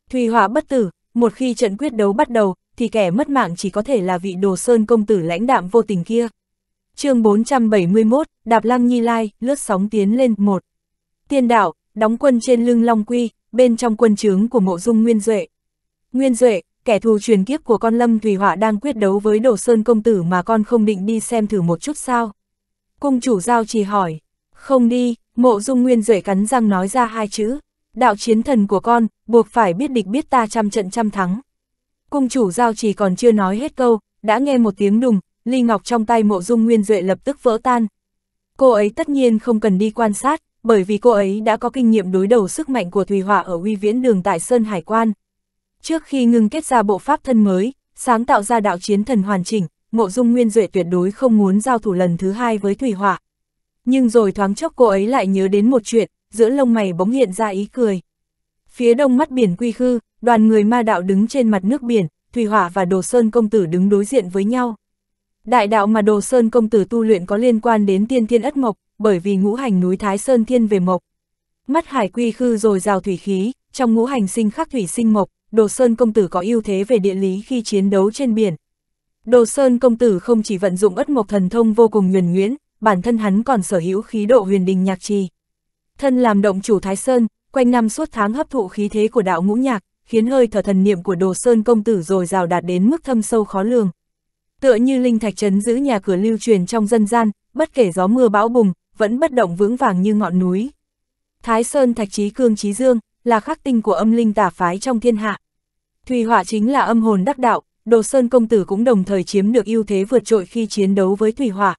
Thủy Họa bất tử, một khi trận quyết đấu bắt đầu, thì kẻ mất mạng chỉ có thể là vị đồ sơn công tử lãnh đạm vô tình kia. chương 471, Đạp Lăng Nhi Lai, lướt sóng tiến lên, một Tiên đạo, đóng quân trên lưng Long Quy, bên trong quân trướng của mộ dung Nguyên Duệ. Nguyên Duệ, kẻ thù truyền kiếp của con Lâm Thủy Họa đang quyết đấu với Đồ Sơn Công Tử mà con không định đi xem thử một chút sao. Cung chủ giao chỉ hỏi, không đi, mộ dung Nguyên Duệ cắn răng nói ra hai chữ, đạo chiến thần của con, buộc phải biết địch biết ta trăm trận trăm thắng. Cung chủ giao chỉ còn chưa nói hết câu, đã nghe một tiếng đùng, ly ngọc trong tay mộ dung Nguyên Duệ lập tức vỡ tan. Cô ấy tất nhiên không cần đi quan sát, bởi vì cô ấy đã có kinh nghiệm đối đầu sức mạnh của Thùy Hỏa ở uy viễn đường tại Sơn Hải Quan. Trước khi ngưng kết ra bộ pháp thân mới, sáng tạo ra đạo chiến thần hoàn chỉnh, Mộ Dung Nguyên Duệ tuyệt đối không muốn giao thủ lần thứ hai với Thùy Hỏa. Nhưng rồi thoáng chốc cô ấy lại nhớ đến một chuyện, giữa lông mày bỗng hiện ra ý cười. Phía đông mắt biển quy khư, đoàn người ma đạo đứng trên mặt nước biển, Thùy Hỏa và Đồ Sơn Công Tử đứng đối diện với nhau. Đại đạo mà Đồ Sơn Công Tử tu luyện có liên quan đến tiên thiên ất mộc, bởi vì ngũ hành núi Thái Sơn thiên về mộc. Mắt hải quy khư rồi rào thủy khí, trong ngũ hành sinh khắc thủy sinh mộc, Đồ Sơn công tử có ưu thế về địa lý khi chiến đấu trên biển. Đồ Sơn công tử không chỉ vận dụng ất mộc thần thông vô cùng nhuần nguyễn, bản thân hắn còn sở hữu khí độ huyền đình nhạc trì. Thân làm động chủ Thái Sơn, quanh năm suốt tháng hấp thụ khí thế của đạo ngũ nhạc, khiến hơi thở thần niệm của Đồ Sơn công tử rồi rào đạt đến mức thâm sâu khó lường. Tựa như linh thạch trấn giữ nhà cửa lưu truyền trong dân gian, bất kể gió mưa bão bùng, vẫn bất động vững vàng như ngọn núi. Thái Sơn Thạch Trí Cương Trí Dương là khắc tinh của âm linh tà phái trong thiên hạ. Thùy Hỏa chính là âm hồn đắc đạo, Đồ Sơn công tử cũng đồng thời chiếm được ưu thế vượt trội khi chiến đấu với Thùy Hỏa.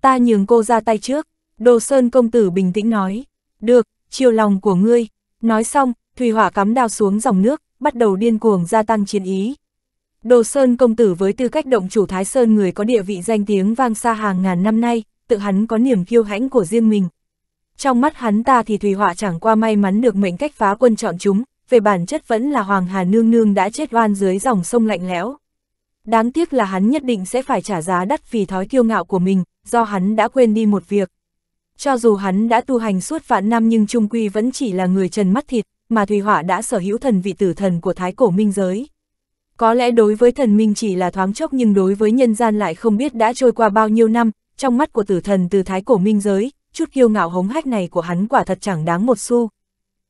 Ta nhường cô ra tay trước, Đồ Sơn công tử bình tĩnh nói. Được, chiều lòng của ngươi. Nói xong, Thùy Hỏa cắm đao xuống dòng nước, bắt đầu điên cuồng gia tăng chiến ý. Đồ Sơn công tử với tư cách động chủ Thái Sơn người có địa vị danh tiếng vang xa hàng ngàn năm nay, tự hắn có niềm kiêu hãnh của riêng mình. Trong mắt hắn ta thì Thủy Họa chẳng qua may mắn được mệnh cách phá quân chọn chúng, về bản chất vẫn là Hoàng Hà Nương Nương đã chết oan dưới dòng sông lạnh lẽo. Đáng tiếc là hắn nhất định sẽ phải trả giá đắt vì thói kiêu ngạo của mình, do hắn đã quên đi một việc. Cho dù hắn đã tu hành suốt vạn năm nhưng Trung Quy vẫn chỉ là người trần mắt thịt, mà Thủy Họa đã sở hữu thần vị tử thần của Thái Cổ Minh Giới. Có lẽ đối với thần minh chỉ là thoáng chốc nhưng đối với nhân gian lại không biết đã trôi qua bao nhiêu năm, trong mắt của tử thần từ thái cổ minh giới, chút kiêu ngạo hống hách này của hắn quả thật chẳng đáng một xu.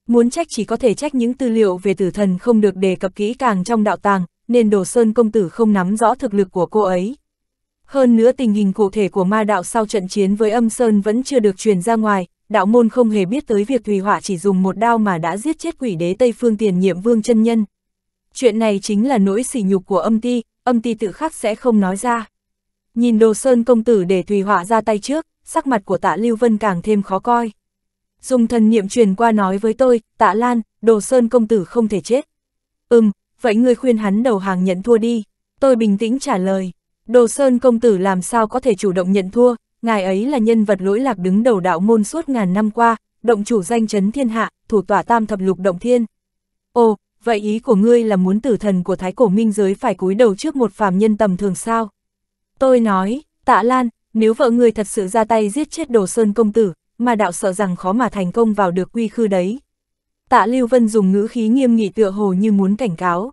Muốn trách chỉ có thể trách những tư liệu về tử thần không được đề cập kỹ càng trong đạo tàng, nên đồ sơn công tử không nắm rõ thực lực của cô ấy. Hơn nữa tình hình cụ thể của ma đạo sau trận chiến với âm sơn vẫn chưa được truyền ra ngoài, đạo môn không hề biết tới việc Thùy Họa chỉ dùng một đao mà đã giết chết quỷ đế Tây Phương tiền nhiệm vương chân nhân. Chuyện này chính là nỗi sỉ nhục của âm ti, âm ti tự khắc sẽ không nói ra. Nhìn đồ sơn công tử để Thùy Họa ra tay trước, sắc mặt của tạ Lưu Vân càng thêm khó coi. Dùng thần niệm truyền qua nói với tôi, tạ Lan, đồ sơn công tử không thể chết. Ừm, vậy ngươi khuyên hắn đầu hàng nhận thua đi. Tôi bình tĩnh trả lời, đồ sơn công tử làm sao có thể chủ động nhận thua, ngài ấy là nhân vật lỗi lạc đứng đầu đạo môn suốt ngàn năm qua, động chủ danh chấn thiên hạ, thủ tỏa tam thập lục động thiên. Ồ, vậy ý của ngươi là muốn tử thần của thái cổ minh giới phải cúi đầu trước một phàm nhân tầm thường sao? Tôi nói, tạ Lan, nếu vợ người thật sự ra tay giết chết đồ sơn công tử, mà đạo sợ rằng khó mà thành công vào được quy khư đấy. Tạ Lưu Vân dùng ngữ khí nghiêm nghị tựa hồ như muốn cảnh cáo.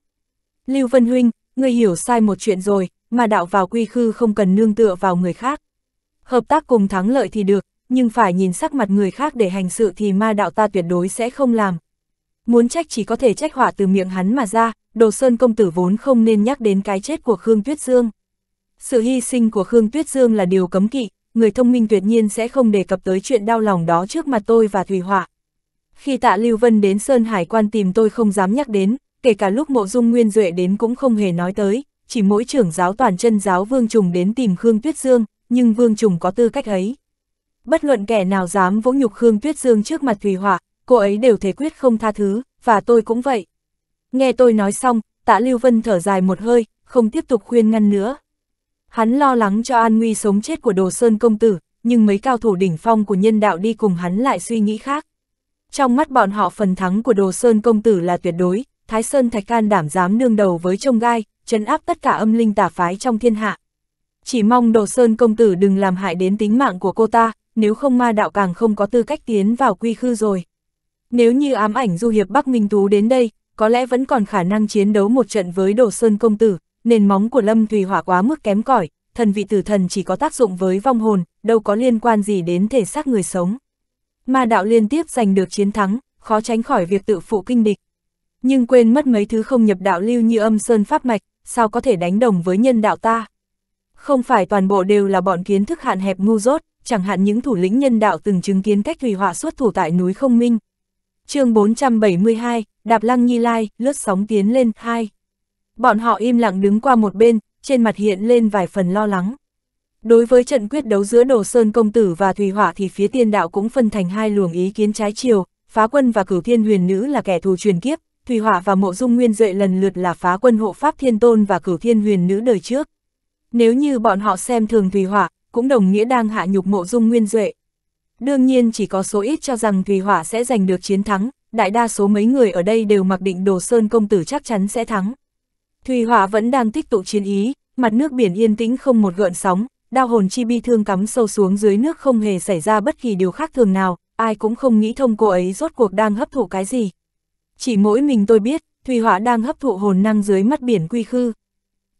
Lưu Vân Huynh, người hiểu sai một chuyện rồi, mà đạo vào quy khư không cần nương tựa vào người khác. Hợp tác cùng thắng lợi thì được, nhưng phải nhìn sắc mặt người khác để hành sự thì ma đạo ta tuyệt đối sẽ không làm. Muốn trách chỉ có thể trách họa từ miệng hắn mà ra, đồ sơn công tử vốn không nên nhắc đến cái chết của Khương Tuyết Dương. Sự hy sinh của Khương Tuyết Dương là điều cấm kỵ, người thông minh tuyệt nhiên sẽ không đề cập tới chuyện đau lòng đó trước mặt tôi và Thùy Họa. Khi tạ Lưu Vân đến Sơn Hải quan tìm tôi không dám nhắc đến, kể cả lúc mộ dung nguyên duệ đến cũng không hề nói tới, chỉ mỗi trưởng giáo toàn chân giáo Vương Trùng đến tìm Khương Tuyết Dương, nhưng Vương Trùng có tư cách ấy. Bất luận kẻ nào dám vỗ nhục Khương Tuyết Dương trước mặt Thùy Họa, cô ấy đều thể quyết không tha thứ, và tôi cũng vậy. Nghe tôi nói xong, tạ Lưu Vân thở dài một hơi, không tiếp tục khuyên ngăn nữa. Hắn lo lắng cho an nguy sống chết của đồ sơn công tử, nhưng mấy cao thủ đỉnh phong của nhân đạo đi cùng hắn lại suy nghĩ khác. Trong mắt bọn họ phần thắng của đồ sơn công tử là tuyệt đối, Thái Sơn Thạch Can đảm dám nương đầu với trông gai, chấn áp tất cả âm linh tà phái trong thiên hạ. Chỉ mong đồ sơn công tử đừng làm hại đến tính mạng của cô ta, nếu không ma đạo càng không có tư cách tiến vào quy khư rồi. Nếu như ám ảnh du hiệp Bắc Minh Tú đến đây, có lẽ vẫn còn khả năng chiến đấu một trận với đồ sơn công tử, nền móng của Lâm Thủy Hỏa quá mức kém cỏi, thần vị tử thần chỉ có tác dụng với vong hồn, đâu có liên quan gì đến thể xác người sống. Ma đạo liên tiếp giành được chiến thắng, khó tránh khỏi việc tự phụ kinh địch. Nhưng quên mất mấy thứ không nhập đạo lưu như âm sơn pháp mạch, sao có thể đánh đồng với nhân đạo ta? Không phải toàn bộ đều là bọn kiến thức hạn hẹp ngu dốt, chẳng hạn những thủ lĩnh nhân đạo từng chứng kiến cách thủy họa xuất thủ tại núi không minh. chương 472, Đạp Lăng Nhi Lai, lướt sóng tiến lên, 2. Bọn họ im lặng đứng qua một bên, trên mặt hiện lên vài phần lo lắng. Đối với trận quyết đấu giữa Đồ Sơn Công Tử và Thùy Hỏa thì phía tiên đạo cũng phân thành hai luồng ý kiến trái chiều, phá quân và cửu thiên huyền nữ là kẻ thù truyền kiếp, Thùy Hỏa và Mộ Dung Nguyên Duệ lần lượt là phá quân hộ pháp thiên tôn và cửu thiên huyền nữ đời trước. Nếu như bọn họ xem thường Thùy Hỏa, cũng đồng nghĩa đang hạ nhục Mộ Dung Nguyên Duệ. Đương nhiên chỉ có số ít cho rằng Thùy Hỏa sẽ giành được chiến thắng, đại đa số mấy người ở đây đều mặc định Đồ Sơn Công Tử chắc chắn sẽ thắng. Thủy hỏa vẫn đang tích tụ chiến ý, mặt nước biển yên tĩnh không một gợn sóng, đao hồn chi bi thương cắm sâu xuống dưới nước không hề xảy ra bất kỳ điều khác thường nào, ai cũng không nghĩ thông cô ấy rốt cuộc đang hấp thụ cái gì. Chỉ mỗi mình tôi biết, Thủy hỏa đang hấp thụ hồn năng dưới mắt biển quy khư.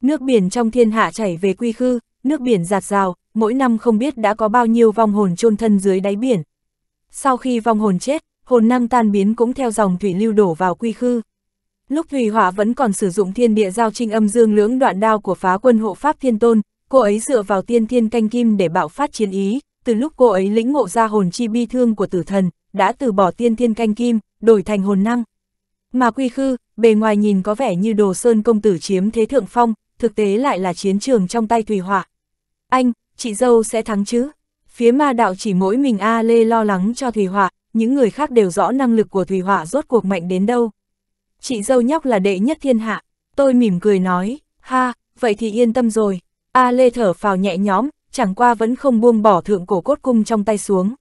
Nước biển trong thiên hạ chảy về quy khư, nước biển giạt rào, mỗi năm không biết đã có bao nhiêu vong hồn chôn thân dưới đáy biển. Sau khi vong hồn chết, hồn năng tan biến cũng theo dòng thủy lưu đổ vào quy khư. Lúc Thủy Hỏa vẫn còn sử dụng thiên địa giao trinh âm dương lưỡng đoạn đao của phá quân hộ Pháp Thiên Tôn, cô ấy dựa vào tiên thiên canh kim để bạo phát chiến ý, từ lúc cô ấy lĩnh ngộ ra hồn chi bi thương của tử thần, đã từ bỏ tiên thiên canh kim, đổi thành hồn năng. Mà quy khư, bề ngoài nhìn có vẻ như đồ sơn công tử chiếm thế thượng phong, thực tế lại là chiến trường trong tay Thủy Hỏa. Anh, chị dâu sẽ thắng chứ? Phía ma đạo chỉ mỗi mình A Lê lo lắng cho Thủy Hỏa, những người khác đều rõ năng lực của Thủy Hỏa rốt cuộc mạnh đến đâu chị dâu nhóc là đệ nhất thiên hạ, tôi mỉm cười nói, ha, vậy thì yên tâm rồi. A Lê thở phào nhẹ nhõm, chẳng qua vẫn không buông bỏ thượng cổ cốt cung trong tay xuống.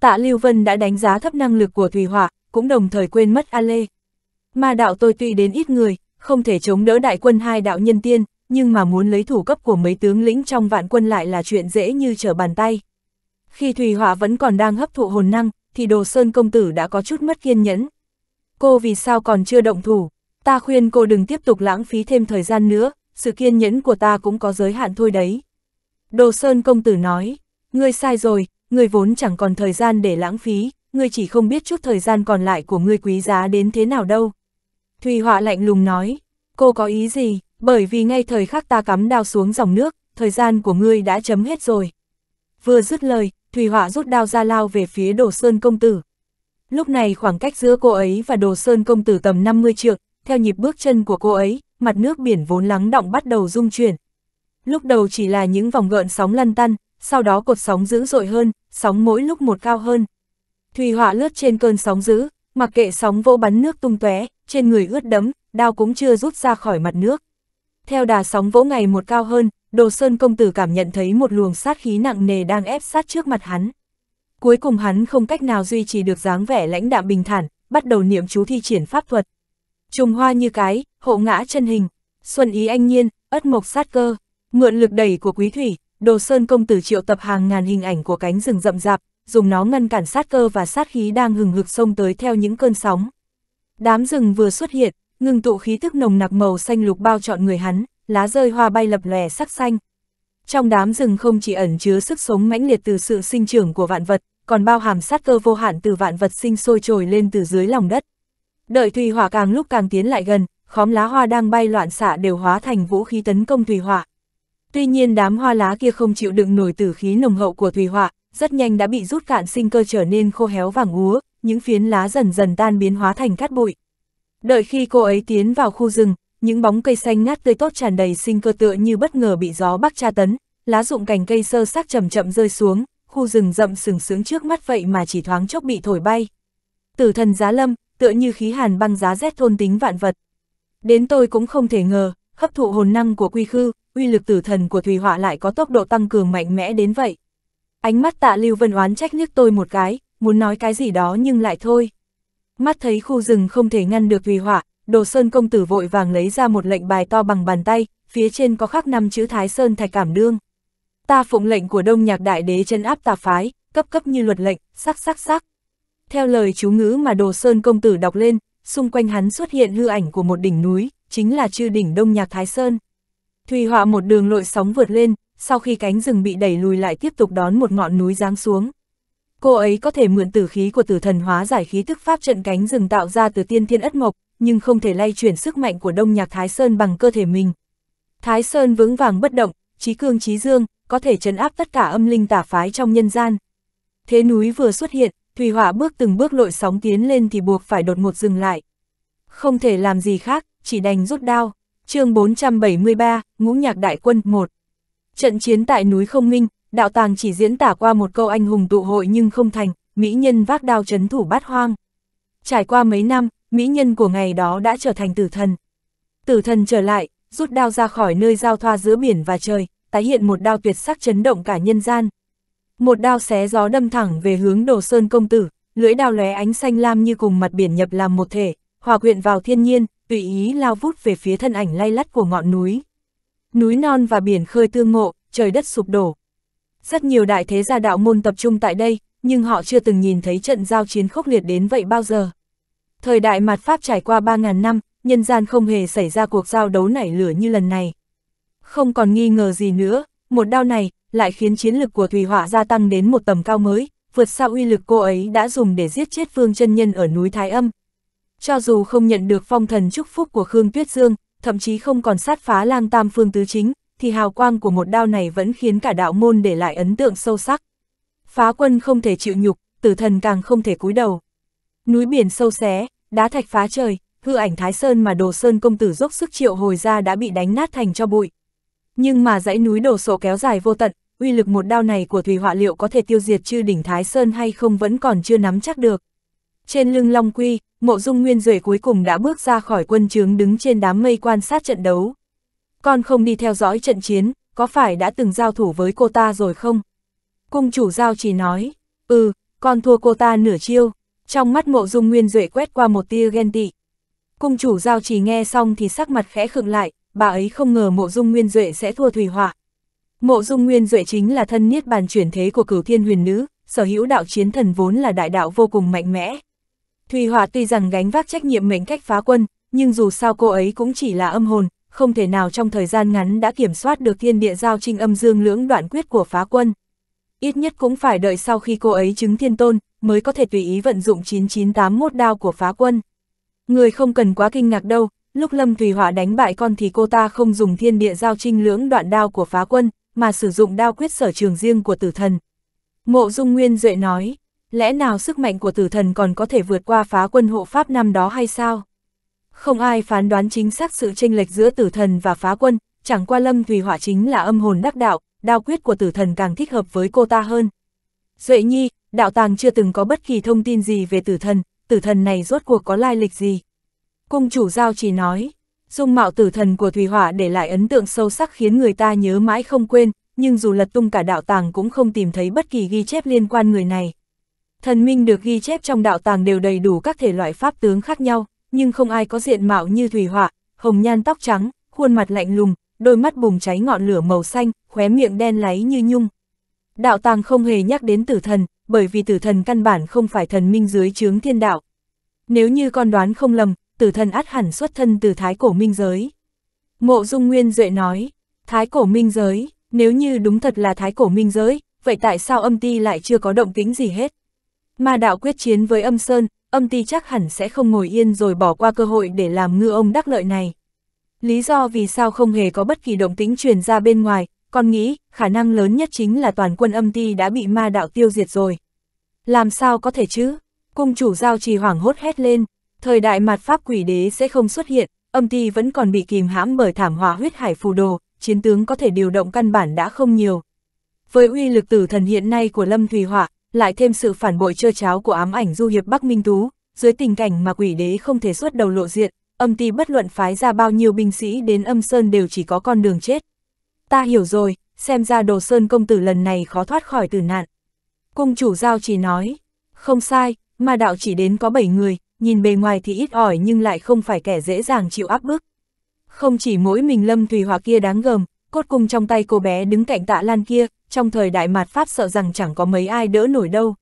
Tạ Lưu Vân đã đánh giá thấp năng lực của Thùy Hỏa, cũng đồng thời quên mất A Lê. ma đạo tôi tuy đến ít người, không thể chống đỡ đại quân hai đạo nhân tiên, nhưng mà muốn lấy thủ cấp của mấy tướng lĩnh trong vạn quân lại là chuyện dễ như trở bàn tay. Khi Thùy Hỏa vẫn còn đang hấp thụ hồn năng, thì Đồ Sơn Công Tử đã có chút mất kiên nhẫn, cô vì sao còn chưa động thủ, ta khuyên cô đừng tiếp tục lãng phí thêm thời gian nữa, sự kiên nhẫn của ta cũng có giới hạn thôi đấy. Đồ Sơn công tử nói, ngươi sai rồi, ngươi vốn chẳng còn thời gian để lãng phí, ngươi chỉ không biết chút thời gian còn lại của ngươi quý giá đến thế nào đâu. Thùy Họa lạnh lùng nói, cô có ý gì, bởi vì ngay thời khắc ta cắm đao xuống dòng nước, thời gian của ngươi đã chấm hết rồi. Vừa dứt lời, Thùy Họa rút đao ra lao về phía Đồ Sơn công tử. Lúc này khoảng cách giữa cô ấy và đồ sơn công tử tầm 50 trượng, theo nhịp bước chân của cô ấy, mặt nước biển vốn lắng động bắt đầu rung chuyển. Lúc đầu chỉ là những vòng gợn sóng lăn tăn, sau đó cột sóng dữ dội hơn, sóng mỗi lúc một cao hơn. Thùy họa lướt trên cơn sóng dữ, mặc kệ sóng vỗ bắn nước tung tóe, trên người ướt đẫm, đao cũng chưa rút ra khỏi mặt nước. Theo đà sóng vỗ ngày một cao hơn, Đồ Sơn công tử cảm nhận thấy một luồng sát khí nặng nề đang ép sát trước mặt hắn. Cuối cùng hắn không cách nào duy trì được dáng vẻ lãnh đạm bình thản, bắt đầu niệm chú thi triển pháp thuật. Trùng hoa như cái, hộ ngã chân hình, xuân ý anh nhiên, ất mộc sát cơ, mượn lực đẩy của quý thủy, đồ sơn công tử triệu tập hàng ngàn hình ảnh của cánh rừng rậm rạp, dùng nó ngăn cản sát cơ và sát khí đang hừng hực sông tới theo những cơn sóng. Đám rừng vừa xuất hiện, ngừng tụ khí tức nồng nặc màu xanh lục bao trọn người hắn, lá rơi hoa bay lập lòe sắc xanh, trong đám rừng không chỉ ẩn chứa sức sống mãnh liệt từ sự sinh trưởng của vạn vật, còn bao hàm sát cơ vô hạn từ vạn vật sinh sôi trồi lên từ dưới lòng đất. Đợi thủy hỏa càng lúc càng tiến lại gần, khóm lá hoa đang bay loạn xạ đều hóa thành vũ khí tấn công thủy hỏa. Tuy nhiên đám hoa lá kia không chịu đựng nổi tử khí nồng hậu của thủy hỏa, rất nhanh đã bị rút cạn sinh cơ trở nên khô héo vàng úa, những phiến lá dần dần tan biến hóa thành cát bụi. Đợi khi cô ấy tiến vào khu rừng, những bóng cây xanh ngát tươi tốt tràn đầy sinh cơ tựa như bất ngờ bị gió bắc tra tấn, lá rụng cành cây sơ xác chậm chậm rơi xuống, khu rừng rậm sừng sướng trước mắt vậy mà chỉ thoáng chốc bị thổi bay. Tử thần giá lâm, tựa như khí hàn băng giá rét thôn tính vạn vật. Đến tôi cũng không thể ngờ, hấp thụ hồn năng của quy khư, uy lực tử thần của thủy họa lại có tốc độ tăng cường mạnh mẽ đến vậy. Ánh mắt tạ lưu vân oán trách nước tôi một cái, muốn nói cái gì đó nhưng lại thôi. Mắt thấy khu rừng không thể ngăn được thủy họa, Đồ Sơn công tử vội vàng lấy ra một lệnh bài to bằng bàn tay, phía trên có khắc năm chữ Thái Sơn Thạch Cảm Đương. Ta phụng lệnh của Đông Nhạc Đại Đế chân áp tà phái, cấp cấp như luật lệnh, sắc sắc sắc. Theo lời chú ngữ mà Đồ Sơn công tử đọc lên, xung quanh hắn xuất hiện hư ảnh của một đỉnh núi, chính là chư đỉnh Đông Nhạc Thái Sơn. Thùy họa một đường lội sóng vượt lên, sau khi cánh rừng bị đẩy lùi lại tiếp tục đón một ngọn núi giáng xuống. Cô ấy có thể mượn tử khí của tử thần hóa giải khí thức pháp trận cánh rừng tạo ra từ tiên thiên ất mộc, nhưng không thể lay chuyển sức mạnh của Đông Nhạc Thái Sơn bằng cơ thể mình. Thái Sơn vững vàng bất động, trí cương trí dương, có thể chấn áp tất cả âm linh tả phái trong nhân gian. Thế núi vừa xuất hiện, Thủy Hỏa bước từng bước lội sóng tiến lên thì buộc phải đột ngột dừng lại. Không thể làm gì khác, chỉ đành rút đao. chương 473, Ngũ Nhạc Đại Quân 1 Trận chiến tại núi Không Minh, đạo tàng chỉ diễn tả qua một câu anh hùng tụ hội nhưng không thành, mỹ nhân vác đao chấn thủ bát hoang. Trải qua mấy năm, mỹ nhân của ngày đó đã trở thành tử thần. Tử thần trở lại, rút đao ra khỏi nơi giao thoa giữa biển và trời, tái hiện một đao tuyệt sắc chấn động cả nhân gian. Một đao xé gió đâm thẳng về hướng Đồ Sơn công tử, lưỡi đao lóe ánh xanh lam như cùng mặt biển nhập làm một thể, hòa quyện vào thiên nhiên, tùy ý lao vút về phía thân ảnh lay lắt của ngọn núi. Núi non và biển khơi tương ngộ, trời đất sụp đổ. Rất nhiều đại thế gia đạo môn tập trung tại đây, nhưng họ chưa từng nhìn thấy trận giao chiến khốc liệt đến vậy bao giờ. Thời đại mạt Pháp trải qua 3.000 năm, nhân gian không hề xảy ra cuộc giao đấu nảy lửa như lần này. Không còn nghi ngờ gì nữa, một đao này lại khiến chiến lực của Thùy Họa gia tăng đến một tầm cao mới, vượt xa uy lực cô ấy đã dùng để giết chết Phương chân Nhân ở núi Thái Âm. Cho dù không nhận được phong thần chúc phúc của Khương Tuyết Dương, thậm chí không còn sát phá lang tam phương tứ chính, thì hào quang của một đao này vẫn khiến cả đạo môn để lại ấn tượng sâu sắc. Phá quân không thể chịu nhục, tử thần càng không thể cúi đầu. Núi biển sâu xé, đá thạch phá trời, hư ảnh Thái Sơn mà đồ sơn công tử dốc sức triệu hồi ra đã bị đánh nát thành cho bụi. Nhưng mà dãy núi đồ sổ kéo dài vô tận, uy lực một đao này của Thủy Họa liệu có thể tiêu diệt chư đỉnh Thái Sơn hay không vẫn còn chưa nắm chắc được. Trên lưng Long Quy, mộ dung nguyên duệ cuối cùng đã bước ra khỏi quân trướng đứng trên đám mây quan sát trận đấu. Con không đi theo dõi trận chiến, có phải đã từng giao thủ với cô ta rồi không? Cung chủ giao chỉ nói, ừ, con thua cô ta nửa chiêu, trong mắt mộ dung nguyên duệ quét qua một tia ghen tị. Cung chủ giao chỉ nghe xong thì sắc mặt khẽ khựng lại, bà ấy không ngờ mộ dung nguyên duệ sẽ thua thủy hỏa. Mộ dung nguyên duệ chính là thân niết bàn chuyển thế của cửu thiên huyền nữ, sở hữu đạo chiến thần vốn là đại đạo vô cùng mạnh mẽ. thủy Hỏa tuy rằng gánh vác trách nhiệm mệnh cách phá quân, nhưng dù sao cô ấy cũng chỉ là âm hồn, không thể nào trong thời gian ngắn đã kiểm soát được thiên địa giao trinh âm dương lưỡng đoạn quyết của phá quân. Ít nhất cũng phải đợi sau khi cô ấy chứng thiên tôn, mới có thể tùy ý vận dụng 9981 đao của phá quân. Người không cần quá kinh ngạc đâu, lúc Lâm thủy hỏa đánh bại con thì cô ta không dùng thiên địa giao trinh lưỡng đoạn đao của phá quân, mà sử dụng đao quyết sở trường riêng của tử thần. Mộ Dung Nguyên Duệ nói, lẽ nào sức mạnh của tử thần còn có thể vượt qua phá quân hộ pháp năm đó hay sao? Không ai phán đoán chính xác sự chênh lệch giữa tử thần và phá quân, chẳng qua Lâm thủy hỏa chính là âm hồn đắc đạo, đao quyết của tử thần càng thích hợp với cô ta hơn. Duệ Nhi, đạo tàng chưa từng có bất kỳ thông tin gì về tử thần, tử thần này rốt cuộc có lai lịch gì. Cung chủ giao chỉ nói, dung mạo tử thần của Thủy Hỏa để lại ấn tượng sâu sắc khiến người ta nhớ mãi không quên, nhưng dù lật tung cả đạo tàng cũng không tìm thấy bất kỳ ghi chép liên quan người này. Thần minh được ghi chép trong đạo tàng đều đầy đủ các thể loại pháp tướng khác nhau, nhưng không ai có diện mạo như Thủy Hỏa, hồng nhan tóc trắng, khuôn mặt lạnh lùng, đôi mắt bùng cháy ngọn lửa màu xanh, khóe miệng đen láy như nhung. Đạo tàng không hề nhắc đến tử thần, bởi vì tử thần căn bản không phải thần minh dưới chướng thiên đạo. Nếu như con đoán không lầm, tử thần át hẳn xuất thân từ thái cổ minh giới. Mộ Dung Nguyên Duệ nói, thái cổ minh giới, nếu như đúng thật là thái cổ minh giới, vậy tại sao âm ti lại chưa có động tính gì hết? ma đạo quyết chiến với âm sơn, âm ti chắc hẳn sẽ không ngồi yên rồi bỏ qua cơ hội để làm ngư ông đắc lợi này. Lý do vì sao không hề có bất kỳ động tính truyền ra bên ngoài, con nghĩ, khả năng lớn nhất chính là toàn quân âm ti đã bị ma đạo tiêu diệt rồi. Làm sao có thể chứ? Cung chủ giao trì hoảng hốt hét lên, thời đại mạt pháp quỷ đế sẽ không xuất hiện, âm ti vẫn còn bị kìm hãm bởi thảm họa huyết hải phù đồ, chiến tướng có thể điều động căn bản đã không nhiều. Với uy lực tử thần hiện nay của Lâm Thùy Họa, lại thêm sự phản bội trơ cháo của ám ảnh du hiệp Bắc Minh Tú, dưới tình cảnh mà quỷ đế không thể xuất đầu lộ diện, âm ti bất luận phái ra bao nhiêu binh sĩ đến âm sơn đều chỉ có con đường chết ta hiểu rồi, xem ra đồ sơn công tử lần này khó thoát khỏi tử nạn. Cung chủ giao chỉ nói, không sai, mà đạo chỉ đến có 7 người, nhìn bề ngoài thì ít ỏi nhưng lại không phải kẻ dễ dàng chịu áp bức. Không chỉ mỗi mình Lâm Thùy Hòa kia đáng gờm, cốt cung trong tay cô bé đứng cạnh tạ lan kia, trong thời đại mạt Pháp sợ rằng chẳng có mấy ai đỡ nổi đâu.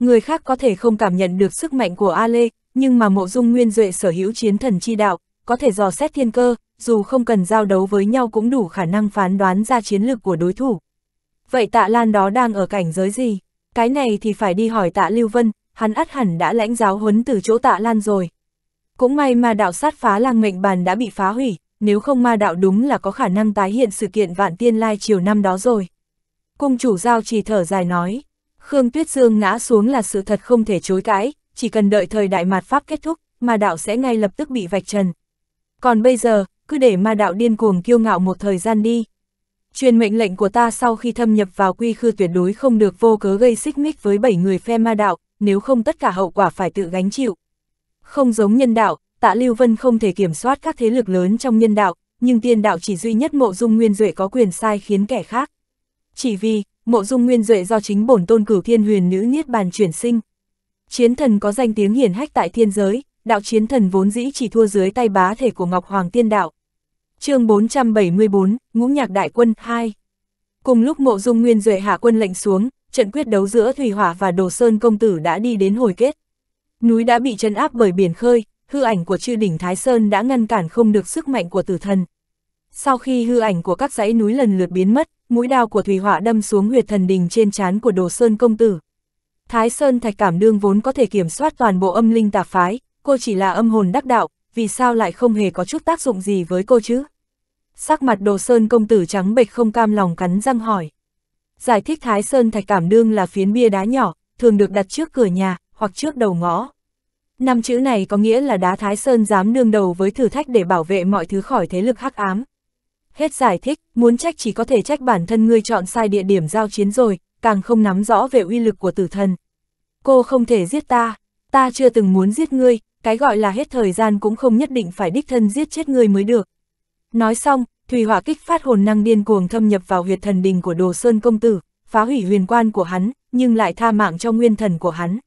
Người khác có thể không cảm nhận được sức mạnh của A Lê, nhưng mà mộ dung nguyên duệ sở hữu chiến thần chi đạo, có thể dò xét thiên cơ, dù không cần giao đấu với nhau cũng đủ khả năng phán đoán ra chiến lược của đối thủ. Vậy tạ Lan đó đang ở cảnh giới gì? Cái này thì phải đi hỏi tạ Lưu Vân, hắn ắt hẳn đã lãnh giáo huấn từ chỗ tạ Lan rồi. Cũng may mà đạo sát phá lang mệnh bàn đã bị phá hủy, nếu không ma đạo đúng là có khả năng tái hiện sự kiện vạn tiên lai chiều năm đó rồi. Cung chủ giao chỉ thở dài nói, Khương Tuyết Dương ngã xuống là sự thật không thể chối cãi, chỉ cần đợi thời đại mạt Pháp kết thúc, ma đạo sẽ ngay lập tức bị vạch trần, còn bây giờ, cứ để ma đạo điên cuồng kiêu ngạo một thời gian đi. Truyền mệnh lệnh của ta sau khi thâm nhập vào quy khư tuyệt đối không được vô cớ gây xích mích với bảy người phe ma đạo, nếu không tất cả hậu quả phải tự gánh chịu. Không giống nhân đạo, tạ Lưu Vân không thể kiểm soát các thế lực lớn trong nhân đạo, nhưng tiên đạo chỉ duy nhất mộ dung nguyên duệ có quyền sai khiến kẻ khác. Chỉ vì, mộ dung nguyên duệ do chính bổn tôn cửu thiên huyền nữ niết bàn chuyển sinh. Chiến thần có danh tiếng hiển hách tại thiên giới, đạo chiến thần vốn dĩ chỉ thua dưới tay bá thể của Ngọc Hoàng Tiên Đạo. chương 474, Ngũ Nhạc Đại Quân 2 Cùng lúc mộ dung nguyên duệ hạ quân lệnh xuống, trận quyết đấu giữa Thủy Hỏa và Đồ Sơn Công Tử đã đi đến hồi kết. Núi đã bị chân áp bởi biển khơi, hư ảnh của chư đỉnh Thái Sơn đã ngăn cản không được sức mạnh của tử thần. Sau khi hư ảnh của các dãy núi lần lượt biến mất, mũi đao của Thủy Hỏa đâm xuống huyệt thần đình trên trán của Đồ Sơn Công Tử. Thái Sơn Thạch Cảm Đương vốn có thể kiểm soát toàn bộ âm linh tà phái, cô chỉ là âm hồn đắc đạo, vì sao lại không hề có chút tác dụng gì với cô chứ? Sắc mặt đồ sơn công tử trắng bệch không cam lòng cắn răng hỏi. Giải thích thái sơn thạch cảm đương là phiến bia đá nhỏ, thường được đặt trước cửa nhà, hoặc trước đầu ngõ. Năm chữ này có nghĩa là đá thái sơn dám đương đầu với thử thách để bảo vệ mọi thứ khỏi thế lực hắc ám. Hết giải thích, muốn trách chỉ có thể trách bản thân ngươi chọn sai địa điểm giao chiến rồi, càng không nắm rõ về uy lực của tử thần. Cô không thể giết ta, ta chưa từng muốn giết ngươi, cái gọi là hết thời gian cũng không nhất định phải đích thân giết chết người mới được. Nói xong, Thủy Hỏa kích phát hồn năng điên cuồng thâm nhập vào huyệt thần đình của Đồ Sơn công tử, phá hủy huyền quan của hắn, nhưng lại tha mạng cho nguyên thần của hắn.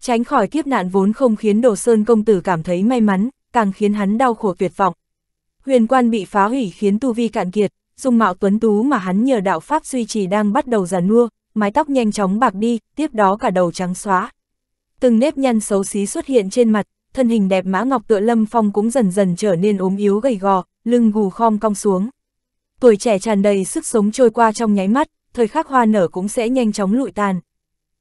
Tránh khỏi kiếp nạn vốn không khiến Đồ Sơn công tử cảm thấy may mắn, càng khiến hắn đau khổ tuyệt vọng. Huyền quan bị phá hủy khiến tu vi cạn kiệt, dung mạo tuấn tú mà hắn nhờ đạo pháp duy trì đang bắt đầu già nua, mái tóc nhanh chóng bạc đi, tiếp đó cả đầu trắng xóa. Từng nếp nhăn xấu xí xuất hiện trên mặt, thân hình đẹp mã ngọc tựa lâm phong cũng dần dần trở nên ốm yếu gầy gò, lưng gù khom cong xuống. Tuổi trẻ tràn đầy sức sống trôi qua trong nháy mắt, thời khắc hoa nở cũng sẽ nhanh chóng lụi tàn.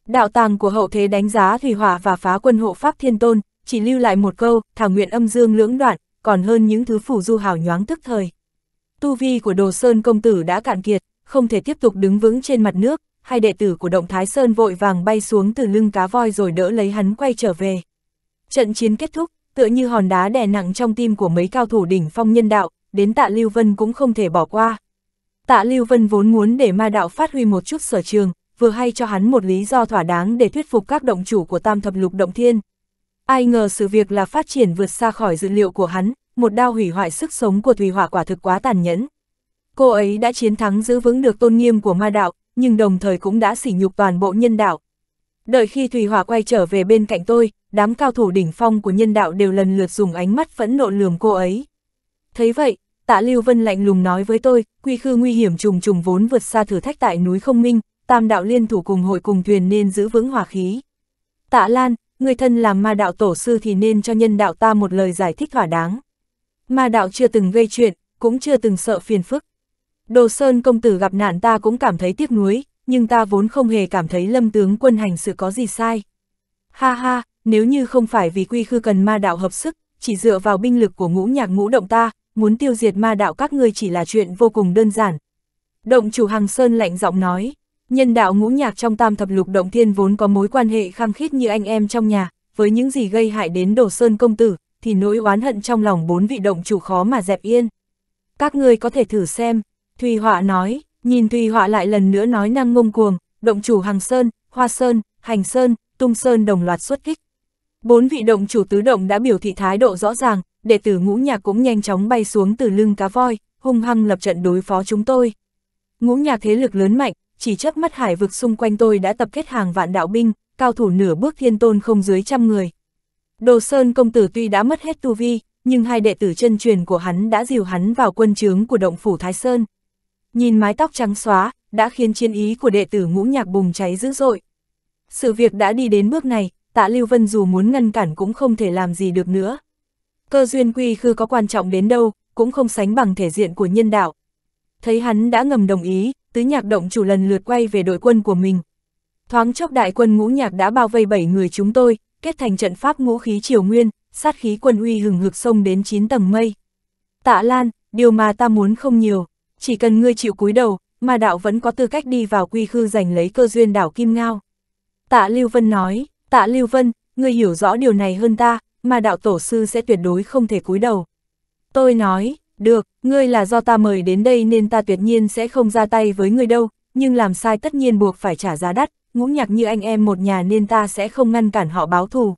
Đạo tàng của hậu thế đánh giá thủy hỏa và phá quân hộ pháp thiên tôn, chỉ lưu lại một câu, thảo nguyện âm dương lưỡng đoạn, còn hơn những thứ phủ du hào nhoáng tức thời. Tu vi của đồ sơn công tử đã cạn kiệt, không thể tiếp tục đứng vững trên mặt nước, hai đệ tử của động thái sơn vội vàng bay xuống từ lưng cá voi rồi đỡ lấy hắn quay trở về. Trận chiến kết thúc, tựa như hòn đá đè nặng trong tim của mấy cao thủ đỉnh phong nhân đạo, đến tạ Lưu Vân cũng không thể bỏ qua. Tạ Lưu Vân vốn muốn để ma đạo phát huy một chút sở trường, vừa hay cho hắn một lý do thỏa đáng để thuyết phục các động chủ của tam thập lục động thiên. Ai ngờ sự việc là phát triển vượt xa khỏi dự liệu của hắn, một đao hủy hoại sức sống của Thùy Hỏa quả thực quá tàn nhẫn. Cô ấy đã chiến thắng giữ vững được tôn nghiêm của ma đạo, nhưng đồng thời cũng đã sỉ nhục toàn bộ nhân đạo, Đợi khi Thùy Hòa quay trở về bên cạnh tôi, đám cao thủ đỉnh phong của nhân đạo đều lần lượt dùng ánh mắt phẫn nộ lườm cô ấy. Thấy vậy, tạ Lưu Vân lạnh lùng nói với tôi, quy khư nguy hiểm trùng trùng vốn vượt xa thử thách tại núi không minh, tam đạo liên thủ cùng hội cùng thuyền nên giữ vững hòa khí. Tạ Lan, người thân làm ma đạo tổ sư thì nên cho nhân đạo ta một lời giải thích thỏa đáng. Ma đạo chưa từng gây chuyện, cũng chưa từng sợ phiền phức. Đồ Sơn công tử gặp nạn ta cũng cảm thấy tiếc nuối, nhưng ta vốn không hề cảm thấy lâm tướng quân hành sự có gì sai. Ha ha, nếu như không phải vì quy khư cần ma đạo hợp sức, chỉ dựa vào binh lực của ngũ nhạc ngũ động ta, muốn tiêu diệt ma đạo các ngươi chỉ là chuyện vô cùng đơn giản. Động chủ Hằng Sơn lạnh giọng nói, nhân đạo ngũ nhạc trong tam thập lục động thiên vốn có mối quan hệ khăng khít như anh em trong nhà, với những gì gây hại đến đồ Sơn công tử, thì nỗi oán hận trong lòng bốn vị động chủ khó mà dẹp yên. Các ngươi có thể thử xem, Thùy Họa nói, Nhìn Thùy Họa lại lần nữa nói năng ngông cuồng, động chủ Hàng Sơn, Hoa Sơn, Hành Sơn, Tung Sơn đồng loạt xuất kích. Bốn vị động chủ tứ động đã biểu thị thái độ rõ ràng, đệ tử ngũ nhạc cũng nhanh chóng bay xuống từ lưng cá voi, hung hăng lập trận đối phó chúng tôi. Ngũ nhạc thế lực lớn mạnh, chỉ chớp mắt hải vực xung quanh tôi đã tập kết hàng vạn đạo binh, cao thủ nửa bước thiên tôn không dưới trăm người. Đồ Sơn công tử tuy đã mất hết tu vi, nhưng hai đệ tử chân truyền của hắn đã dìu hắn vào quân trướng của động phủ Thái Sơn. Nhìn mái tóc trắng xóa, đã khiến chiến ý của đệ tử ngũ nhạc bùng cháy dữ dội. Sự việc đã đi đến bước này, tạ Lưu Vân dù muốn ngăn cản cũng không thể làm gì được nữa. Cơ duyên quy khư có quan trọng đến đâu, cũng không sánh bằng thể diện của nhân đạo. Thấy hắn đã ngầm đồng ý, tứ nhạc động chủ lần lượt quay về đội quân của mình. Thoáng chốc đại quân ngũ nhạc đã bao vây bảy người chúng tôi, kết thành trận pháp ngũ khí triều nguyên, sát khí quân uy hừng hực sông đến 9 tầng mây. Tạ Lan, điều mà ta muốn không nhiều, chỉ cần ngươi chịu cúi đầu, mà đạo vẫn có tư cách đi vào quy khư giành lấy cơ duyên đảo Kim Ngao. Tạ Lưu Vân nói, Tạ Lưu Vân, ngươi hiểu rõ điều này hơn ta, mà đạo tổ sư sẽ tuyệt đối không thể cúi đầu. Tôi nói, được, ngươi là do ta mời đến đây nên ta tuyệt nhiên sẽ không ra tay với ngươi đâu, nhưng làm sai tất nhiên buộc phải trả giá đắt, ngũ nhạc như anh em một nhà nên ta sẽ không ngăn cản họ báo thù.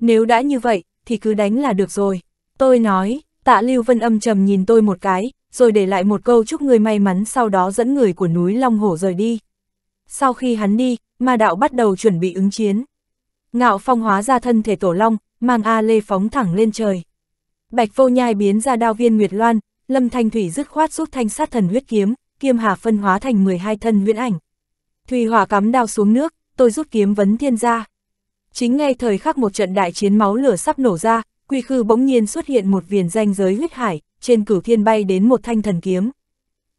Nếu đã như vậy, thì cứ đánh là được rồi. Tôi nói, tạ Lưu Vân âm trầm nhìn tôi một cái, rồi để lại một câu chúc người may mắn sau đó dẫn người của núi Long Hổ rời đi. Sau khi hắn đi, ma đạo bắt đầu chuẩn bị ứng chiến. Ngạo phong hóa ra thân thể tổ long, mang A Lê phóng thẳng lên trời. Bạch vô nhai biến ra đao viên Nguyệt Loan, Lâm Thanh Thủy dứt khoát rút thanh sát thần huyết kiếm, kiêm hà phân hóa thành 12 thân huyễn ảnh. Thủy hỏa cắm đao xuống nước, tôi rút kiếm vấn thiên ra. Chính ngay thời khắc một trận đại chiến máu lửa sắp nổ ra, quy khư bỗng nhiên xuất hiện một viền danh giới huyết hải, trên cửu thiên bay đến một thanh thần kiếm.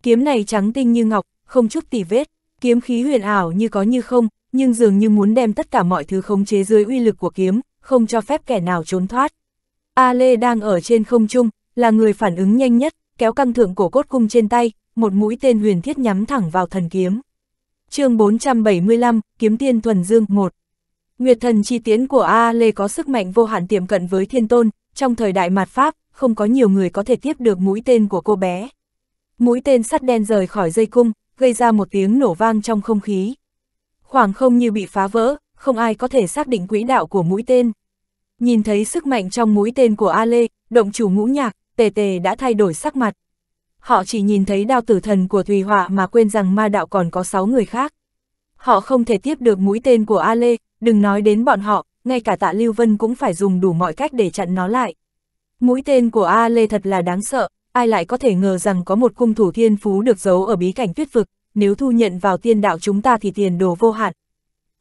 Kiếm này trắng tinh như ngọc, không chút tì vết, kiếm khí huyền ảo như có như không, nhưng dường như muốn đem tất cả mọi thứ khống chế dưới uy lực của kiếm, không cho phép kẻ nào trốn thoát. A Lê đang ở trên không trung, là người phản ứng nhanh nhất, kéo căng thượng cổ cốt cung trên tay, một mũi tên huyền thiết nhắm thẳng vào thần kiếm. chương 475, Kiếm Tiên Thuần Dương 1 Nguyệt thần chi tiến của A Lê có sức mạnh vô hạn tiềm cận với thiên tôn, trong thời đại mạt Pháp, không có nhiều người có thể tiếp được mũi tên của cô bé. Mũi tên sắt đen rời khỏi dây cung, gây ra một tiếng nổ vang trong không khí. Khoảng không như bị phá vỡ, không ai có thể xác định quỹ đạo của mũi tên. Nhìn thấy sức mạnh trong mũi tên của A Lê, động chủ ngũ nhạc, tề tề đã thay đổi sắc mặt. Họ chỉ nhìn thấy đao tử thần của Thùy Họa mà quên rằng ma đạo còn có 6 người khác họ không thể tiếp được mũi tên của A Lê, đừng nói đến bọn họ, ngay cả tạ Lưu Vân cũng phải dùng đủ mọi cách để chặn nó lại. Mũi tên của A Lê thật là đáng sợ, ai lại có thể ngờ rằng có một cung thủ thiên phú được giấu ở bí cảnh tuyết vực, nếu thu nhận vào tiên đạo chúng ta thì tiền đồ vô hạn.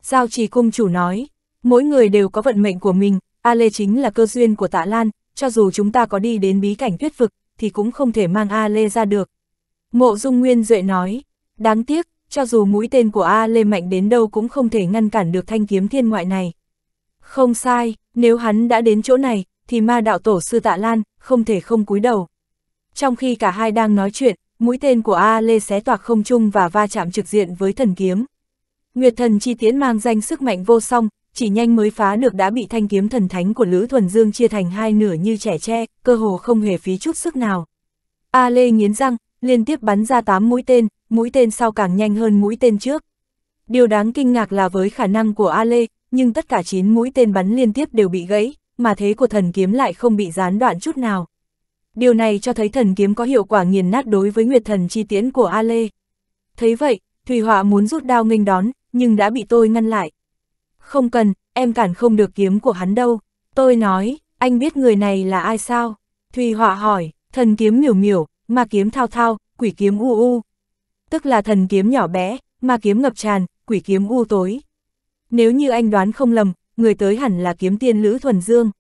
Giao trì cung chủ nói, mỗi người đều có vận mệnh của mình, A Lê chính là cơ duyên của tạ Lan, cho dù chúng ta có đi đến bí cảnh tuyết vực, thì cũng không thể mang A Lê ra được. Mộ Dung Nguyên Duệ nói, đáng tiếc, cho dù mũi tên của A Lê mạnh đến đâu cũng không thể ngăn cản được thanh kiếm thiên ngoại này. Không sai, nếu hắn đã đến chỗ này, thì ma đạo tổ sư tạ lan, không thể không cúi đầu. Trong khi cả hai đang nói chuyện, mũi tên của A Lê xé toạc không trung và va chạm trực diện với thần kiếm. Nguyệt thần chi tiễn mang danh sức mạnh vô song, chỉ nhanh mới phá được đã bị thanh kiếm thần thánh của Lữ Thuần Dương chia thành hai nửa như trẻ tre, cơ hồ không hề phí chút sức nào. A Lê nghiến răng, liên tiếp bắn ra 8 mũi tên, mũi tên sau càng nhanh hơn mũi tên trước. Điều đáng kinh ngạc là với khả năng của A Lê, nhưng tất cả 9 mũi tên bắn liên tiếp đều bị gãy, mà thế của thần kiếm lại không bị gián đoạn chút nào. Điều này cho thấy thần kiếm có hiệu quả nghiền nát đối với nguyệt thần chi tiễn của A Lê. Thấy vậy, Thủy Họa muốn rút đao nghênh đón, nhưng đã bị tôi ngăn lại. Không cần, em cản không được kiếm của hắn đâu. Tôi nói, anh biết người này là ai sao? Thùy Họa hỏi, thần kiếm miểu miểu, ma kiếm thao thao, quỷ kiếm u u. Tức là thần kiếm nhỏ bé, ma kiếm ngập tràn, quỷ kiếm u tối. Nếu như anh đoán không lầm, người tới hẳn là kiếm tiên Lữ Thuần Dương.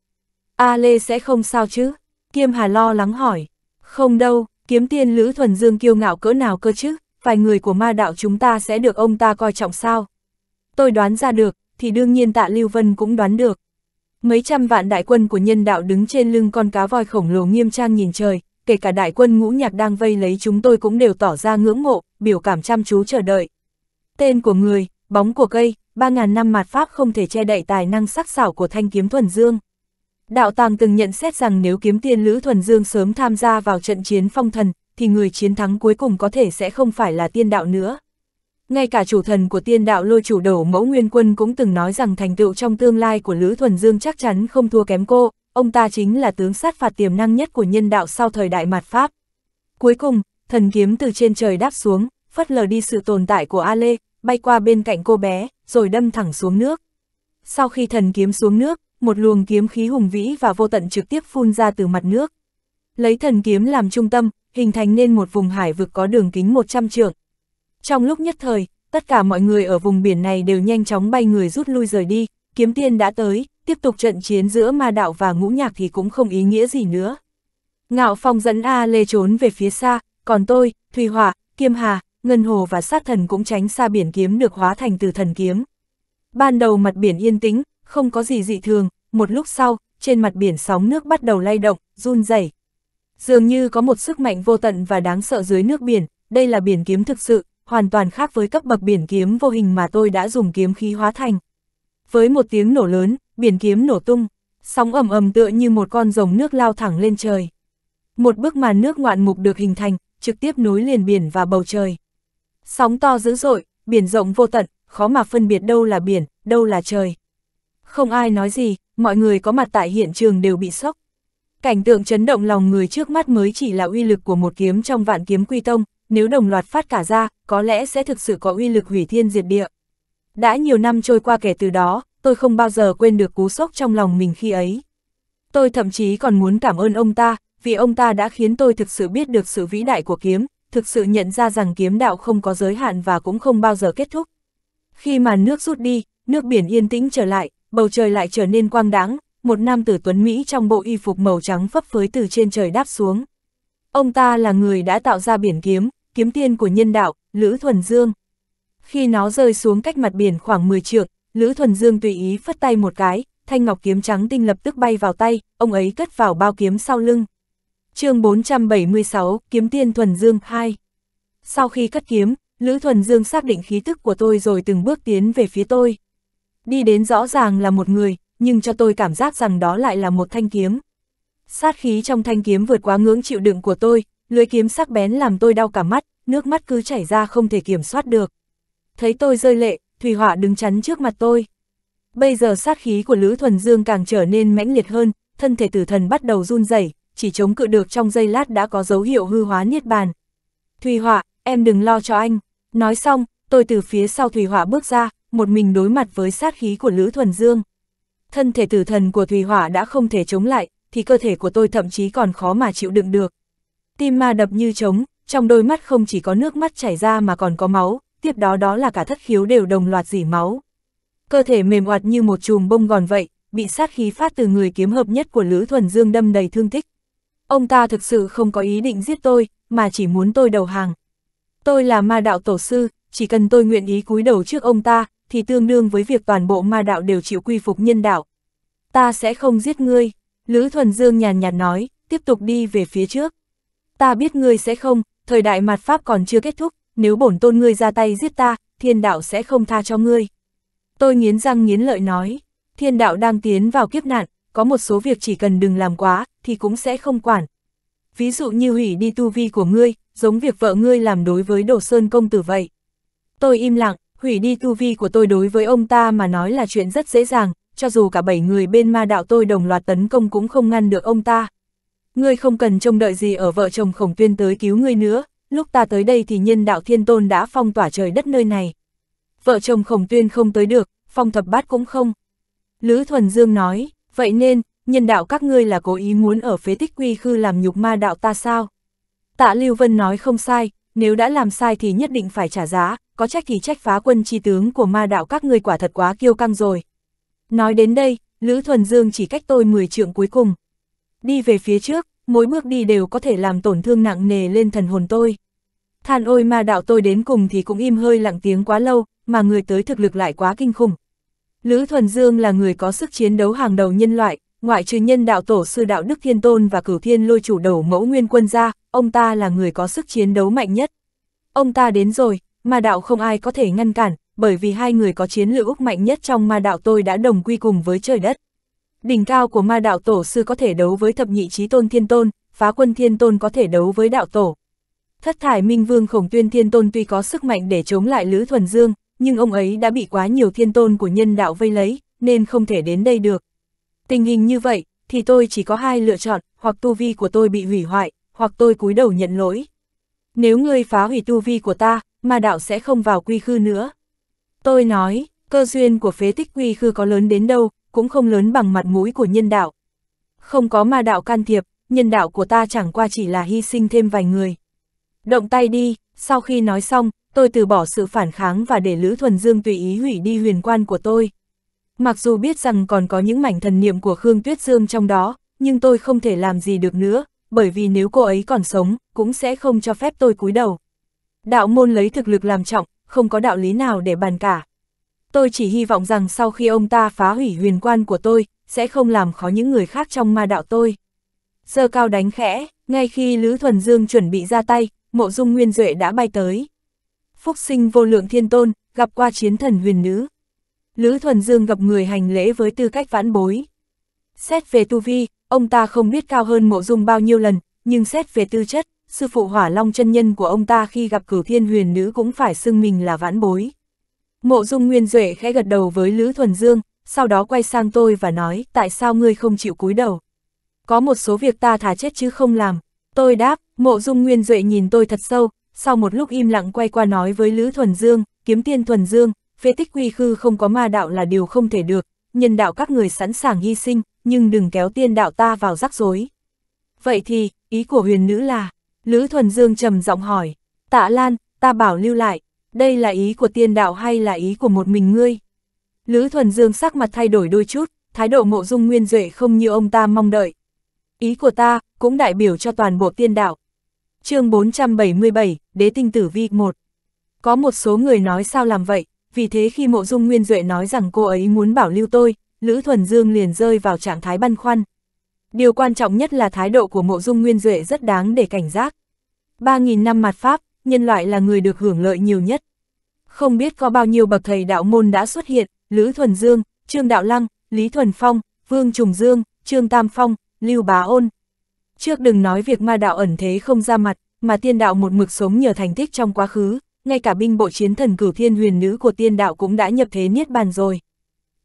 A Lê sẽ không sao chứ? Kiêm Hà lo lắng hỏi. Không đâu, kiếm tiên Lữ Thuần Dương kiêu ngạo cỡ nào cơ chứ, vài người của ma đạo chúng ta sẽ được ông ta coi trọng sao? Tôi đoán ra được, thì đương nhiên tạ Lưu Vân cũng đoán được. Mấy trăm vạn đại quân của nhân đạo đứng trên lưng con cá voi khổng lồ nghiêm trang nhìn trời, kể cả đại quân ngũ nhạc đang vây lấy chúng tôi cũng đều tỏ ra ngưỡng mộ, biểu cảm chăm chú chờ đợi. Tên của người, bóng của cây, ba ngàn năm mạt pháp không thể che đậy tài năng sắc sảo của thanh kiếm thuần dương. Đạo Tàng từng nhận xét rằng nếu kiếm tiên Lữ Thuần Dương sớm tham gia vào trận chiến phong thần, thì người chiến thắng cuối cùng có thể sẽ không phải là tiên đạo nữa. Ngay cả chủ thần của tiên đạo lôi chủ đầu mẫu nguyên quân cũng từng nói rằng thành tựu trong tương lai của Lữ Thuần Dương chắc chắn không thua kém cô, ông ta chính là tướng sát phạt tiềm năng nhất của nhân đạo sau thời đại mạt Pháp. Cuối cùng, thần kiếm từ trên trời đáp xuống, phất lờ đi sự tồn tại của A Lê, bay qua bên cạnh cô bé, rồi đâm thẳng xuống nước. Sau khi thần kiếm xuống nước, một luồng kiếm khí hùng vĩ và vô tận trực tiếp phun ra từ mặt nước. Lấy thần kiếm làm trung tâm, hình thành nên một vùng hải vực có đường kính 100 trượng. Trong lúc nhất thời, tất cả mọi người ở vùng biển này đều nhanh chóng bay người rút lui rời đi, kiếm tiên đã tới, tiếp tục trận chiến giữa ma đạo và ngũ nhạc thì cũng không ý nghĩa gì nữa. Ngạo Phong dẫn A Lê trốn về phía xa, còn tôi, Thùy hòa Kiêm Hà, Ngân Hồ và Sát Thần cũng tránh xa biển kiếm được hóa thành từ thần kiếm. Ban đầu mặt biển yên tĩnh, không có gì dị thường, một lúc sau, trên mặt biển sóng nước bắt đầu lay động, run rẩy. Dường như có một sức mạnh vô tận và đáng sợ dưới nước biển, đây là biển kiếm thực sự, hoàn toàn khác với cấp bậc biển kiếm vô hình mà tôi đã dùng kiếm khí hóa thành. Với một tiếng nổ lớn, biển kiếm nổ tung, sóng ầm ầm tựa như một con rồng nước lao thẳng lên trời. Một bức màn nước ngoạn mục được hình thành, trực tiếp nối liền biển và bầu trời. Sóng to dữ dội, biển rộng vô tận, khó mà phân biệt đâu là biển, đâu là trời. Không ai nói gì, mọi người có mặt tại hiện trường đều bị sốc. Cảnh tượng chấn động lòng người trước mắt mới chỉ là uy lực của một kiếm trong vạn kiếm quy tông, nếu đồng loạt phát cả ra, có lẽ sẽ thực sự có uy lực hủy thiên diệt địa. Đã nhiều năm trôi qua kể từ đó, tôi không bao giờ quên được cú sốc trong lòng mình khi ấy. Tôi thậm chí còn muốn cảm ơn ông ta, vì ông ta đã khiến tôi thực sự biết được sự vĩ đại của kiếm, thực sự nhận ra rằng kiếm đạo không có giới hạn và cũng không bao giờ kết thúc. Khi màn nước rút đi, nước biển yên tĩnh trở lại, bầu trời lại trở nên quang đãng, một nam tử tuấn Mỹ trong bộ y phục màu trắng phấp phới từ trên trời đáp xuống. Ông ta là người đã tạo ra biển kiếm, kiếm tiên của nhân đạo, Lữ Thuần Dương. Khi nó rơi xuống cách mặt biển khoảng 10 trượng, Lữ Thuần Dương tùy ý phất tay một cái, thanh ngọc kiếm trắng tinh lập tức bay vào tay, ông ấy cất vào bao kiếm sau lưng. chương 476, Kiếm Tiên Thuần Dương 2 Sau khi cất kiếm, Lữ Thuần Dương xác định khí tức của tôi rồi từng bước tiến về phía tôi. Đi đến rõ ràng là một người, nhưng cho tôi cảm giác rằng đó lại là một thanh kiếm. Sát khí trong thanh kiếm vượt quá ngưỡng chịu đựng của tôi, lưới kiếm sắc bén làm tôi đau cả mắt, nước mắt cứ chảy ra không thể kiểm soát được. Thấy tôi rơi lệ, Thủy Họa đứng chắn trước mặt tôi. Bây giờ sát khí của Lữ Thuần Dương càng trở nên mãnh liệt hơn, thân thể tử thần bắt đầu run rẩy, chỉ chống cự được trong giây lát đã có dấu hiệu hư hóa niết bàn. Thủy Họa, em đừng lo cho anh. Nói xong, tôi từ phía sau Thủy Họa bước ra, một mình đối mặt với sát khí của Lữ Thuần Dương. Thân thể tử thần của Thủy Hỏa đã không thể chống lại, thì cơ thể của tôi thậm chí còn khó mà chịu đựng được. Tim ma đập như trống, trong đôi mắt không chỉ có nước mắt chảy ra mà còn có máu, tiếp đó đó là cả thất khiếu đều đồng loạt dỉ máu. Cơ thể mềm oạt như một chùm bông gòn vậy, bị sát khí phát từ người kiếm hợp nhất của Lữ Thuần Dương đâm đầy thương tích. Ông ta thực sự không có ý định giết tôi, mà chỉ muốn tôi đầu hàng. Tôi là ma đạo tổ sư, chỉ cần tôi nguyện ý cúi đầu trước ông ta, thì tương đương với việc toàn bộ ma đạo đều chịu quy phục nhân đạo. Ta sẽ không giết ngươi, Lữ Thuần Dương nhàn nhạt nói, tiếp tục đi về phía trước. Ta biết ngươi sẽ không, thời đại mạt Pháp còn chưa kết thúc, nếu bổn tôn ngươi ra tay giết ta, thiên đạo sẽ không tha cho ngươi. Tôi nghiến răng nghiến lợi nói, thiên đạo đang tiến vào kiếp nạn, có một số việc chỉ cần đừng làm quá, thì cũng sẽ không quản. Ví dụ như hủy đi tu vi của ngươi, giống việc vợ ngươi làm đối với Đồ Sơn Công Tử vậy. Tôi im lặng, hủy đi tu vi của tôi đối với ông ta mà nói là chuyện rất dễ dàng, cho dù cả bảy người bên ma đạo tôi đồng loạt tấn công cũng không ngăn được ông ta. Ngươi không cần trông đợi gì ở vợ chồng khổng tuyên tới cứu ngươi nữa, lúc ta tới đây thì nhân đạo thiên tôn đã phong tỏa trời đất nơi này. Vợ chồng khổng tuyên không tới được, phong thập bát cũng không. Lữ Thuần Dương nói, vậy nên, nhân đạo các ngươi là cố ý muốn ở phế tích quy khư làm nhục ma đạo ta sao? Tạ Lưu Vân nói không sai, nếu đã làm sai thì nhất định phải trả giá, có trách thì trách phá quân chi tướng của ma đạo các ngươi quả thật quá kiêu căng rồi. Nói đến đây, Lữ Thuần Dương chỉ cách tôi 10 trượng cuối cùng. Đi về phía trước, mỗi bước đi đều có thể làm tổn thương nặng nề lên thần hồn tôi. Than ôi ma đạo tôi đến cùng thì cũng im hơi lặng tiếng quá lâu, mà người tới thực lực lại quá kinh khủng. Lữ Thuần Dương là người có sức chiến đấu hàng đầu nhân loại, ngoại trừ nhân đạo tổ sư đạo Đức Thiên Tôn và cửu thiên lôi chủ đầu mẫu nguyên quân ra, ông ta là người có sức chiến đấu mạnh nhất. Ông ta đến rồi, ma đạo không ai có thể ngăn cản, bởi vì hai người có chiến lược mạnh nhất trong ma đạo tôi đã đồng quy cùng với trời đất. Đỉnh cao của ma đạo tổ sư có thể đấu với thập nhị trí tôn thiên tôn, phá quân thiên tôn có thể đấu với đạo tổ. Thất thải minh vương khổng tuyên thiên tôn tuy có sức mạnh để chống lại Lữ Thuần Dương, nhưng ông ấy đã bị quá nhiều thiên tôn của nhân đạo vây lấy, nên không thể đến đây được. Tình hình như vậy, thì tôi chỉ có hai lựa chọn, hoặc tu vi của tôi bị hủy hoại, hoặc tôi cúi đầu nhận lỗi. Nếu ngươi phá hủy tu vi của ta, Ma đạo sẽ không vào quy khư nữa. Tôi nói, cơ duyên của phế tích quy khư có lớn đến đâu, cũng không lớn bằng mặt mũi của nhân đạo. Không có ma đạo can thiệp, nhân đạo của ta chẳng qua chỉ là hy sinh thêm vài người động tay đi, sau khi nói xong, tôi từ bỏ sự phản kháng và để Lữ Thuần Dương tùy ý hủy đi huyền quan của tôi. Mặc dù biết rằng còn có những mảnh thần niệm của Khương Tuyết Dương trong đó, nhưng tôi không thể làm gì được nữa, bởi vì nếu cô ấy còn sống, cũng sẽ không cho phép tôi cúi đầu. Đạo môn lấy thực lực làm trọng, không có đạo lý nào để bàn cả. Tôi chỉ hy vọng rằng sau khi ông ta phá hủy huyền quan của tôi, sẽ không làm khó những người khác trong ma đạo tôi. Sơ cao đánh khẽ, ngay khi Lữ Thuần Dương chuẩn bị ra tay, mộ dung nguyên duệ đã bay tới. Phúc sinh vô lượng thiên tôn, gặp qua chiến thần huyền nữ. Lữ Thuần Dương gặp người hành lễ với tư cách vãn bối. Xét về tu vi, ông ta không biết cao hơn mộ dung bao nhiêu lần, nhưng xét về tư chất, sư phụ hỏa long chân nhân của ông ta khi gặp cửu thiên huyền nữ cũng phải xưng mình là vãn bối. Mộ dung nguyên duệ khẽ gật đầu với Lữ Thuần Dương, sau đó quay sang tôi và nói tại sao ngươi không chịu cúi đầu. Có một số việc ta thả chết chứ không làm. Tôi đáp, mộ dung nguyên duệ nhìn tôi thật sâu, sau một lúc im lặng quay qua nói với Lữ Thuần Dương, kiếm tiên Thuần Dương, phế tích quy khư không có ma đạo là điều không thể được, nhân đạo các người sẵn sàng hy sinh, nhưng đừng kéo tiên đạo ta vào rắc rối. Vậy thì, ý của huyền nữ là, Lữ Thuần Dương trầm giọng hỏi, tạ lan, ta bảo lưu lại, đây là ý của tiên đạo hay là ý của một mình ngươi? Lữ Thuần Dương sắc mặt thay đổi đôi chút, thái độ mộ dung nguyên duệ không như ông ta mong đợi, ý của ta, cũng đại biểu cho toàn bộ tiên đạo. chương 477, Đế tinh tử vi 1 Có một số người nói sao làm vậy, vì thế khi mộ dung nguyên duệ nói rằng cô ấy muốn bảo lưu tôi, Lữ Thuần Dương liền rơi vào trạng thái băn khoăn. Điều quan trọng nhất là thái độ của mộ dung nguyên duệ rất đáng để cảnh giác. 3.000 năm mặt Pháp, nhân loại là người được hưởng lợi nhiều nhất. Không biết có bao nhiêu bậc thầy đạo môn đã xuất hiện, Lữ Thuần Dương, Trương Đạo Lăng, Lý Thuần Phong, Vương Trùng Dương, Trương Tam Phong, Lưu Bá Ôn. Trước đừng nói việc ma đạo ẩn thế không ra mặt, mà tiên đạo một mực sống nhờ thành tích trong quá khứ, ngay cả binh bộ chiến thần cử thiên huyền nữ của tiên đạo cũng đã nhập thế niết bàn rồi.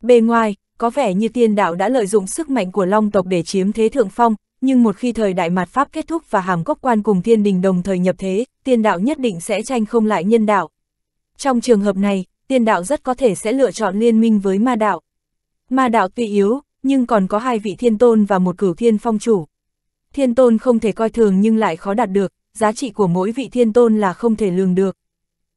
Bề ngoài, có vẻ như tiên đạo đã lợi dụng sức mạnh của long tộc để chiếm thế thượng phong, nhưng một khi thời đại mạt Pháp kết thúc và hàm cốc quan cùng thiên đình đồng thời nhập thế, tiên đạo nhất định sẽ tranh không lại nhân đạo. Trong trường hợp này, tiên đạo rất có thể sẽ lựa chọn liên minh với ma đạo. Ma đạo tuy yếu, nhưng còn có hai vị thiên tôn và một cửu thiên phong chủ. Thiên tôn không thể coi thường nhưng lại khó đạt được, giá trị của mỗi vị thiên tôn là không thể lường được.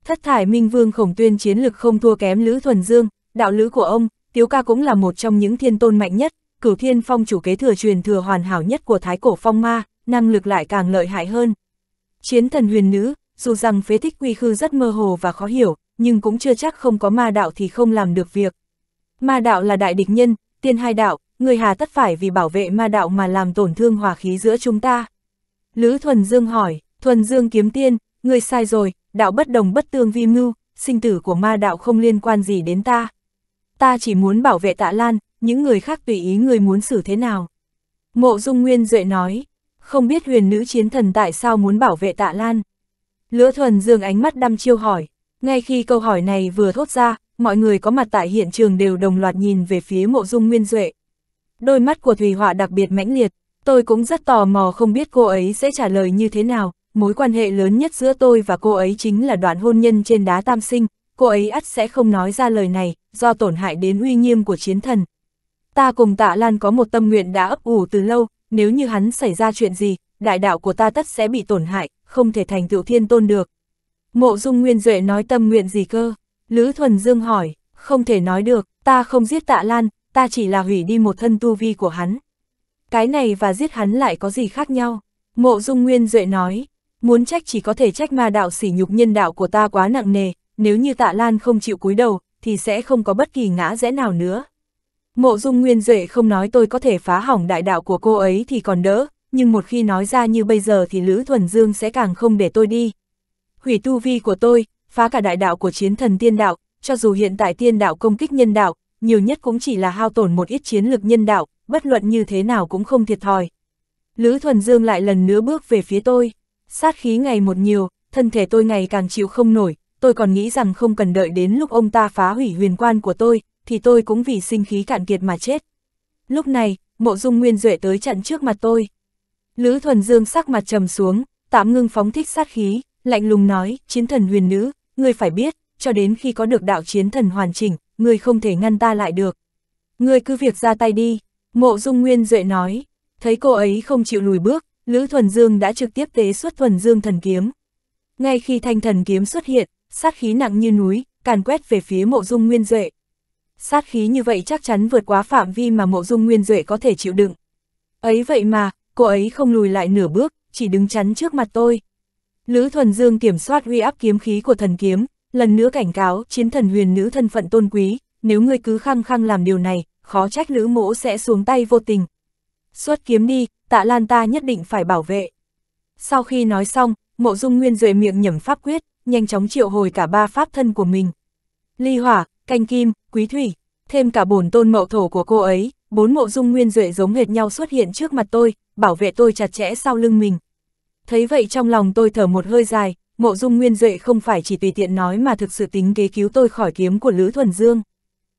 Thất thải minh vương khổng tuyên chiến lực không thua kém Lữ Thuần Dương, đạo lữ của ông, Tiếu Ca cũng là một trong những thiên tôn mạnh nhất, cửu thiên phong chủ kế thừa truyền thừa hoàn hảo nhất của Thái Cổ Phong Ma, năng lực lại càng lợi hại hơn. Chiến thần huyền nữ, dù rằng phế thích quy khư rất mơ hồ và khó hiểu, nhưng cũng chưa chắc không có ma đạo thì không làm được việc. Ma đạo là đại địch nhân, tiên hai đạo, người hà tất phải vì bảo vệ ma đạo mà làm tổn thương hòa khí giữa chúng ta. Lữ Thuần Dương hỏi, Thuần Dương kiếm tiên, người sai rồi, đạo bất đồng bất tương vi mưu, sinh tử của ma đạo không liên quan gì đến ta. Ta chỉ muốn bảo vệ tạ Lan, những người khác tùy ý người muốn xử thế nào. Mộ Dung Nguyên Duệ nói, không biết huyền nữ chiến thần tại sao muốn bảo vệ tạ Lan. Lữ Thuần Dương ánh mắt đăm chiêu hỏi, ngay khi câu hỏi này vừa thốt ra, mọi người có mặt tại hiện trường đều đồng loạt nhìn về phía mộ dung nguyên duệ. Đôi mắt của thủy Họa đặc biệt mãnh liệt, tôi cũng rất tò mò không biết cô ấy sẽ trả lời như thế nào, mối quan hệ lớn nhất giữa tôi và cô ấy chính là đoạn hôn nhân trên đá tam sinh, cô ấy ắt sẽ không nói ra lời này, do tổn hại đến uy nghiêm của chiến thần. Ta cùng tạ Lan có một tâm nguyện đã ấp ủ từ lâu, nếu như hắn xảy ra chuyện gì, đại đạo của ta tất sẽ bị tổn hại, không thể thành tựu thiên tôn được. Mộ dung nguyên duệ nói tâm nguyện gì cơ? Lữ Thuần Dương hỏi, không thể nói được, ta không giết tạ Lan, ta chỉ là hủy đi một thân tu vi của hắn. Cái này và giết hắn lại có gì khác nhau? Mộ Dung Nguyên Duệ nói, muốn trách chỉ có thể trách ma đạo sỉ nhục nhân đạo của ta quá nặng nề, nếu như tạ Lan không chịu cúi đầu, thì sẽ không có bất kỳ ngã rẽ nào nữa. Mộ Dung Nguyên Duệ không nói tôi có thể phá hỏng đại đạo của cô ấy thì còn đỡ, nhưng một khi nói ra như bây giờ thì Lữ Thuần Dương sẽ càng không để tôi đi. Hủy tu vi của tôi, phá cả đại đạo của chiến thần tiên đạo, cho dù hiện tại tiên đạo công kích nhân đạo, nhiều nhất cũng chỉ là hao tổn một ít chiến lực nhân đạo, bất luận như thế nào cũng không thiệt thòi. Lữ Thuần Dương lại lần nữa bước về phía tôi, sát khí ngày một nhiều, thân thể tôi ngày càng chịu không nổi, tôi còn nghĩ rằng không cần đợi đến lúc ông ta phá hủy huyền quan của tôi, thì tôi cũng vì sinh khí cạn kiệt mà chết. Lúc này, mộ dung nguyên duệ tới chặn trước mặt tôi. Lữ Thuần Dương sắc mặt trầm xuống, tạm ngưng phóng thích sát khí, lạnh lùng nói, chiến thần huyền nữ, ngươi phải biết, cho đến khi có được đạo chiến thần hoàn chỉnh, ngươi không thể ngăn ta lại được. Ngươi cứ việc ra tay đi, mộ dung nguyên duệ nói, thấy cô ấy không chịu lùi bước, Lữ Thuần Dương đã trực tiếp tế xuất Thuần Dương thần kiếm. Ngay khi thanh thần kiếm xuất hiện, sát khí nặng như núi, càn quét về phía mộ dung nguyên duệ. Sát khí như vậy chắc chắn vượt quá phạm vi mà mộ dung nguyên duệ có thể chịu đựng. Ấy vậy mà, cô ấy không lùi lại nửa bước, chỉ đứng chắn trước mặt tôi. Lữ Thuần Dương kiểm soát uy áp kiếm khí của thần kiếm, lần nữa cảnh cáo chiến thần huyền nữ thân phận tôn quý, nếu ngươi cứ khăng khăng làm điều này, khó trách Lữ Mỗ sẽ xuống tay vô tình. Xuất kiếm đi, tạ lan ta nhất định phải bảo vệ. Sau khi nói xong, mộ dung nguyên duệ miệng nhẩm pháp quyết, nhanh chóng triệu hồi cả ba pháp thân của mình. Ly hỏa, canh kim, quý thủy, thêm cả bổn tôn mậu thổ của cô ấy, bốn mộ dung nguyên duệ giống hệt nhau xuất hiện trước mặt tôi, bảo vệ tôi chặt chẽ sau lưng mình. Thấy vậy trong lòng tôi thở một hơi dài, mộ dung nguyên duệ không phải chỉ tùy tiện nói mà thực sự tính kế cứu tôi khỏi kiếm của Lữ Thuần Dương.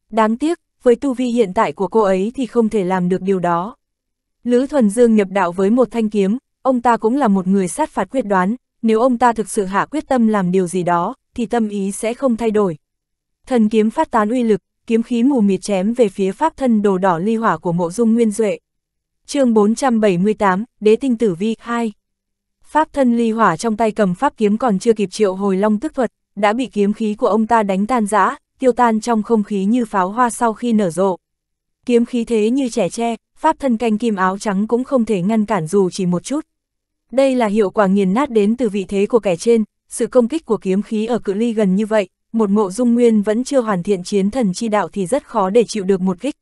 Đáng tiếc, với tu vi hiện tại của cô ấy thì không thể làm được điều đó. Lữ Thuần Dương nhập đạo với một thanh kiếm, ông ta cũng là một người sát phạt quyết đoán, nếu ông ta thực sự hạ quyết tâm làm điều gì đó, thì tâm ý sẽ không thay đổi. Thần kiếm phát tán uy lực, kiếm khí mù mịt chém về phía pháp thân đồ đỏ ly hỏa của mộ dung nguyên duệ. chương 478, Đế tinh tử vi 2 Pháp thân ly hỏa trong tay cầm pháp kiếm còn chưa kịp triệu hồi long tức thuật, đã bị kiếm khí của ông ta đánh tan rã, tiêu tan trong không khí như pháo hoa sau khi nở rộ. Kiếm khí thế như trẻ tre, pháp thân canh kim áo trắng cũng không thể ngăn cản dù chỉ một chút. Đây là hiệu quả nghiền nát đến từ vị thế của kẻ trên, sự công kích của kiếm khí ở cự ly gần như vậy, một mộ dung nguyên vẫn chưa hoàn thiện chiến thần chi đạo thì rất khó để chịu được một kích.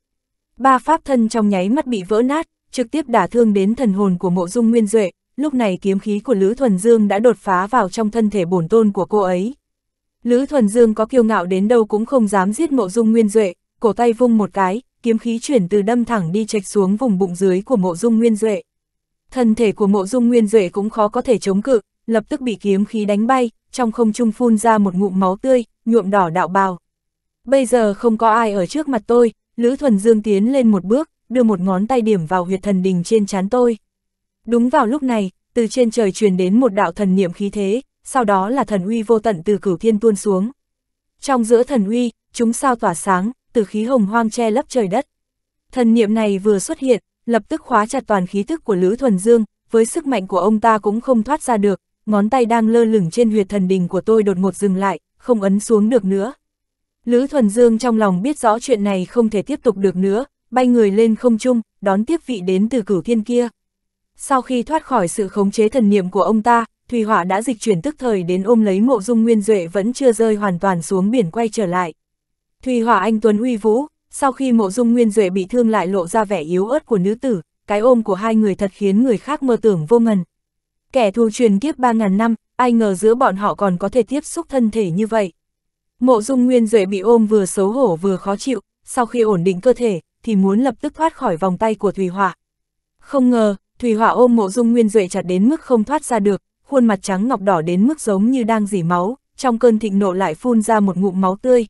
Ba pháp thân trong nháy mắt bị vỡ nát, trực tiếp đả thương đến thần hồn của mộ dung nguyên duệ, lúc này kiếm khí của Lữ Thuần Dương đã đột phá vào trong thân thể bổn tôn của cô ấy. Lữ Thuần Dương có kiêu ngạo đến đâu cũng không dám giết mộ dung nguyên duệ, cổ tay vung một cái, kiếm khí chuyển từ đâm thẳng đi chạch xuống vùng bụng dưới của mộ dung nguyên duệ. Thân thể của mộ dung nguyên duệ cũng khó có thể chống cự, lập tức bị kiếm khí đánh bay, trong không trung phun ra một ngụm máu tươi, nhuộm đỏ đạo bào. Bây giờ không có ai ở trước mặt tôi, Lữ Thuần Dương tiến lên một bước, đưa một ngón tay điểm vào huyệt thần đình trên chán tôi. Đúng vào lúc này, từ trên trời truyền đến một đạo thần niệm khí thế, sau đó là thần uy vô tận từ cửu thiên tuôn xuống. Trong giữa thần uy, chúng sao tỏa sáng, từ khí hồng hoang che lấp trời đất. Thần niệm này vừa xuất hiện, lập tức khóa chặt toàn khí thức của Lữ Thuần Dương, với sức mạnh của ông ta cũng không thoát ra được, ngón tay đang lơ lửng trên huyệt thần đình của tôi đột ngột dừng lại, không ấn xuống được nữa. Lữ Thuần Dương trong lòng biết rõ chuyện này không thể tiếp tục được nữa, bay người lên không trung, đón tiếp vị đến từ cửu thiên kia. Sau khi thoát khỏi sự khống chế thần niệm của ông ta, Thùy Hỏa đã dịch chuyển tức thời đến ôm lấy mộ dung nguyên duệ vẫn chưa rơi hoàn toàn xuống biển quay trở lại. Thùy Hỏa anh Tuấn uy vũ, sau khi mộ dung nguyên duệ bị thương lại lộ ra vẻ yếu ớt của nữ tử, cái ôm của hai người thật khiến người khác mơ tưởng vô ngần. Kẻ thù truyền kiếp 3.000 năm, ai ngờ giữa bọn họ còn có thể tiếp xúc thân thể như vậy. Mộ dung nguyên duệ bị ôm vừa xấu hổ vừa khó chịu, sau khi ổn định cơ thể, thì muốn lập tức thoát khỏi vòng tay của Thùy Hỏa. Không ngờ, Thủy Hỏa ôm mộ dung nguyên duệ chặt đến mức không thoát ra được, khuôn mặt trắng ngọc đỏ đến mức giống như đang dỉ máu, trong cơn thịnh nộ lại phun ra một ngụm máu tươi.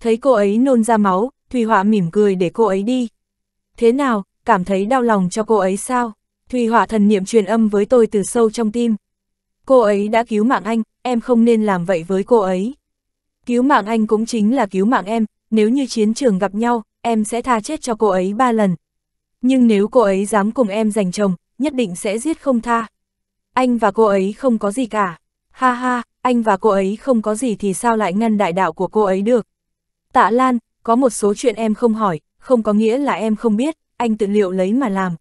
Thấy cô ấy nôn ra máu, Thủy Hỏa mỉm cười để cô ấy đi. Thế nào, cảm thấy đau lòng cho cô ấy sao? Thủy Hỏa thần niệm truyền âm với tôi từ sâu trong tim. Cô ấy đã cứu mạng anh, em không nên làm vậy với cô ấy. Cứu mạng anh cũng chính là cứu mạng em, nếu như chiến trường gặp nhau, em sẽ tha chết cho cô ấy ba lần, nhưng nếu cô ấy dám cùng em giành chồng, nhất định sẽ giết không tha. Anh và cô ấy không có gì cả. Ha ha, anh và cô ấy không có gì thì sao lại ngăn đại đạo của cô ấy được. Tạ Lan, có một số chuyện em không hỏi, không có nghĩa là em không biết, anh tự liệu lấy mà làm.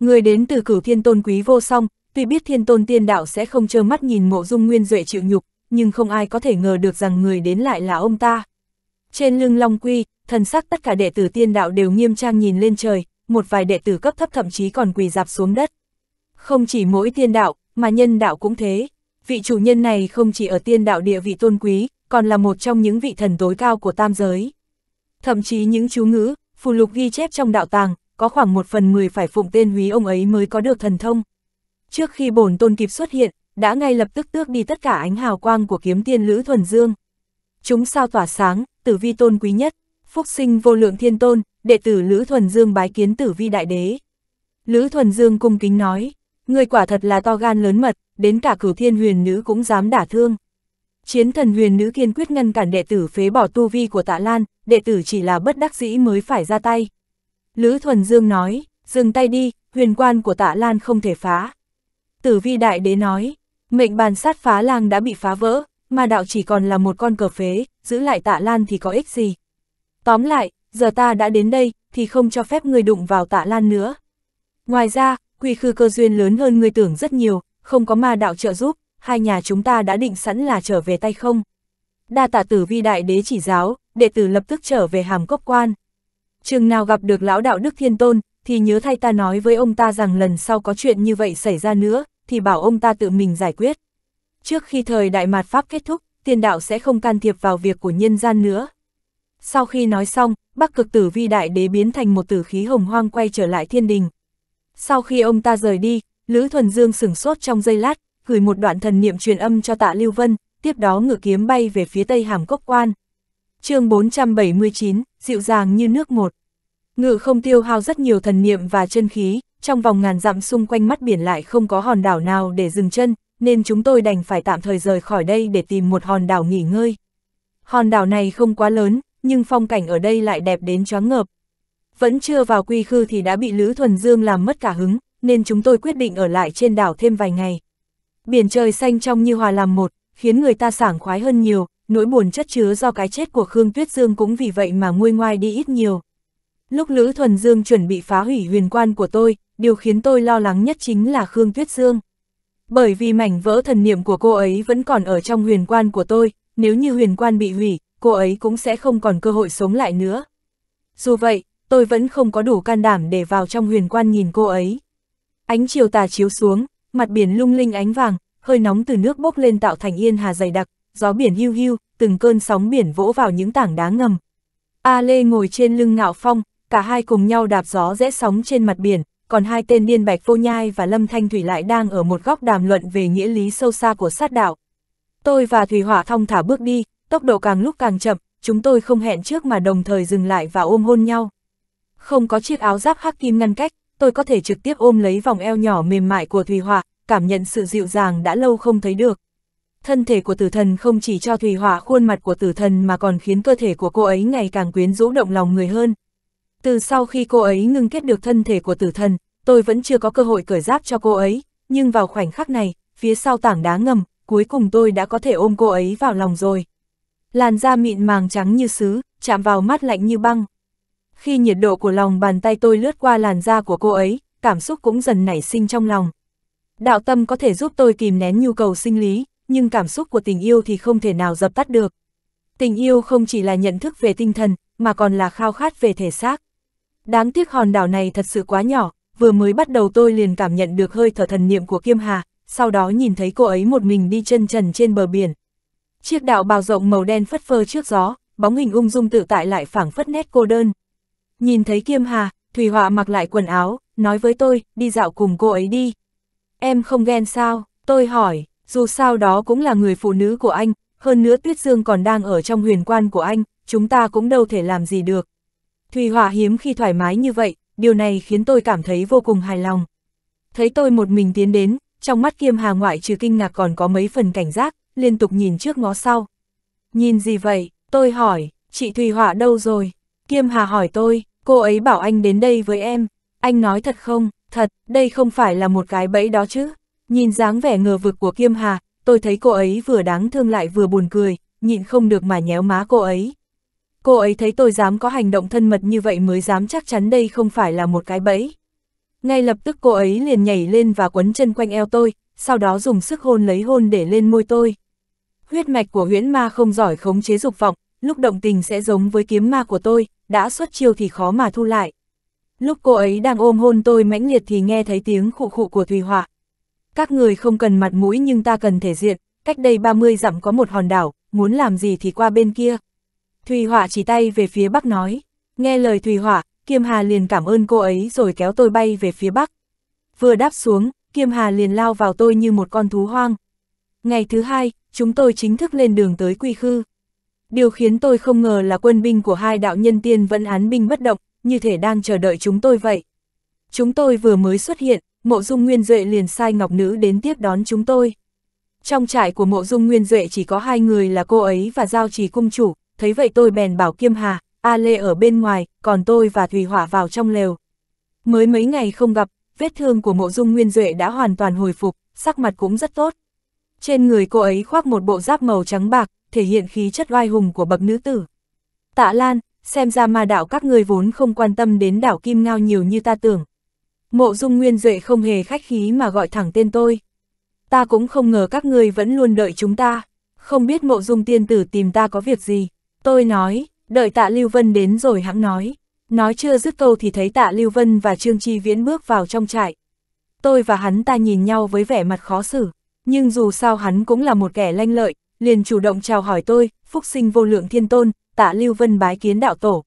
Người đến từ cửu thiên tôn quý vô song, tuy biết thiên tôn tiên đạo sẽ không trơ mắt nhìn mộ dung nguyên duệ chịu nhục, nhưng không ai có thể ngờ được rằng người đến lại là ông ta. Trên lưng Long Quy, thần sắc tất cả đệ tử tiên đạo đều nghiêm trang nhìn lên trời, một vài đệ tử cấp thấp thậm chí còn quỳ dạp xuống đất. Không chỉ mỗi tiên đạo, mà nhân đạo cũng thế. Vị chủ nhân này không chỉ ở tiên đạo địa vị tôn quý, còn là một trong những vị thần tối cao của tam giới. Thậm chí những chú ngữ, phù lục ghi chép trong đạo tàng, có khoảng một phần mười phải phụng tên húy ông ấy mới có được thần thông. Trước khi bổn tôn kịp xuất hiện, đã ngay lập tức tước đi tất cả ánh hào quang của kiếm tiên Lữ Thuần Dương. Chúng sao tỏa sáng, tử vi tôn quý nhất, phúc sinh vô lượng thiên tôn, đệ tử Lữ Thuần Dương bái kiến tử vi đại đế. Lữ Thuần Dương cung kính nói, người quả thật là to gan lớn mật, đến cả cửu thiên huyền nữ cũng dám đả thương. Chiến thần huyền nữ kiên quyết ngăn cản đệ tử phế bỏ tu vi của tạ Lan, đệ tử chỉ là bất đắc dĩ mới phải ra tay. Lữ Thuần Dương nói, dừng tay đi, huyền quan của tạ Lan không thể phá. Tử vi đại đế nói, mệnh bàn sát phá lang đã bị phá vỡ, mà đạo chỉ còn là một con cờ phế, giữ lại tạ Lan thì có ích gì. Tóm lại, giờ ta đã đến đây, thì không cho phép người đụng vào tạ lan nữa. Ngoài ra, quy khư cơ duyên lớn hơn người tưởng rất nhiều, không có ma đạo trợ giúp, hai nhà chúng ta đã định sẵn là trở về tay không. Đa tạ tử vi đại đế chỉ giáo, đệ tử lập tức trở về hàm cốc quan. Chừng nào gặp được lão đạo đức thiên tôn, thì nhớ thay ta nói với ông ta rằng lần sau có chuyện như vậy xảy ra nữa, thì bảo ông ta tự mình giải quyết. Trước khi thời đại mạt Pháp kết thúc, tiền đạo sẽ không can thiệp vào việc của nhân gian nữa. Sau khi nói xong, bắc cực tử vi đại đế biến thành một tử khí hồng hoang quay trở lại thiên đình. Sau khi ông ta rời đi, Lữ Thuần Dương sửng sốt trong giây lát, gửi một đoạn thần niệm truyền âm cho tạ Lưu Vân, tiếp đó ngự kiếm bay về phía tây hàm cốc quan. chương 479, dịu dàng như nước một. Ngự không tiêu hao rất nhiều thần niệm và chân khí, trong vòng ngàn dặm xung quanh mắt biển lại không có hòn đảo nào để dừng chân, nên chúng tôi đành phải tạm thời rời khỏi đây để tìm một hòn đảo nghỉ ngơi. Hòn đảo này không quá lớn, nhưng phong cảnh ở đây lại đẹp đến choáng ngợp. Vẫn chưa vào quy khư thì đã bị Lữ Thuần Dương làm mất cả hứng, nên chúng tôi quyết định ở lại trên đảo thêm vài ngày. Biển trời xanh trong như hòa làm một, khiến người ta sảng khoái hơn nhiều, nỗi buồn chất chứa do cái chết của Khương Tuyết Dương cũng vì vậy mà nguôi ngoai đi ít nhiều. Lúc Lữ Thuần Dương chuẩn bị phá hủy huyền quan của tôi, điều khiến tôi lo lắng nhất chính là Khương Tuyết Dương. Bởi vì mảnh vỡ thần niệm của cô ấy vẫn còn ở trong huyền quan của tôi, nếu như huyền quan bị hủy, cô ấy cũng sẽ không còn cơ hội sống lại nữa. Dù vậy, tôi vẫn không có đủ can đảm để vào trong huyền quan nhìn cô ấy. Ánh chiều tà chiếu xuống, mặt biển lung linh ánh vàng, hơi nóng từ nước bốc lên tạo thành yên hà dày đặc, gió biển hưu hưu, từng cơn sóng biển vỗ vào những tảng đá ngầm. A Lê ngồi trên lưng ngạo phong, cả hai cùng nhau đạp gió rẽ sóng trên mặt biển, còn hai tên điên bạch vô nhai và lâm thanh thủy lại đang ở một góc đàm luận về nghĩa lý sâu xa của sát đạo. Tôi và Thủy Hỏa thong thả bước đi, tốc độ càng lúc càng chậm, chúng tôi không hẹn trước mà đồng thời dừng lại và ôm hôn nhau. Không có chiếc áo giáp hắc kim ngăn cách, tôi có thể trực tiếp ôm lấy vòng eo nhỏ mềm mại của Thùy Hòa, cảm nhận sự dịu dàng đã lâu không thấy được. Thân thể của tử thần không chỉ cho Thùy Hòa khuôn mặt của tử thần mà còn khiến cơ thể của cô ấy ngày càng quyến rũ động lòng người hơn. Từ sau khi cô ấy ngưng kết được thân thể của tử thần, tôi vẫn chưa có cơ hội cởi giáp cho cô ấy, nhưng vào khoảnh khắc này, phía sau tảng đá ngầm, cuối cùng tôi đã có thể ôm cô ấy vào lòng rồi. Làn da mịn màng trắng như sứ, chạm vào mắt lạnh như băng. Khi nhiệt độ của lòng bàn tay tôi lướt qua làn da của cô ấy, cảm xúc cũng dần nảy sinh trong lòng. Đạo tâm có thể giúp tôi kìm nén nhu cầu sinh lý, nhưng cảm xúc của tình yêu thì không thể nào dập tắt được. Tình yêu không chỉ là nhận thức về tinh thần, mà còn là khao khát về thể xác. Đáng tiếc hòn đảo này thật sự quá nhỏ, vừa mới bắt đầu tôi liền cảm nhận được hơi thở thần niệm của Kiêm Hà, sau đó nhìn thấy cô ấy một mình đi chân trần trên bờ biển. Chiếc đạo bào rộng màu đen phất phơ trước gió, bóng hình ung dung tự tại lại phảng phất nét cô đơn. Nhìn thấy Kiêm Hà, Thủy Họa mặc lại quần áo, nói với tôi, đi dạo cùng cô ấy đi. Em không ghen sao, tôi hỏi, dù sao đó cũng là người phụ nữ của anh, hơn nữa Tuyết Dương còn đang ở trong huyền quan của anh, chúng ta cũng đâu thể làm gì được. Thủy Họa hiếm khi thoải mái như vậy, điều này khiến tôi cảm thấy vô cùng hài lòng. Thấy tôi một mình tiến đến, trong mắt Kiêm Hà ngoại trừ kinh ngạc còn có mấy phần cảnh giác, liên tục nhìn trước ngó sau. Nhìn gì vậy? Tôi hỏi, chị Thùy Họa đâu rồi? Kiêm Hà hỏi tôi, cô ấy bảo anh đến đây với em. Anh nói thật không? Thật, đây không phải là một cái bẫy đó chứ. Nhìn dáng vẻ ngờ vực của Kiêm Hà, tôi thấy cô ấy vừa đáng thương lại vừa buồn cười, nhịn không được mà nhéo má cô ấy. Cô ấy thấy tôi dám có hành động thân mật như vậy mới dám chắc chắn đây không phải là một cái bẫy. Ngay lập tức cô ấy liền nhảy lên và quấn chân quanh eo tôi, sau đó dùng sức hôn lấy hôn để lên môi tôi. Huyết mạch của huyễn ma không giỏi khống chế dục vọng, lúc động tình sẽ giống với kiếm ma của tôi, đã xuất chiêu thì khó mà thu lại. Lúc cô ấy đang ôm hôn tôi mãnh liệt thì nghe thấy tiếng khụ khụ của Thùy Họa. Các người không cần mặt mũi nhưng ta cần thể diện, cách đây 30 dặm có một hòn đảo, muốn làm gì thì qua bên kia. Thùy Họa chỉ tay về phía bắc nói, nghe lời Thùy Họa, Kiêm Hà liền cảm ơn cô ấy rồi kéo tôi bay về phía bắc. Vừa đáp xuống, Kiêm Hà liền lao vào tôi như một con thú hoang. Ngày thứ hai, chúng tôi chính thức lên đường tới quy khư. Điều khiến tôi không ngờ là quân binh của hai đạo nhân tiên vẫn án binh bất động, như thể đang chờ đợi chúng tôi vậy. Chúng tôi vừa mới xuất hiện, mộ dung nguyên duệ liền sai ngọc nữ đến tiếp đón chúng tôi. Trong trại của mộ dung nguyên duệ chỉ có hai người là cô ấy và giao trì cung chủ, thấy vậy tôi bèn bảo Kiêm Hà, A Lê ở bên ngoài, còn tôi và Thùy Hỏa vào trong lều. Mới mấy ngày không gặp, vết thương của mộ dung nguyên duệ đã hoàn toàn hồi phục, sắc mặt cũng rất tốt. Trên người cô ấy khoác một bộ giáp màu trắng bạc, thể hiện khí chất oai hùng của bậc nữ tử. Tạ Lan, xem ra ma đạo các ngươi vốn không quan tâm đến đảo Kim Ngao nhiều như ta tưởng. Mộ Dung Nguyên Duệ không hề khách khí mà gọi thẳng tên tôi. Ta cũng không ngờ các ngươi vẫn luôn đợi chúng ta. Không biết Mộ Dung tiên tử tìm ta có việc gì. Tôi nói, đợi Tạ Lưu Vân đến rồi hãng nói. Nói chưa dứt câu thì thấy Tạ Lưu Vân và Trương Chi Viễn bước vào trong trại. Tôi và hắn ta nhìn nhau với vẻ mặt khó xử nhưng dù sao hắn cũng là một kẻ lanh lợi, liền chủ động chào hỏi tôi, phúc sinh vô lượng thiên tôn, tạ Lưu Vân bái kiến đạo tổ.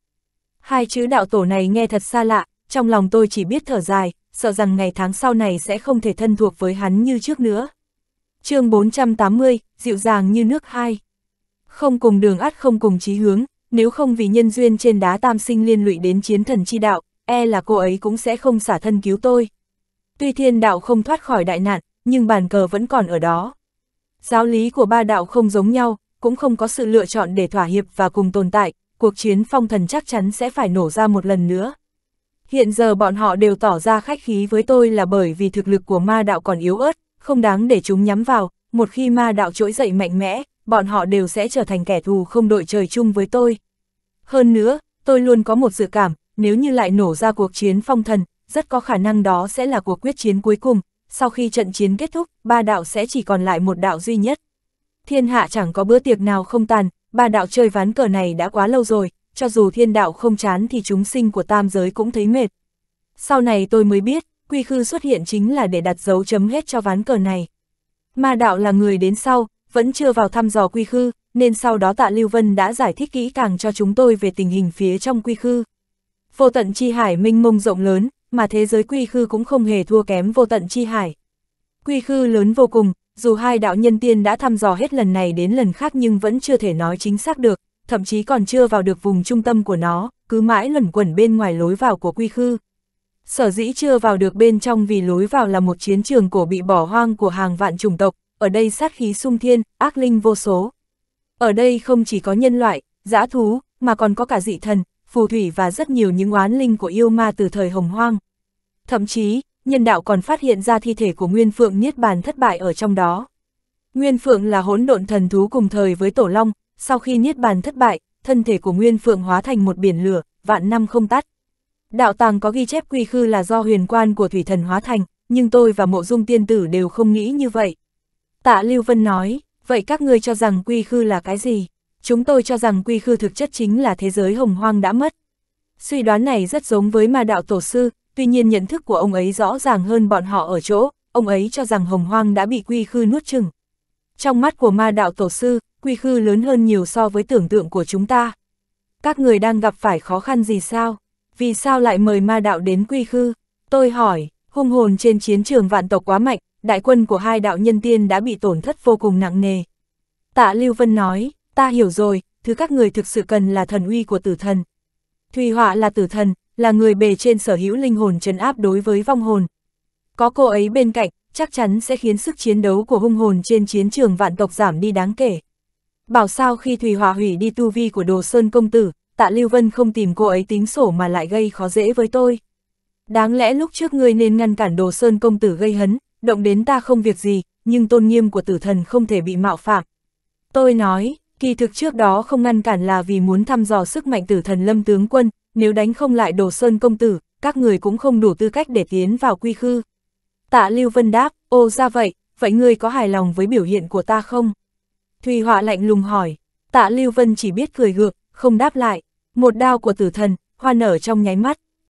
Hai chữ đạo tổ này nghe thật xa lạ, trong lòng tôi chỉ biết thở dài, sợ rằng ngày tháng sau này sẽ không thể thân thuộc với hắn như trước nữa. chương 480, dịu dàng như nước hai. Không cùng đường ắt không cùng chí hướng, nếu không vì nhân duyên trên đá tam sinh liên lụy đến chiến thần chi đạo, e là cô ấy cũng sẽ không xả thân cứu tôi. Tuy thiên đạo không thoát khỏi đại nạn, nhưng bàn cờ vẫn còn ở đó. Giáo lý của ba đạo không giống nhau, cũng không có sự lựa chọn để thỏa hiệp và cùng tồn tại, cuộc chiến phong thần chắc chắn sẽ phải nổ ra một lần nữa. Hiện giờ bọn họ đều tỏ ra khách khí với tôi là bởi vì thực lực của ma đạo còn yếu ớt, không đáng để chúng nhắm vào, một khi ma đạo trỗi dậy mạnh mẽ, bọn họ đều sẽ trở thành kẻ thù không đội trời chung với tôi. Hơn nữa, tôi luôn có một dự cảm, nếu như lại nổ ra cuộc chiến phong thần, rất có khả năng đó sẽ là cuộc quyết chiến cuối cùng, sau khi trận chiến kết thúc, ba đạo sẽ chỉ còn lại một đạo duy nhất. Thiên hạ chẳng có bữa tiệc nào không tàn, ba đạo chơi ván cờ này đã quá lâu rồi, cho dù thiên đạo không chán thì chúng sinh của tam giới cũng thấy mệt. Sau này tôi mới biết, quy khư xuất hiện chính là để đặt dấu chấm hết cho ván cờ này. Ma đạo là người đến sau, vẫn chưa vào thăm dò quy khư, nên sau đó tạ Lưu Vân đã giải thích kỹ càng cho chúng tôi về tình hình phía trong quy khư. Vô tận chi hải minh mông rộng lớn, mà thế giới quy khư cũng không hề thua kém vô tận chi hải. Quy khư lớn vô cùng, dù hai đạo nhân tiên đã thăm dò hết lần này đến lần khác nhưng vẫn chưa thể nói chính xác được, thậm chí còn chưa vào được vùng trung tâm của nó, cứ mãi lẩn quẩn bên ngoài lối vào của quy khư. Sở dĩ chưa vào được bên trong vì lối vào là một chiến trường cổ bị bỏ hoang của hàng vạn chủng tộc, ở đây sát khí sung thiên, ác linh vô số. Ở đây không chỉ có nhân loại, dã thú, mà còn có cả dị thần, phù thủy và rất nhiều những oán linh của yêu ma từ thời hồng hoang. Thậm chí, nhân đạo còn phát hiện ra thi thể của Nguyên Phượng Niết Bàn thất bại ở trong đó. Nguyên Phượng là hỗn độn thần thú cùng thời với Tổ Long, sau khi Niết Bàn thất bại, thân thể của Nguyên Phượng hóa thành một biển lửa, vạn năm không tắt. Đạo tàng có ghi chép quy khư là do huyền quan của thủy thần hóa thành, nhưng tôi và mộ dung tiên tử đều không nghĩ như vậy. Tạ Lưu Vân nói, vậy các ngươi cho rằng quy khư là cái gì? chúng tôi cho rằng quy khư thực chất chính là thế giới hồng hoang đã mất. Suy đoán này rất giống với ma đạo tổ sư, tuy nhiên nhận thức của ông ấy rõ ràng hơn bọn họ ở chỗ, ông ấy cho rằng hồng hoang đã bị quy khư nuốt chừng. Trong mắt của ma đạo tổ sư, quy khư lớn hơn nhiều so với tưởng tượng của chúng ta. Các người đang gặp phải khó khăn gì sao? Vì sao lại mời ma đạo đến quy khư? Tôi hỏi, hung hồn trên chiến trường vạn tộc quá mạnh, đại quân của hai đạo nhân tiên đã bị tổn thất vô cùng nặng nề. Tạ Lưu Vân nói, ta hiểu rồi, thứ các người thực sự cần là thần uy của tử thần. Thùy Họa là tử thần, là người bề trên sở hữu linh hồn trấn áp đối với vong hồn. Có cô ấy bên cạnh, chắc chắn sẽ khiến sức chiến đấu của hung hồn trên chiến trường vạn tộc giảm đi đáng kể. Bảo sao khi Thùy Họa hủy đi tu vi của Đồ Sơn Công Tử, tạ Lưu Vân không tìm cô ấy tính sổ mà lại gây khó dễ với tôi. Đáng lẽ lúc trước ngươi nên ngăn cản Đồ Sơn Công Tử gây hấn, động đến ta không việc gì, nhưng tôn nghiêm của tử thần không thể bị mạo phạm. Tôi nói, Kỳ thực trước đó không ngăn cản là vì muốn thăm dò sức mạnh tử thần lâm tướng quân, nếu đánh không lại đồ sơn công tử, các người cũng không đủ tư cách để tiến vào quy khư. Tạ Lưu Vân đáp, ô ra vậy, vậy ngươi có hài lòng với biểu hiện của ta không? Thùy Họa lạnh lùng hỏi, tạ Lưu Vân chỉ biết cười gượng, không đáp lại, một đao của tử thần, hoa nở trong nháy mắt,